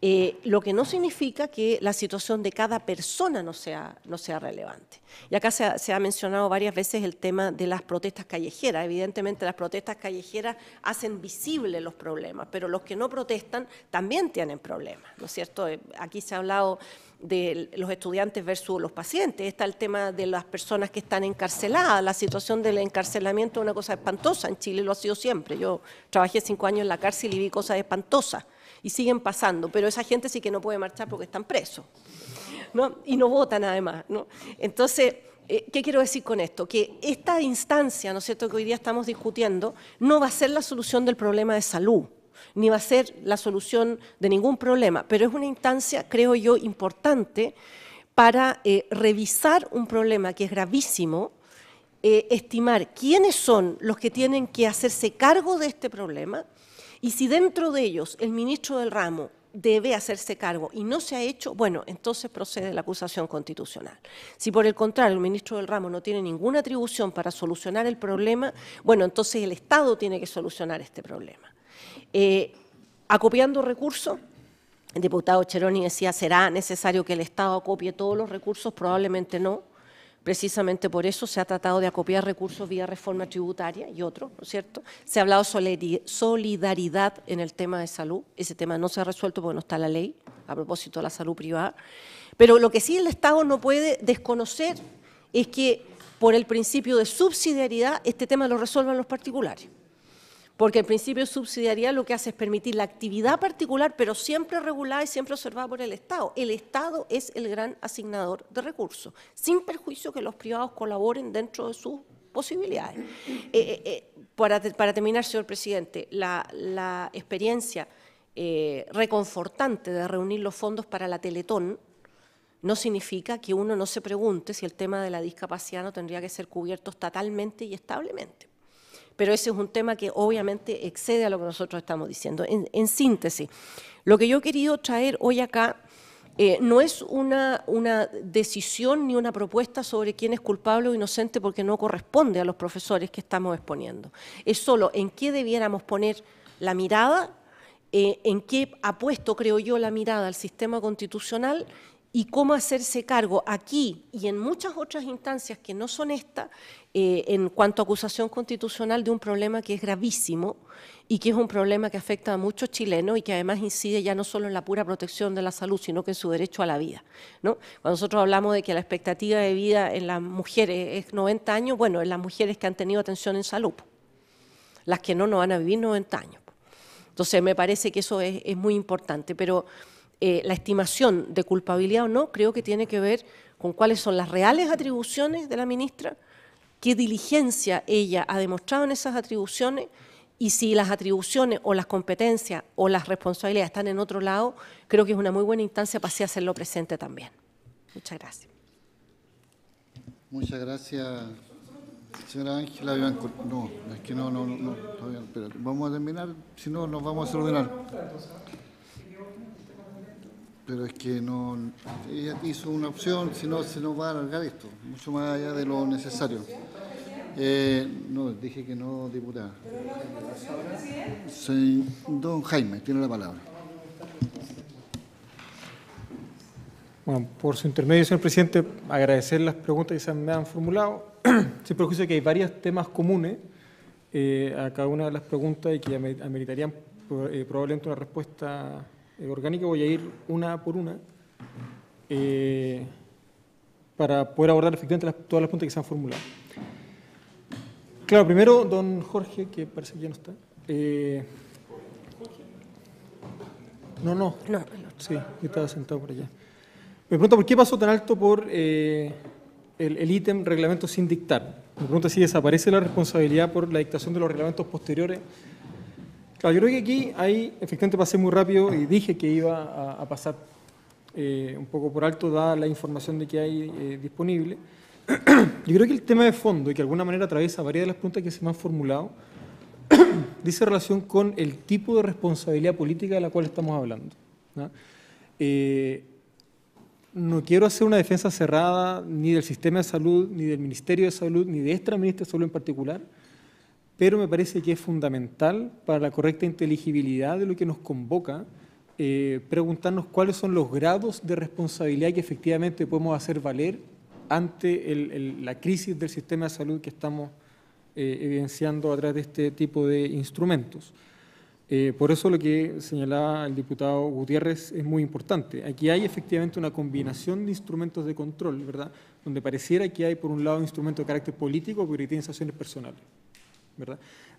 Eh, lo que no significa que la situación de cada persona no sea, relevante. Y acá se ha, mencionado varias veces el tema de las protestas callejeras. Evidentemente las protestas callejeras hacen visibles los problemas, pero los que no protestan también tienen problemas, ¿no es cierto? Eh, aquí se ha hablado de los estudiantes versus los pacientes, está el tema de las personas que están encarceladas, la situación del encarcelamiento es una cosa espantosa, en Chile lo ha sido siempre, yo trabajé cinco años en la cárcel y vi cosas espantosas, y siguen pasando, pero esa gente sí que no puede marchar porque están presos, ¿no? Y no votan además, ¿no? Entonces, eh, ¿qué quiero decir con esto? Que esta instancia, ¿no es cierto?, que hoy día estamos discutiendo, no va a ser la solución del problema de salud, ni va a ser la solución de ningún problema, pero es una instancia, creo yo, importante para eh, revisar un problema que es gravísimo, eh, estimar quiénes son los que tienen que hacerse cargo de este problema y si dentro de ellos el ministro del ramo debe hacerse cargo y no se ha hecho, bueno, entonces procede la acusación constitucional. Si por el contrario el ministro del ramo no tiene ninguna atribución para solucionar el problema, bueno, entonces el Estado tiene que solucionar este problema. Eh, acopiando recursos, el diputado Cheroni decía, ¿será necesario que el Estado acopie todos los recursos? Probablemente no. Precisamente por eso se ha tratado de acopiar recursos vía reforma tributaria y otro, ¿no es cierto? Se ha hablado de solidaridad en el tema de salud. Ese tema no se ha resuelto porque no está la ley a propósito de la salud privada. Pero lo que sí el Estado no puede desconocer es que por el principio de subsidiariedad este tema lo resuelvan los particulares porque el principio subsidiaria lo que hace es permitir la actividad particular, pero siempre regulada y siempre observada por el Estado. El Estado es el gran asignador de recursos, sin perjuicio que los privados colaboren dentro de sus posibilidades. Eh, eh, eh, para, terminar, señor presidente, la, experiencia reconfortante de reunir los fondos para la Teletón no significa que uno no se pregunte si el tema de la discapacidad no tendría que ser cubierto estatalmente y establemente pero ese es un tema que obviamente excede a lo que nosotros estamos diciendo. En, síntesis, lo que yo he querido traer hoy acá eh, no es una, decisión ni una propuesta sobre quién es culpable o inocente porque no corresponde a los profesores que estamos exponiendo. Es solo en qué debiéramos poner la mirada, eh, en qué ha puesto, creo yo, la mirada al sistema constitucional y cómo hacerse cargo aquí y en muchas otras instancias que no son estas, eh, en cuanto a acusación constitucional de un problema que es gravísimo y que es un problema que afecta a muchos chilenos y que además incide ya no solo en la pura protección de la salud, sino que en su derecho a la vida. ¿no? Cuando nosotros hablamos de que la expectativa de vida en las mujeres es 90 años, bueno, en las mujeres que han tenido atención en salud, las que no, no van a vivir 90 años. Entonces me parece que eso es, es muy importante, pero... Eh, la estimación de culpabilidad o no, creo que tiene que ver con cuáles son las reales atribuciones de la ministra, qué diligencia ella ha demostrado en esas atribuciones y si las atribuciones o las competencias o las responsabilidades están en otro lado, creo que es una muy buena instancia para así hacerlo presente también. Muchas gracias. Muchas gracias, señora Ángela No, que no, no, no, Vamos a terminar, si no nos vamos a ordenar. Pero es que no. hizo una opción, si no se nos va a alargar esto, mucho más allá de lo necesario. Eh, no, dije que no, diputada. Sí, don Jaime, tiene la palabra. Bueno, por su intermedio, señor presidente, agradecer las preguntas que se me han formulado. [CLEARS THROAT] Sin perjuicio que hay varios temas comunes eh, a cada una de las preguntas y que ameritarían eh, probablemente una respuesta eh, orgánica, voy a ir una por una eh, para poder abordar efectivamente todas las preguntas que se han formulado. Claro, primero, don Jorge, que parece que ya no está. Eh, no, no, sí, yo estaba sentado por allá. Me pregunta por qué pasó tan alto por el ítem reglamento sin dictar. Me pregunta si desaparece la responsabilidad por la dictación de los reglamentos posteriores Claro, yo creo que aquí hay, efectivamente pasé muy rápido y dije que iba a, pasar eh, un poco por alto, dada la información de que hay eh, disponible. [CLEARS THROAT] Yo creo que el tema de fondo, y que de alguna manera atraviesa varias de las preguntas que se me han formulado, [CLEARS THROAT] dice relación con el tipo de responsabilidad política de la cual estamos hablando. ¿no? Eh, no quiero hacer una defensa cerrada ni del sistema de salud, ni del Ministerio de Salud, ni de esta ministra de Salud en particular, pero me parece que es fundamental para la correcta inteligibilidad de lo que nos convoca eh, preguntarnos cuáles son los grados de responsabilidad que efectivamente podemos hacer valer ante la crisis del sistema de salud que estamos eh, evidenciando a través de este tipo de instrumentos. Eh, por eso lo que señalaba el diputado Gutiérrez es muy importante. Aquí hay efectivamente una combinación de instrumentos de control, ¿verdad? Donde pareciera que hay, por un lado, un instrumento de carácter político, pero que personales.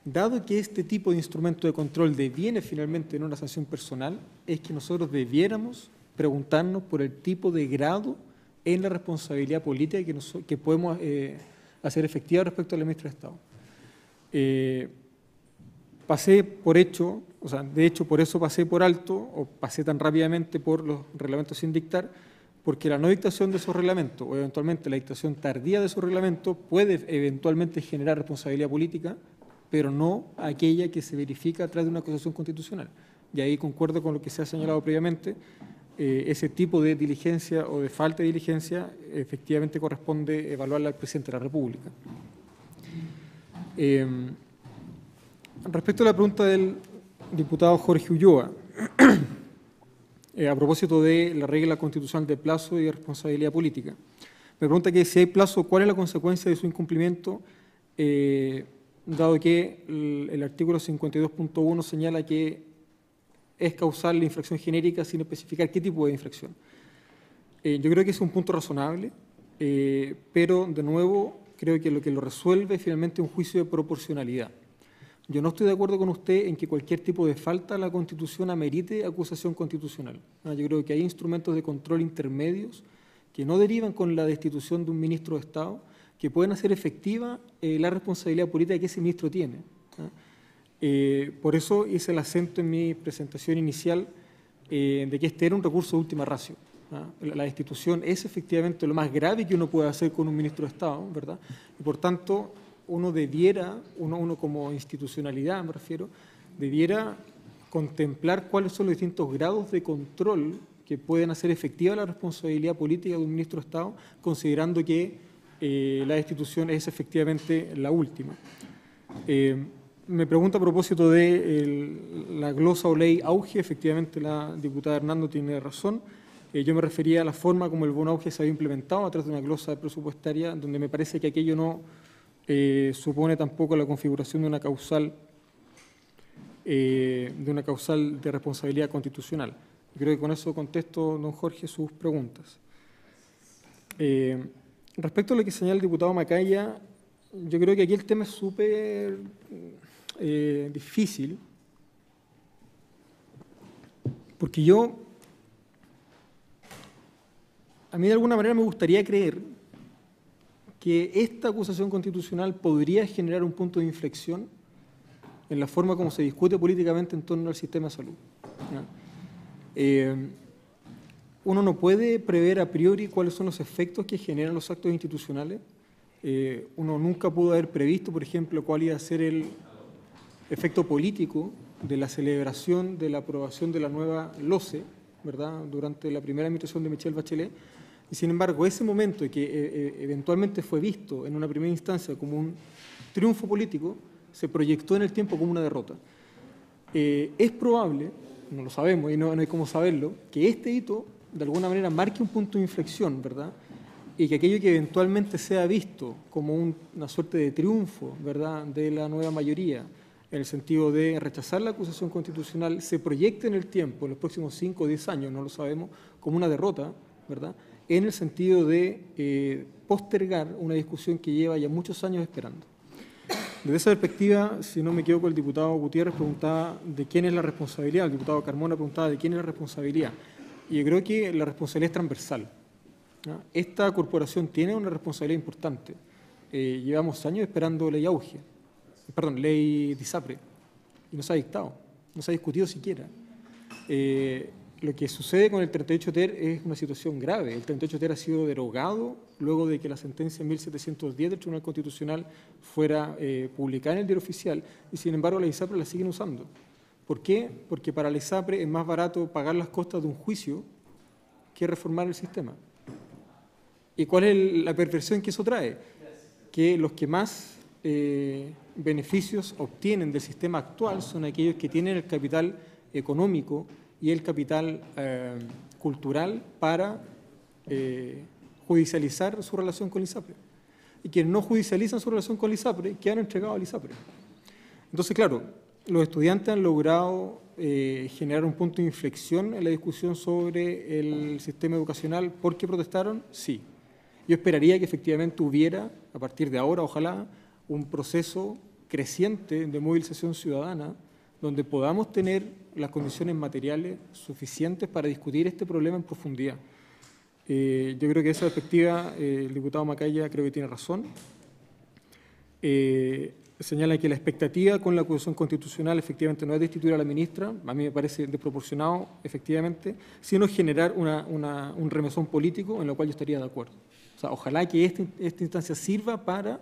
Dado que este tipo de instrumento de control deviene finalmente en una sanción personal, es que nosotros debiéramos preguntarnos por el tipo de grado en la responsabilidad política que, podemos eh, hacer efectiva respecto al Ministro de Estado. Eh, pasé por hecho, o sea, de hecho por eso pasé por alto, o pasé tan rápidamente por los reglamentos sin dictar, porque la no dictación de su reglamento o eventualmente la dictación tardía de su reglamento puede eventualmente generar responsabilidad política, pero no aquella que se verifica a través de una acusación constitucional. Y ahí concuerdo con lo que se ha señalado previamente, eh, ese tipo de diligencia o de falta de diligencia efectivamente corresponde evaluarla al presidente de la República. Eh, respecto a la pregunta del diputado Jorge Ulloa, eh, a propósito de la regla constitucional de plazo y de responsabilidad política. Me pregunta que si hay plazo, ¿cuál es la consecuencia de su incumplimiento? Eh, dado que el, artículo 52.1 señala que es causar la infracción genérica sin especificar qué tipo de infracción. Eh, yo creo que es un punto razonable, pero de nuevo creo que lo que lo resuelve es finalmente un juicio de proporcionalidad. Yo no estoy de acuerdo con usted en que cualquier tipo de falta a la Constitución amerite acusación constitucional. Ah, yo creo que hay instrumentos de control intermedios que no derivan con la destitución de un ministro de Estado, que pueden hacer efectiva eh, la responsabilidad política que ese ministro tiene. Ah, eh, por eso hice el acento en mi presentación inicial eh, de que este era un recurso de última ratio. Ah, la, la destitución es efectivamente lo más grave que uno puede hacer con un ministro de Estado, ¿verdad? Y por tanto, uno debiera, uno, como institucionalidad me refiero, debiera contemplar cuáles son los distintos grados de control que pueden hacer efectiva la responsabilidad política de un ministro de Estado, considerando que eh, la institución es efectivamente la última. Eh, me pregunto a propósito de la glosa o ley auge, efectivamente la diputada Hernando tiene razón. Eh, yo me refería a la forma como el bono auge se había implementado a través de una glosa presupuestaria, donde me parece que aquello no, eh, supone tampoco la configuración de una causal eh, de una causal de responsabilidad constitucional. Creo que con eso contesto, don Jorge, sus preguntas. Eh, respecto a lo que señala el diputado Macaya, yo creo que aquí el tema es súper difícil, porque yo, a mí de alguna manera me gustaría creer que esta acusación constitucional podría generar un punto de inflexión en la forma como se discute políticamente en torno al sistema de salud. Eh, uno no puede prever a priori cuáles son los efectos que generan los actos institucionales. Eh, uno nunca pudo haber previsto, por ejemplo, cuál iba a ser el efecto político de la celebración de la aprobación de la nueva LOCE, ¿verdad? Durante la primera administración de Michelle Bachelet y sin embargo, ese momento que eh, eh, eventualmente fue visto en una primera instancia como un triunfo político, se proyectó en el tiempo como una derrota. Eh, es probable, no lo sabemos y no, hay cómo saberlo, que este hito de alguna manera marque un punto de inflexión, ¿verdad? Y que aquello que eventualmente sea visto como una suerte de triunfo, ¿verdad?, de la nueva mayoría, en el sentido de rechazar la acusación constitucional, se proyecte en el tiempo, en los próximos 5 o 10 años, no lo sabemos, como una derrota, ¿verdad? en el sentido de eh, postergar una discusión que lleva ya muchos años esperando. Desde esa perspectiva, si no me equivoco, el diputado Gutiérrez preguntaba de quién es la responsabilidad, el diputado Carmona preguntaba de quién es la responsabilidad. Y yo creo que la responsabilidad es transversal. Esta corporación tiene una responsabilidad importante. Eh, llevamos años esperando ley auge, perdón, ley disapre, y no se ha dictado, no se ha discutido siquiera. Eh, lo que sucede con el 38 TER es una situación grave. El 38 TER ha sido derogado luego de que la sentencia 1710 del Tribunal Constitucional fuera eh, publicada en el diario oficial y sin embargo la ISAPRE la siguen usando. ¿Por qué? Porque para la ISAPRE es más barato pagar las costas de un juicio que reformar el sistema. ¿Y cuál es la perversión que eso trae? Que los que más eh, beneficios obtienen del sistema actual son aquellos que tienen el capital económico y el capital eh, cultural para eh, judicializar su relación con el ISAPRE. Y quienes no judicializan su relación con el ISAPRE han entregado al ISAPRE. Entonces, claro, los estudiantes han logrado eh, generar un punto de inflexión en la discusión sobre el sistema educacional. ¿Por qué protestaron? Sí. Yo esperaría que efectivamente hubiera, a partir de ahora, ojalá, un proceso creciente de movilización ciudadana donde podamos tener las condiciones materiales suficientes para discutir este problema en profundidad. Eh, yo creo que esa perspectiva, eh, el diputado Macaya creo que tiene razón. Eh, señala que la expectativa con la acusación constitucional efectivamente no es destituir a la ministra, a mí me parece desproporcionado, efectivamente, sino generar un remesón político en lo cual yo estaría de acuerdo. O sea, ojalá que esta instancia sirva para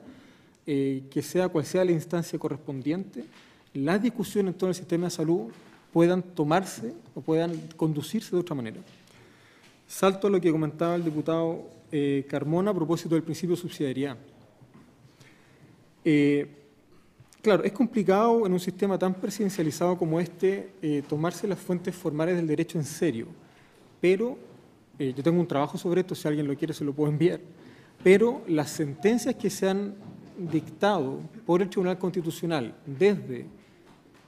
que sea cual sea la instancia correspondiente, las discusiones en torno al sistema de salud puedan tomarse o puedan conducirse de otra manera. Salto a lo que comentaba el diputado eh, Carmona a propósito del principio de subsidiariedad. Eh, claro, es complicado en un sistema tan presidencializado como este eh, tomarse las fuentes formales del derecho en serio, pero yo tengo un trabajo sobre esto, si alguien lo quiere se lo puedo enviar, pero las sentencias que se han dictado por el Tribunal Constitucional desde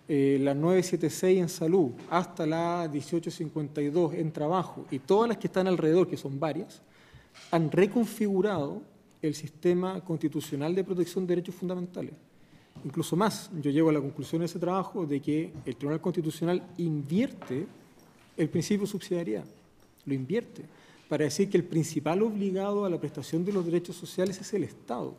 eh, la 976 en salud hasta la 1852 en trabajo y todas las que están alrededor, que son varias, han reconfigurado el sistema constitucional de protección de derechos fundamentales. Incluso más, yo llego a la conclusión de ese trabajo de que el Tribunal Constitucional invierte el principio de subsidiariedad, lo invierte, para decir que el principal obligado a la prestación de los derechos sociales es el Estado.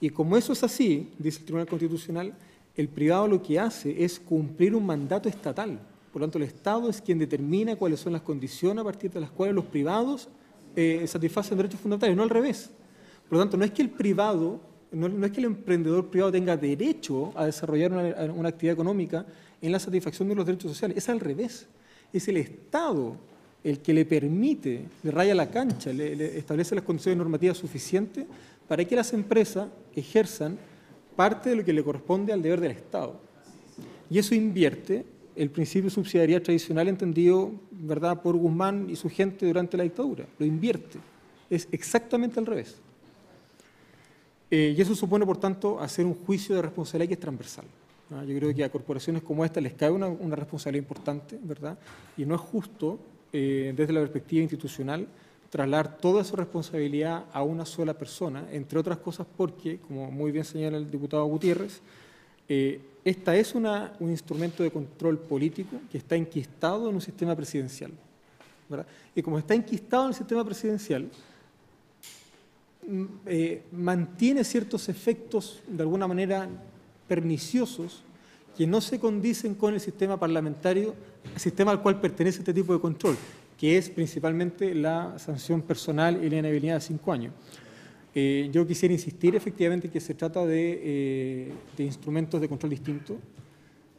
Y como eso es así, dice el Tribunal Constitucional, el privado lo que hace es cumplir un mandato estatal. Por lo tanto, el Estado es quien determina cuáles son las condiciones a partir de las cuales los privados eh, satisfacen derechos fundamentales, no al revés. Por lo tanto, no es que el privado, no, es que el emprendedor privado tenga derecho a desarrollar una, actividad económica en la satisfacción de los derechos sociales, es al revés. Es el Estado el que le permite, le raya la cancha, le establece las condiciones normativas suficientes para que las empresas ejerzan parte de lo que le corresponde al deber del Estado. Y eso invierte el principio de subsidiariedad tradicional entendido ¿verdad? por Guzmán y su gente durante la dictadura. Lo invierte. Es exactamente al revés. Eh, y eso supone, por tanto, hacer un juicio de responsabilidad que es transversal. Yo creo que a corporaciones como esta les cae una, responsabilidad importante, ¿verdad? Y no es justo, eh, desde la perspectiva institucional, trasladar toda su responsabilidad a una sola persona, entre otras cosas porque, como muy bien señala el diputado Gutiérrez, eh, esta es un instrumento de control político que está inquistado en un sistema presidencial. Y como está enquistado en el sistema presidencial, mm, eh, mantiene ciertos efectos de alguna manera perniciosos que no se condicen con el sistema parlamentario, el sistema al cual pertenece este tipo de control, que es principalmente la sanción personal y la inhabilidad de cinco años. Eh, yo quisiera insistir efectivamente que se trata de, eh, instrumentos de control distintos.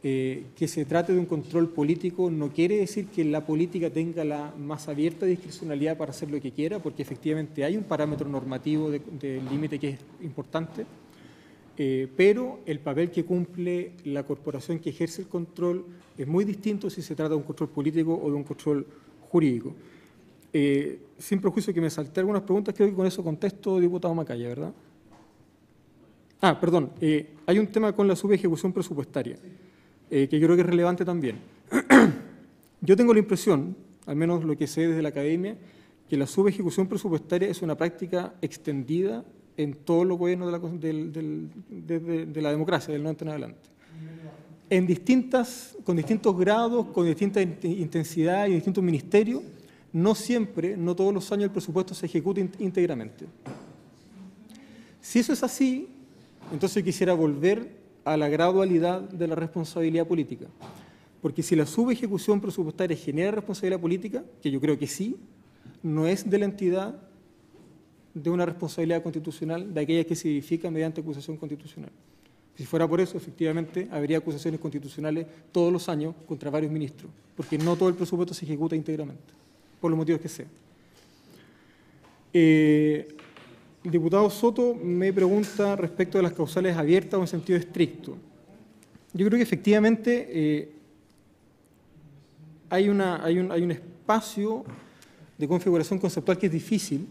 Eh, que se trate de un control político no quiere decir que la política tenga la más abierta discrecionalidad para hacer lo que quiera, porque efectivamente hay un parámetro normativo del límite que es importante, pero el papel que cumple la corporación que ejerce el control es muy distinto si se trata de un control político o de un control jurídico. Eh, sin prejuicio que me salté algunas preguntas, creo que con eso contesto, diputado Macaya, ¿verdad? Ah, perdón, eh, hay un tema con la subejecución presupuestaria, eh, que creo que es relevante también. [CLEARS THROAT] Yo tengo la impresión, al menos lo que sé desde la academia, que la subejecución presupuestaria es una práctica extendida en todos los gobiernos de la, del, de la democracia, del 90 en adelante distintas, con distintos grados, con distintas intensidad y distintos ministerios, no siempre, no todos los años el presupuesto se ejecuta íntegramente. Si eso es así, entonces quisiera volver a la gradualidad de la responsabilidad política. Porque si la subejecución presupuestaria genera responsabilidad política, que yo creo que sí, no es de la entidad de una responsabilidad constitucional, de aquella que se edifica mediante acusación constitucional. Si fuera por eso, efectivamente, habría acusaciones constitucionales todos los años contra varios ministros, porque no todo el presupuesto se ejecuta íntegramente, por los motivos que sea. Eh, el diputado Soto me pregunta respecto de las causales abiertas o en sentido estricto. Yo creo que efectivamente eh, hay un espacio de configuración conceptual que es difícil,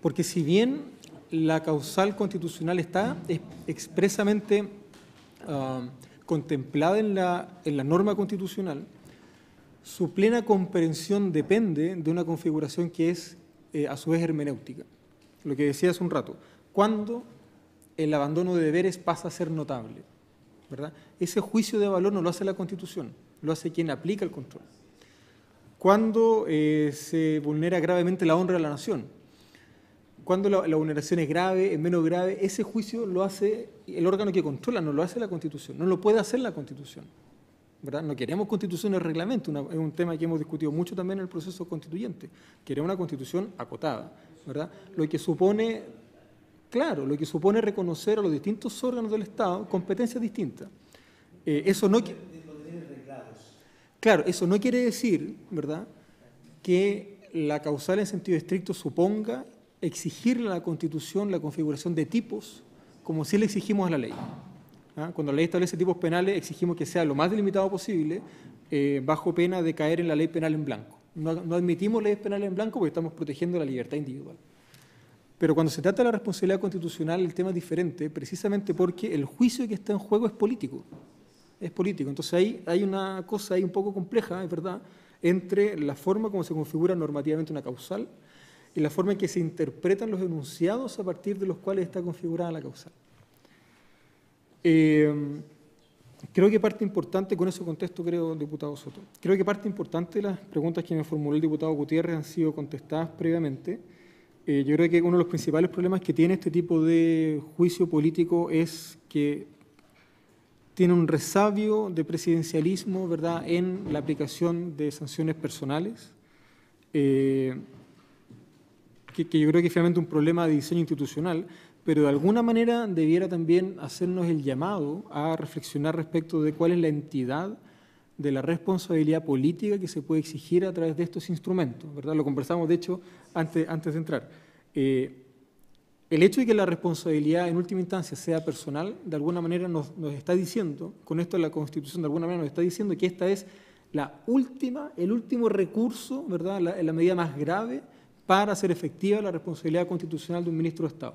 porque si bien la causal constitucional está expresamente um, contemplada en la, norma constitucional, su plena comprensión depende de una configuración que es eh, a su vez hermenéutica. Lo que decía hace un rato, cuando el abandono de deberes pasa a ser notable, Ese juicio de valor no lo hace la Constitución, lo hace quien aplica el control. Cuando eh, se vulnera gravemente la honra de la nación, cuando la, vulneración es grave, es menos grave, ese juicio lo hace el órgano que controla, no lo hace la Constitución, no lo puede hacer la Constitución. ¿verdad? No queremos constitución en reglamento, es un tema que hemos discutido mucho también en el proceso constituyente. Queremos una constitución acotada, ¿verdad? lo que supone, claro, lo que supone reconocer a los distintos órganos del Estado competencias distintas. Eh, eso no claro, eso no quiere decir ¿verdad? que la causal en sentido estricto suponga exigirle a la Constitución la configuración de tipos como si le exigimos a la ley. ¿ah? Cuando la ley establece tipos penales, exigimos que sea lo más delimitado posible, eh, bajo pena de caer en la ley penal en blanco. No, no, admitimos leyes penales en blanco porque estamos protegiendo la libertad individual. Pero cuando se trata de la responsabilidad constitucional, el tema es diferente, precisamente porque el juicio que está en juego es político. Es político. Entonces ahí hay una cosa ahí un poco compleja, es verdad, entre la forma como se configura normativamente una causal y la forma en que se interpretan los enunciados a partir de los cuales está configurada la causal. Eh, creo que parte importante, con ese contexto creo, diputado Soto, creo que parte importante de las preguntas que me formuló el diputado Gutiérrez han sido contestadas previamente. Eh, yo creo que uno de los principales problemas que tiene este tipo de juicio político es que tiene un resabio de presidencialismo ¿verdad? en la aplicación de sanciones personales. Eh, que, yo creo que es finalmente un problema de diseño institucional, pero de alguna manera debiera también hacernos el llamado a reflexionar respecto de cuál es la entidad de la responsabilidad política que se puede exigir a través de estos instrumentos, ¿verdad? Lo conversamos, de hecho, antes, antes de entrar. Eh, el hecho de que la responsabilidad en última instancia sea personal, de alguna manera nos, nos, está diciendo, con esto la Constitución de alguna manera nos está diciendo que esta es la última, el último recurso, ¿verdad? la medida más grave para hacer efectiva la responsabilidad constitucional de un ministro de Estado.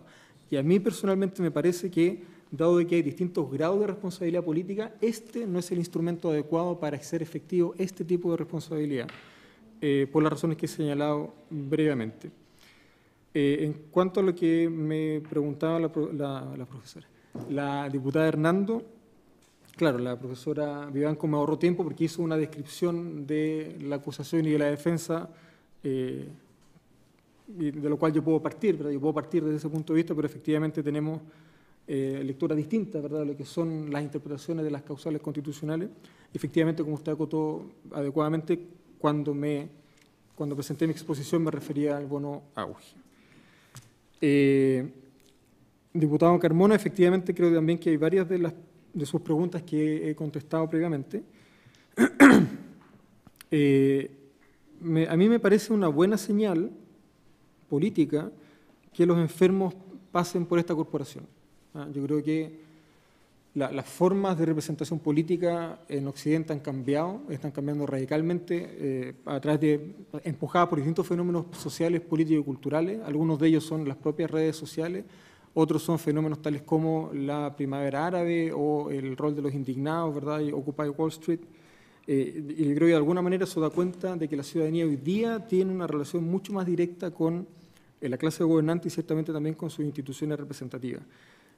Y a mí personalmente me parece que, dado que hay distintos grados de responsabilidad política, este no es el instrumento adecuado para hacer efectivo este tipo de responsabilidad, eh, por las razones que he señalado brevemente. Eh, en cuanto a lo que me preguntaba la, profesora, la diputada Hernando, Claro, la profesora Vivanco me ahorró tiempo porque hizo una descripción de la acusación y de la defensa eh, de lo cual yo puedo partir, pero Yo puedo partir desde ese punto de vista, pero efectivamente tenemos eh, lecturas distintas, ¿verdad? Lo que son las interpretaciones de las causales constitucionales. Efectivamente, como usted acotó adecuadamente, cuando, me, cuando presenté mi exposición me refería al bono auge. Eh, diputado Carmona, efectivamente creo también que hay varias de, sus preguntas que he contestado previamente. [CLEARS THROAT] Eh, a mí me parece una buena señal política que los enfermos pasen por esta corporación. Ah, yo creo que las formas de representación política en Occidente han cambiado, están cambiando radicalmente, eh, a través de, empujadas por distintos fenómenos sociales, políticos y culturales. Algunos de ellos son las propias redes sociales, otros son fenómenos tales como la primavera árabe o el rol de los indignados, ¿verdad? Y Occupy Wall Street. Eh, y creo que de alguna manera eso da cuenta de que la ciudadanía hoy día tiene una relación mucho más directa con en la clase gobernante y ciertamente también con sus instituciones representativas.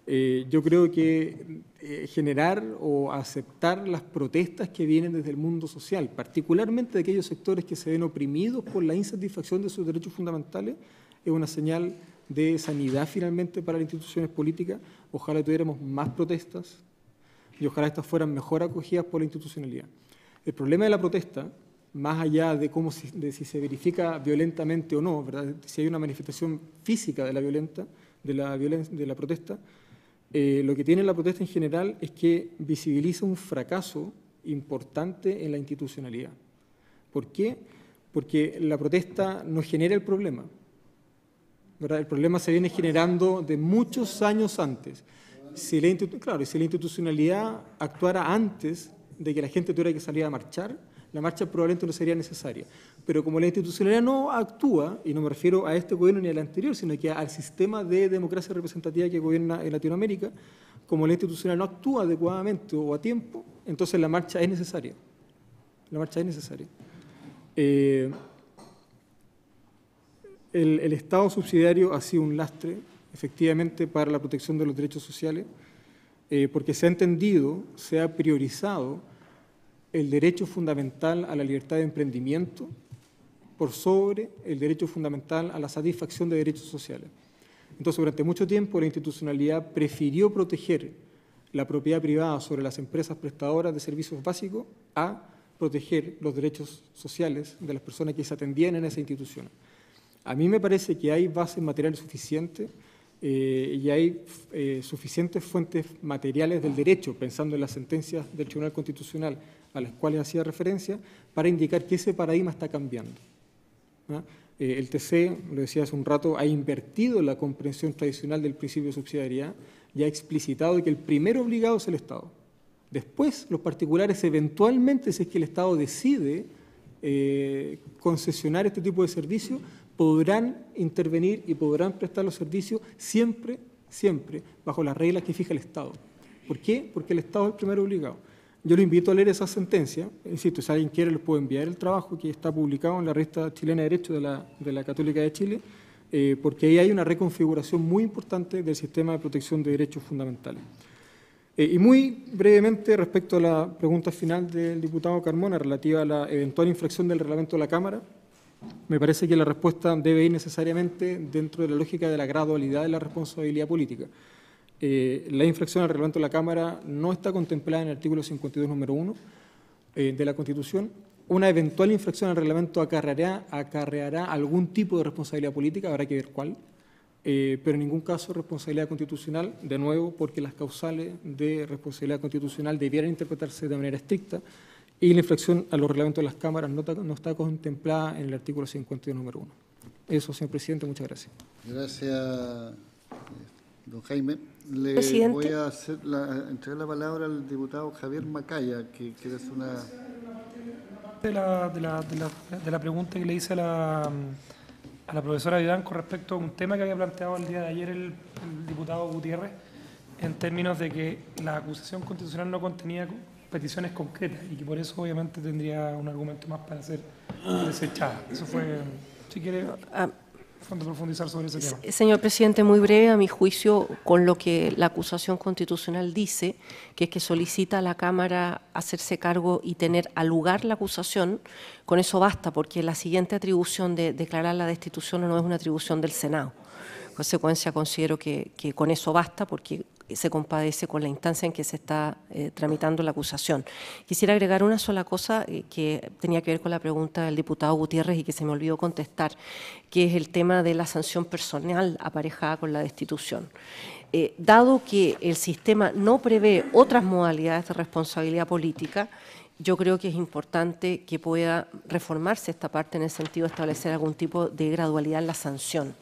Eh, yo creo que eh, generar o aceptar las protestas que vienen desde el mundo social, particularmente de aquellos sectores que se ven oprimidos por la insatisfacción de sus derechos fundamentales, es una señal de sanidad finalmente para las instituciones políticas. Ojalá tuviéramos más protestas y ojalá estas fueran mejor acogidas por la institucionalidad. El problema de la protesta más allá de, cómo, si se verifica violentamente o no, si hay una manifestación física de la, violenta, de la, violencia, de la protesta, eh, lo que tiene la protesta en general es que visibiliza un fracaso importante en la institucionalidad. ¿Por qué? Porque la protesta no genera el problema. El problema se viene generando de muchos años antes. si la institucionalidad actuara antes de que la gente tuviera que salir a marchar, la marcha probablemente no sería necesaria. Pero como la institucionalidad no actúa, y no me refiero a este gobierno ni al anterior, sino que al sistema de democracia representativa que gobierna en Latinoamérica, como la institucional no actúa adecuadamente o a tiempo, entonces la marcha es necesaria. La marcha es necesaria. Eh, el, Estado subsidiario ha sido un lastre, efectivamente, para la protección de los derechos sociales. Eh, porque se ha entendido, se ha priorizado el derecho fundamental a la libertad de emprendimiento por sobre el derecho fundamental a la satisfacción de derechos sociales. Entonces, durante mucho tiempo la institucionalidad prefirió proteger la propiedad privada sobre las empresas prestadoras de servicios básicos a proteger los derechos sociales de las personas que se atendían en esa institución. A mí me parece que hay bases materiales suficientes eh, y hay eh, suficientes fuentes materiales del derecho, pensando en las sentencias del Tribunal Constitucional, a las cuales hacía referencia, para indicar que ese paradigma está cambiando. Eh, el TC, lo decía hace un rato, ha invertido la comprensión tradicional del principio de subsidiariedad y ha explicitado que el primero obligado es el Estado. Después, los particulares eventualmente, si es que el Estado decide eh, concesionar este tipo de servicio, podrán intervenir y podrán prestar los servicios siempre, siempre, bajo las reglas que fija el Estado. ¿Por qué? Porque el Estado es el primero obligado. Yo lo invito a leer esa sentencia. Insisto, si alguien quiere, les puedo enviar el trabajo que está publicado en la revista chilena de Derecho de la, de la Católica de Chile, eh, porque ahí hay una reconfiguración muy importante del sistema de protección de derechos fundamentales. Eh, y muy brevemente, respecto a la pregunta final del diputado Carmona relativa a la eventual infracción del reglamento de la Cámara, me parece que la respuesta debe ir necesariamente dentro de la lógica de la gradualidad de la responsabilidad política. Eh, la infracción al reglamento de la Cámara no está contemplada en el artículo 52, número 1 eh, de la Constitución. Una eventual infracción al reglamento acarreará, algún tipo de responsabilidad política, habrá que ver cuál, eh, pero en ningún caso responsabilidad constitucional, de nuevo, porque las causales de responsabilidad constitucional debieran interpretarse de manera estricta y la infracción a los reglamentos de las cámaras no, no está contemplada en el artículo 52, número 1. Eso, señor presidente, muchas gracias. Gracias, don Jaime. Le voy a, la, entregar la palabra al diputado Javier Macaya, que quiere hacer una... De la, de, la, de, la, de la, pregunta que le hice a la, profesora Vidán con respecto a un tema que había planteado el día de ayer el, el diputado Gutiérrez, en términos de que la acusación constitucional no contenía peticiones concretas y que por eso obviamente tendría un argumento más para ser desechada. Eso fue, si quiere... Ah, Señor presidente, muy breve, a mi juicio, con lo que la acusación constitucional dice, que es que solicita a la Cámara hacerse cargo y tener al lugar la acusación, con eso basta, porque la siguiente atribución de declarar la destitución no es una atribución del Senado. En consecuencia, considero que con eso basta, porque se compadece con la instancia en que se está eh, tramitando la acusación. Quisiera agregar una sola cosa eh, que tenía que ver con la pregunta del diputado Gutiérrez y que se me olvidó contestar, que es el tema de la sanción personal aparejada con la destitución. Eh, dado que el sistema no prevé otras modalidades de responsabilidad política, yo creo que es importante que pueda reformarse esta parte en el sentido de establecer algún tipo de gradualidad en la sanción.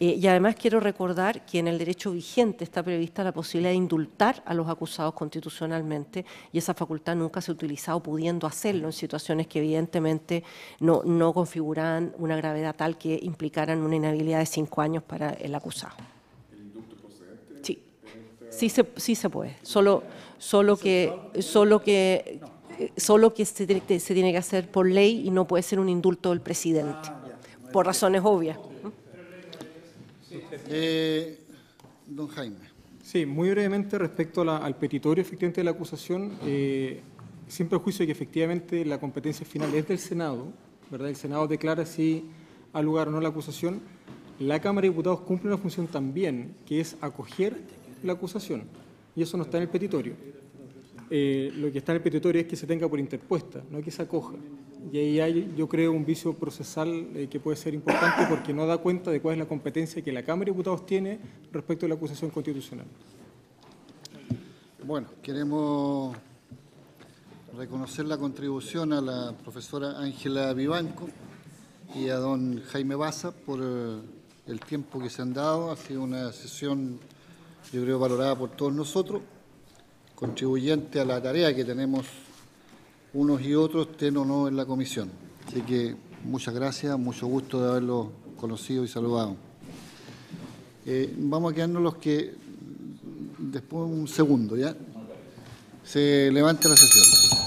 Eh, y además quiero recordar que en el derecho vigente está prevista la posibilidad de indultar a los acusados constitucionalmente y esa facultad nunca se ha utilizado pudiendo hacerlo en situaciones que evidentemente no, no configuraban una gravedad tal que implicaran una inhabilidad de cinco años para el acusado. ¿El indulto procedente? Sí, sí se, puede, solo, solo que... Solo que eh, Solo que se tiene que hacer por ley y no puede ser un indulto del presidente, ah, por razones obvias. Eh, don Jaime. Sí, muy brevemente respecto al petitorio efectivamente de la acusación, siempre eh, sin juicio de que efectivamente la competencia final es del Senado, ¿verdad? El Senado declara si ha lugar o no la acusación. La Cámara de Diputados cumple una función también, que es acoger la acusación, y eso no está en el petitorio. Eh, lo que está en el petitorio es que se tenga por interpuesta, no que se acoja. Y ahí hay, yo creo, un vicio procesal eh, que puede ser importante porque no da cuenta de cuál es la competencia que la Cámara de Diputados tiene respecto a la acusación constitucional. Bueno, queremos reconocer la contribución a la profesora Ángela Vivanco y a don Jaime Baza por eh, el tiempo que se han dado. Ha sido una sesión, yo creo, valorada por todos nosotros contribuyente a la tarea que tenemos unos y otros, estén o no en la comisión. Así que muchas gracias, mucho gusto de haberlo conocido y saludado. Eh, vamos a quedarnos los que, después un segundo, ¿ya? Se levante la sesión.